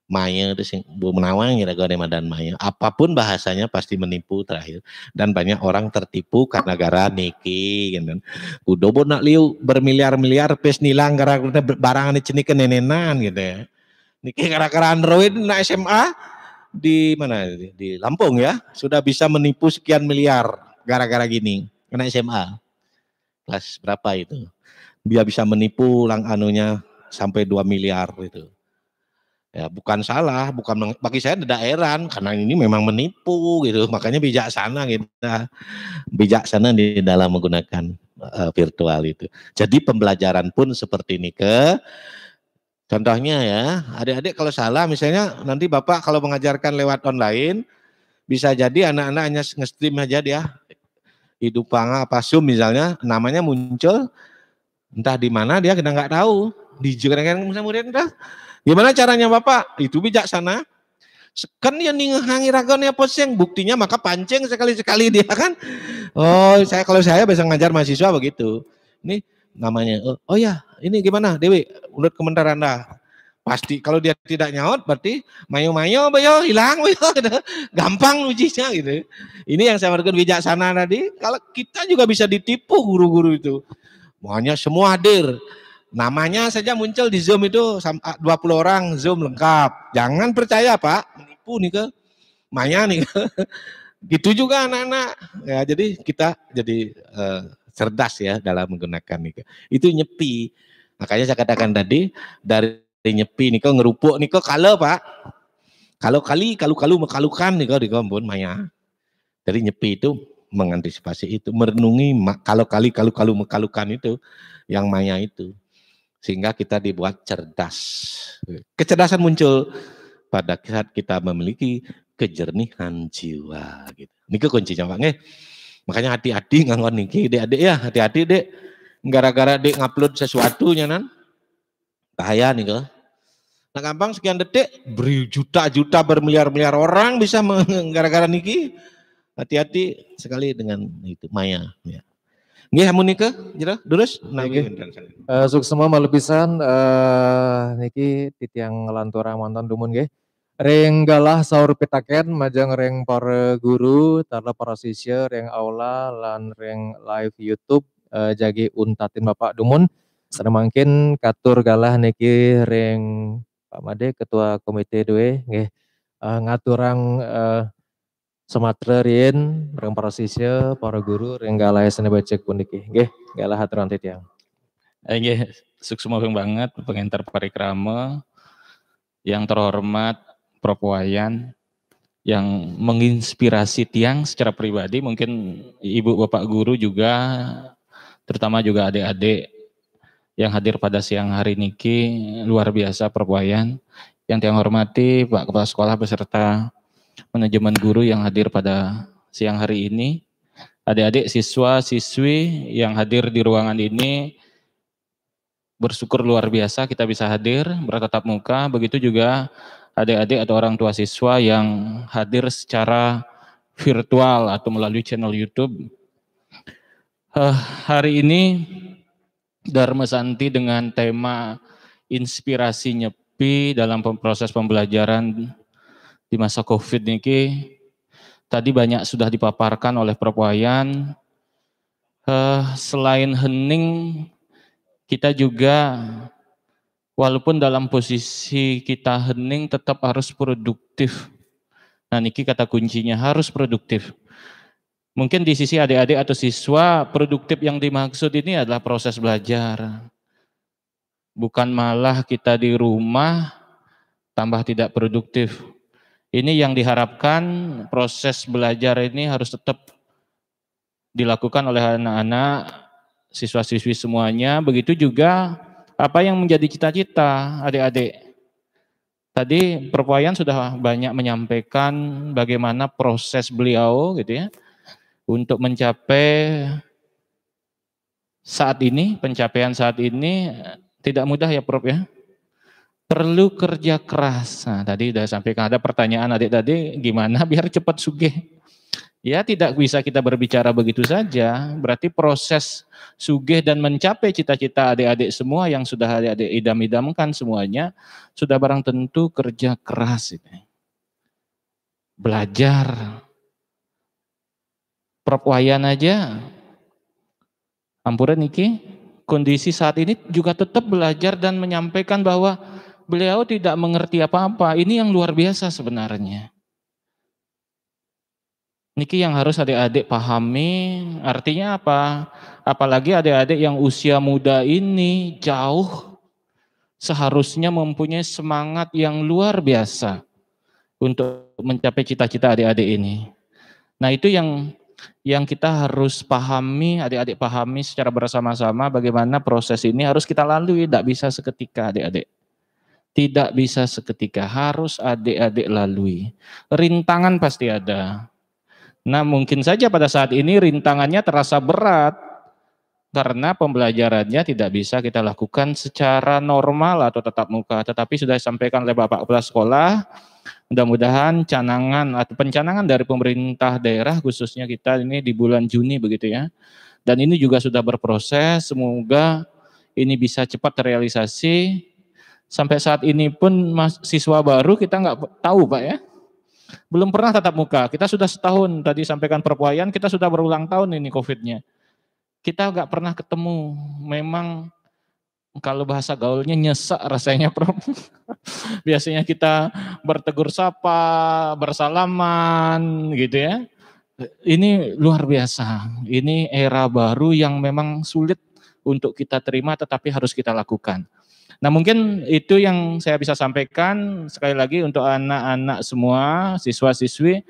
Maya itu sing Bu Menawang Irago Madema dan Maya. Apapun bahasanya pasti menipu terakhir dan banyak orang tertipu karena gara niki gitu. Kan. Kudo nak liu bermiliar-miliar pis nilang gara barangan cenikeun nenenan gitu ya. Niki gara-gara Android na SMA di mana di Lampung ya sudah bisa menipu sekian miliar gara-gara gini kena SMA kelas berapa itu dia bisa menipu lang anunya sampai 2 miliar itu ya bukan salah bukan bagi saya tidak heran karena ini memang menipu gitu makanya bijaksana kita bijaksana di dalam menggunakan uh, virtual itu jadi pembelajaran pun seperti ini ke Contohnya ya, adik-adik kalau salah misalnya nanti Bapak kalau mengajarkan lewat online, bisa jadi anak-anak hanya nge-stream aja dia, panga apa Zoom misalnya, namanya muncul, entah di mana dia kita nggak tahu, di kan murid entah. Gimana caranya Bapak? Itu bijaksana. Kan ya, yang ngihangi ragonnya poseng, buktinya maka pancing sekali-sekali dia kan. Oh, saya kalau saya biasa ngajar mahasiswa begitu. Ini namanya, oh, oh ya, ini gimana Dewi? ulut komentar Anda. Pasti kalau dia tidak nyaut berarti mayo-mayo bayo hilang bayo. Gitu. Gampang ujinya gitu. Ini yang saya katakan bijaksana tadi, kalau kita juga bisa ditipu guru-guru itu. Makanya semua hadir. Namanya saja muncul di Zoom itu 20 ah, orang Zoom lengkap. Jangan percaya, Pak. Menipu nih ke Maya nih. Ke. Gitu juga anak-anak. Ya, jadi kita jadi uh, cerdas ya dalam menggunakan itu. Itu nyepi. Makanya saya katakan tadi dari nyepi niko ngerupuk niko kalau Pak. Kalau kali kalau kalau mekalukan niko di kampung maya. Dari nyepi itu mengantisipasi itu, merenungi kalau kali kalau kalau mekalukan itu yang maya itu. Sehingga kita dibuat cerdas. Kecerdasan muncul pada saat kita memiliki kejernihan jiwa gitu. Niko kuncinya Pak Makanya hati-hati ngangon niki, Dek-dek ya, hati-hati Dek gara-gara dek ngupload sesuatu nan bahaya nih kok nah gampang sekian detik beri juta juta bermiliar-miliar orang bisa menggara gara niki hati-hati sekali dengan itu maya ya. Nggih hamun nika, ya, jelas terus Nah, uh, eh, suk semua malepisan uh, eh, niki titiang ngelantur mantan dumun nggih. Reng galah saur pitaken majang reng para guru, tarla para sisir, reng aula lan reng live YouTube uh, jagi untatin Bapak Dumun mungkin katur galah niki ring Pak Made ketua komite dua nggih uh, ngaturang uh, Sumatera rien ring para sisya, para guru ring galah sene baca pun niki nggih galah tiang. titiang. Nggih, suksma banget pengantar parikrama yang terhormat Prof Wayan yang menginspirasi tiang secara pribadi mungkin ibu bapak guru juga terutama juga adik-adik yang hadir pada siang hari ini luar biasa perbuayan yang saya hormati Pak Kepala Sekolah beserta manajemen guru yang hadir pada siang hari ini adik-adik siswa-siswi yang hadir di ruangan ini bersyukur luar biasa kita bisa hadir bertatap muka begitu juga adik-adik atau orang tua siswa yang hadir secara virtual atau melalui channel YouTube Uh, hari ini Dharma Santi dengan tema inspirasi nyepi dalam proses pembelajaran di masa COVID niki tadi banyak sudah dipaparkan oleh Prof Wayan. Uh, selain hening kita juga walaupun dalam posisi kita hening tetap harus produktif. Nah niki kata kuncinya harus produktif. Mungkin di sisi adik-adik atau siswa, produktif yang dimaksud ini adalah proses belajar. Bukan malah kita di rumah tambah tidak produktif. Ini yang diharapkan proses belajar ini harus tetap dilakukan oleh anak-anak, siswa-siswi semuanya. Begitu juga apa yang menjadi cita-cita adik-adik. Tadi perpoyan sudah banyak menyampaikan bagaimana proses beliau gitu ya untuk mencapai saat ini, pencapaian saat ini tidak mudah ya Prof ya. Perlu kerja keras. Nah, tadi sudah sampaikan ada pertanyaan adik tadi gimana biar cepat sugih. Ya tidak bisa kita berbicara begitu saja, berarti proses sugih dan mencapai cita-cita adik-adik semua yang sudah adik-adik idam-idamkan semuanya, sudah barang tentu kerja keras. Belajar, Prop Wayan aja. Ampura niki kondisi saat ini juga tetap belajar dan menyampaikan bahwa beliau tidak mengerti apa-apa. Ini yang luar biasa sebenarnya. Niki yang harus adik-adik pahami, artinya apa? Apalagi adik-adik yang usia muda ini jauh seharusnya mempunyai semangat yang luar biasa untuk mencapai cita-cita adik-adik ini. Nah itu yang yang kita harus pahami, adik-adik pahami secara bersama-sama bagaimana proses ini harus kita lalui, tidak bisa seketika adik-adik. Tidak bisa seketika, harus adik-adik lalui. Rintangan pasti ada. Nah mungkin saja pada saat ini rintangannya terasa berat, karena pembelajarannya tidak bisa kita lakukan secara normal atau tetap muka. Tetapi sudah disampaikan oleh Bapak Kepala Sekolah, Mudah-mudahan canangan atau pencanangan dari pemerintah daerah khususnya kita ini di bulan Juni begitu ya. Dan ini juga sudah berproses, semoga ini bisa cepat terrealisasi. Sampai saat ini pun mahasiswa baru kita nggak tahu Pak ya. Belum pernah tatap muka, kita sudah setahun tadi sampaikan perpuayan, kita sudah berulang tahun ini COVID-nya. Kita nggak pernah ketemu, memang kalau bahasa gaulnya nyesek rasanya Prof. Biasanya kita bertegur sapa, bersalaman gitu ya. Ini luar biasa. Ini era baru yang memang sulit untuk kita terima tetapi harus kita lakukan. Nah mungkin itu yang saya bisa sampaikan sekali lagi untuk anak-anak semua, siswa-siswi.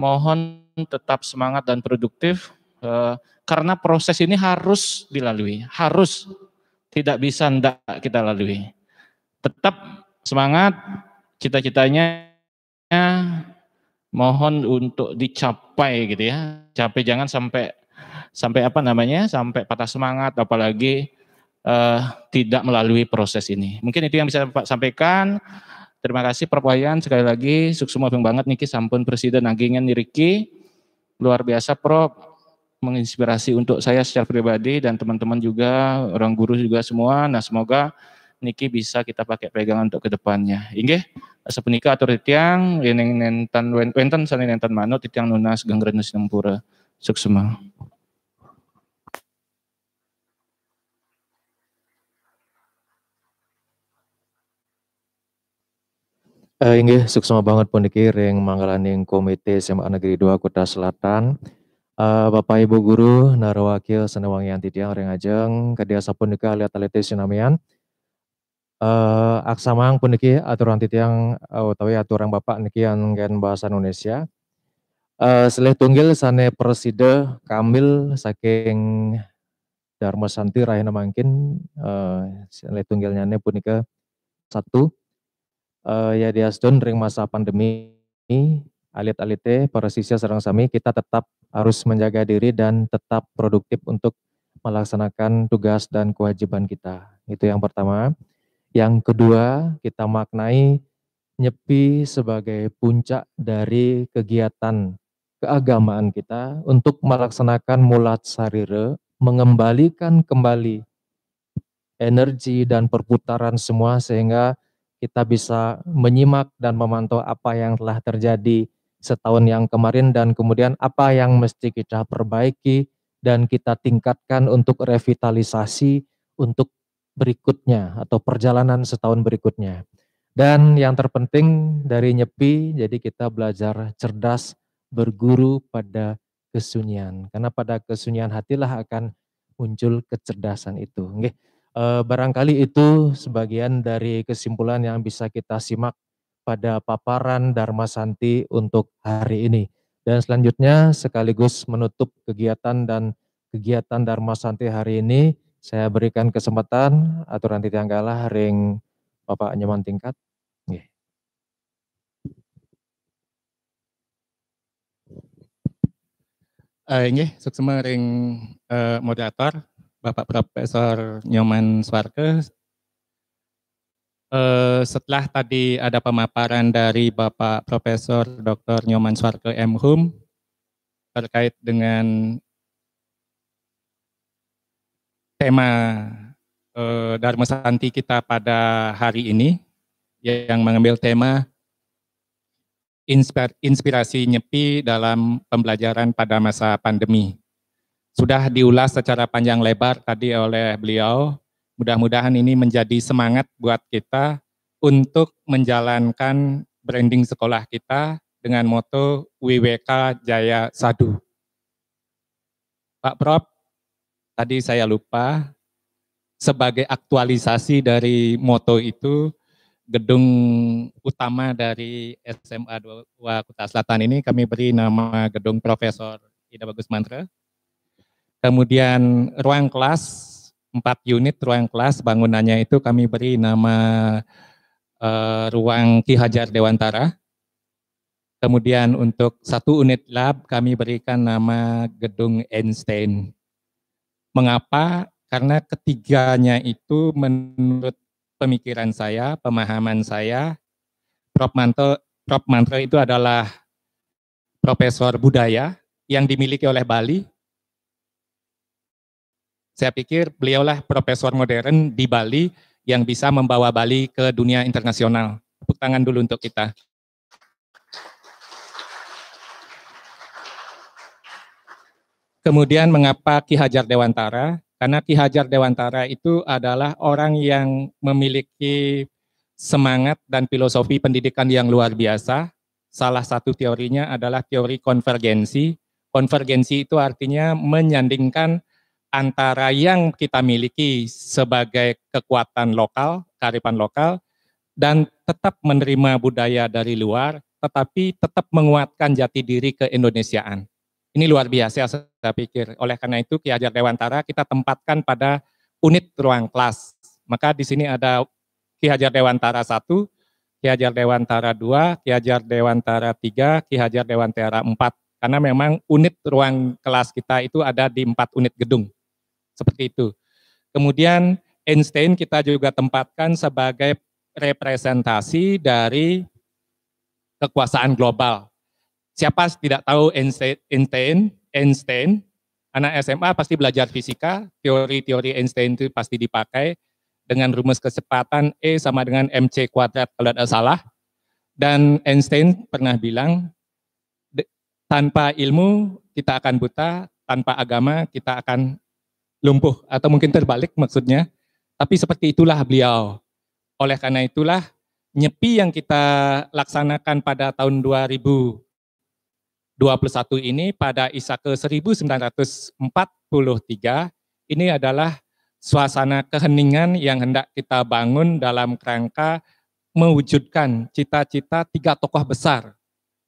Mohon tetap semangat dan produktif eh, karena proses ini harus dilalui, harus tidak bisa tidak kita lalui. Tetap semangat cita-citanya mohon untuk dicapai gitu ya. Capai jangan sampai sampai apa namanya? sampai patah semangat apalagi uh, tidak melalui proses ini. Mungkin itu yang bisa Pak sampaikan. Terima kasih Prof Wayan sekali lagi sukses banget niki sampun presiden agingan niriki. Luar biasa Prof menginspirasi untuk saya secara pribadi dan teman-teman juga, orang guru juga semua. Nah, semoga niki bisa kita pakai pegangan untuk kedepannya. Inggih, sepenika atur titiang, yeneng nentan wenten sani nentan manut titiang nunas ganggrenus nempura. Suksema. Uh, inggih, suksema banget pun dikirim yang komite SMA Negeri 2 Kota Selatan. Uh, Bapak Ibu Guru, Narawakil, Senewangi Antitiang, Ring Ajeng, Kedia Sapunika, Lihat Aliti, Sinamian, uh, Aksamang puniki aturan titiang uh, eh, aturan Bapak niki yang bahasa Indonesia. Uh, Selih tunggil sane Preside, kamil saking Dharma Santi Rahina Mangkin, uh, seleh tunggilnya pun punika satu, uh, ya ring masa pandemi alit-alite para siswa sarang sami kita tetap harus menjaga diri dan tetap produktif untuk melaksanakan tugas dan kewajiban kita. Itu yang pertama. Yang kedua, kita maknai nyepi sebagai puncak dari kegiatan keagamaan kita untuk melaksanakan mulat sarire, mengembalikan kembali energi dan perputaran semua sehingga kita bisa menyimak dan memantau apa yang telah terjadi setahun yang kemarin dan kemudian apa yang mesti kita perbaiki dan kita tingkatkan untuk revitalisasi untuk berikutnya atau perjalanan setahun berikutnya. Dan yang terpenting dari Nyepi, jadi kita belajar cerdas berguru pada kesunyian. Karena pada kesunyian hatilah akan muncul kecerdasan itu. Eh, barangkali itu sebagian dari kesimpulan yang bisa kita simak pada paparan Dharma Santi untuk hari ini. Dan selanjutnya sekaligus menutup kegiatan dan kegiatan Dharma Santi hari ini, saya berikan kesempatan aturan titianggalah ring Bapak Nyaman Tingkat. ini Uh, eh, suksema ring eh, moderator Bapak Profesor Nyoman Swarke Eh, setelah tadi ada pemaparan dari Bapak Profesor Dr. Nyoman Swarke M. Hum terkait dengan tema eh, Dharma Santi kita pada hari ini yang mengambil tema inspirasi nyepi dalam pembelajaran pada masa pandemi. Sudah diulas secara panjang lebar tadi oleh beliau Mudah-mudahan ini menjadi semangat buat kita untuk menjalankan branding sekolah kita dengan moto WWK Jaya Sadu. Pak Prof, tadi saya lupa, sebagai aktualisasi dari moto itu, gedung utama dari SMA 2 Kota Selatan ini kami beri nama gedung Profesor Ida Bagus Mantra. Kemudian ruang kelas Empat unit ruang kelas bangunannya itu kami beri nama uh, ruang Ki Hajar Dewantara. Kemudian untuk satu unit lab kami berikan nama gedung Einstein. Mengapa? Karena ketiganya itu menurut pemikiran saya, pemahaman saya, Prof. Mantel Prof. Mantel itu adalah profesor budaya yang dimiliki oleh Bali, saya pikir beliaulah profesor modern di Bali yang bisa membawa Bali ke dunia internasional. Tepuk tangan dulu untuk kita. Kemudian mengapa Ki Hajar Dewantara? Karena Ki Hajar Dewantara itu adalah orang yang memiliki semangat dan filosofi pendidikan yang luar biasa. Salah satu teorinya adalah teori konvergensi. Konvergensi itu artinya menyandingkan antara yang kita miliki sebagai kekuatan lokal, kearifan lokal, dan tetap menerima budaya dari luar, tetapi tetap menguatkan jati diri ke keindonesiaan. Ini luar biasa saya pikir. Oleh karena itu Ki Hajar Dewantara kita tempatkan pada unit ruang kelas. Maka di sini ada Ki Hajar Dewantara 1, Ki Hajar Dewantara 2, Ki Hajar Dewantara 3, Ki Hajar Dewantara 4. Karena memang unit ruang kelas kita itu ada di empat unit gedung. Seperti itu. Kemudian Einstein kita juga tempatkan sebagai representasi dari kekuasaan global. Siapa tidak tahu Einstein? Einstein, anak SMA pasti belajar fisika, teori-teori Einstein itu pasti dipakai dengan rumus kecepatan E sama dengan MC kuadrat kalau ada salah. Dan Einstein pernah bilang, tanpa ilmu kita akan buta, tanpa agama kita akan lumpuh atau mungkin terbalik maksudnya. Tapi seperti itulah beliau. Oleh karena itulah nyepi yang kita laksanakan pada tahun 2021 ini pada Isa ke 1943 ini adalah suasana keheningan yang hendak kita bangun dalam kerangka mewujudkan cita-cita tiga tokoh besar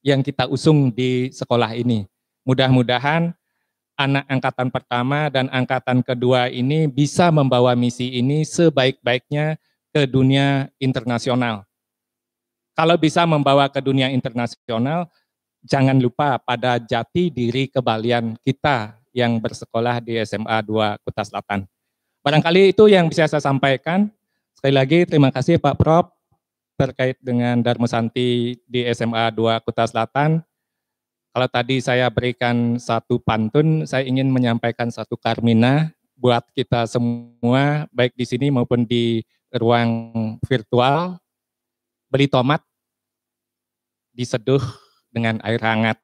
yang kita usung di sekolah ini. Mudah-mudahan anak angkatan pertama dan angkatan kedua ini bisa membawa misi ini sebaik-baiknya ke dunia internasional. Kalau bisa membawa ke dunia internasional, jangan lupa pada jati diri kebalian kita yang bersekolah di SMA 2 Kuta Selatan. Barangkali itu yang bisa saya sampaikan. Sekali lagi terima kasih Pak Prof terkait dengan Dharma Santi di SMA 2 Kuta Selatan. Kalau tadi saya berikan satu pantun, saya ingin menyampaikan satu karmina buat kita semua, baik di sini maupun di ruang virtual. Beli tomat, diseduh dengan air hangat.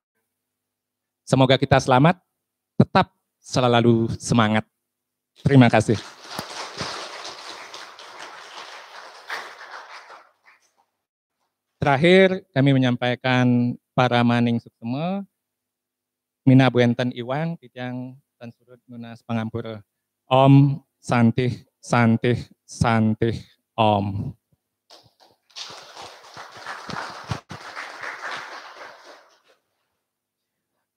Semoga kita selamat, tetap selalu semangat. Terima kasih. Terakhir, kami menyampaikan para maning semua, Mina Buenten Iwang, Kijang Tan Surut Nunas Pangampura. Om Santih, Santih, Santih, Om.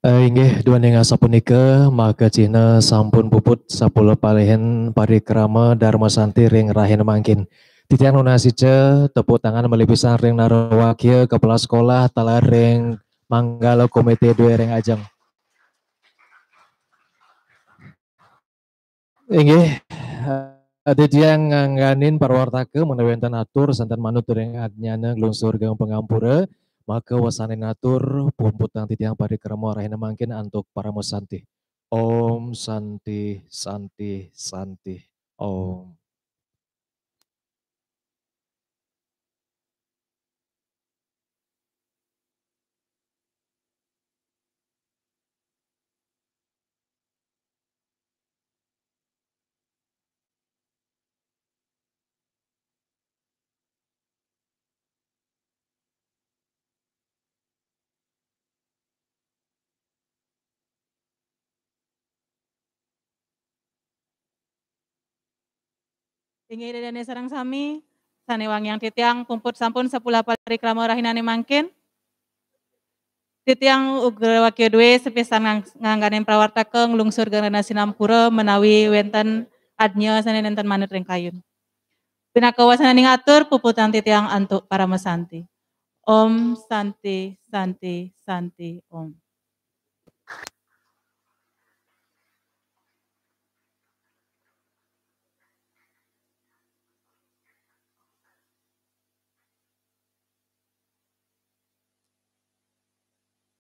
Eh, inggih dua yang asa punika maka Cina sampun puput sapuluh palihen parikrama dharma santi ring rahin mangkin. Tidak nuna ce, tepuk tangan melipisan ring narawakil, kepala sekolah, telah ring manggalo komite dua ring ajang. Ini ada dia ngangganin parwarta ke enten atur santan manut ring ajnyana glungsur geng pengampura maka wasanin natur pumputang titiang pada keremo rahina mangkin antuk para musanti. Om Santi Santi Santi Om. Tinggi dadane sarang sami, wang yang titiang pumput sampun sepuluh pari kramo rahinane mangkin. Titiang ugre wakil due sepisan ngangganen prawarta keng lungsur gerana sinampura menawi wenten adnya sani nenten manut ringkayun. Pinakawasan yang ngatur puputan titiang antuk para mesanti. Om Santi Santi Santi Om.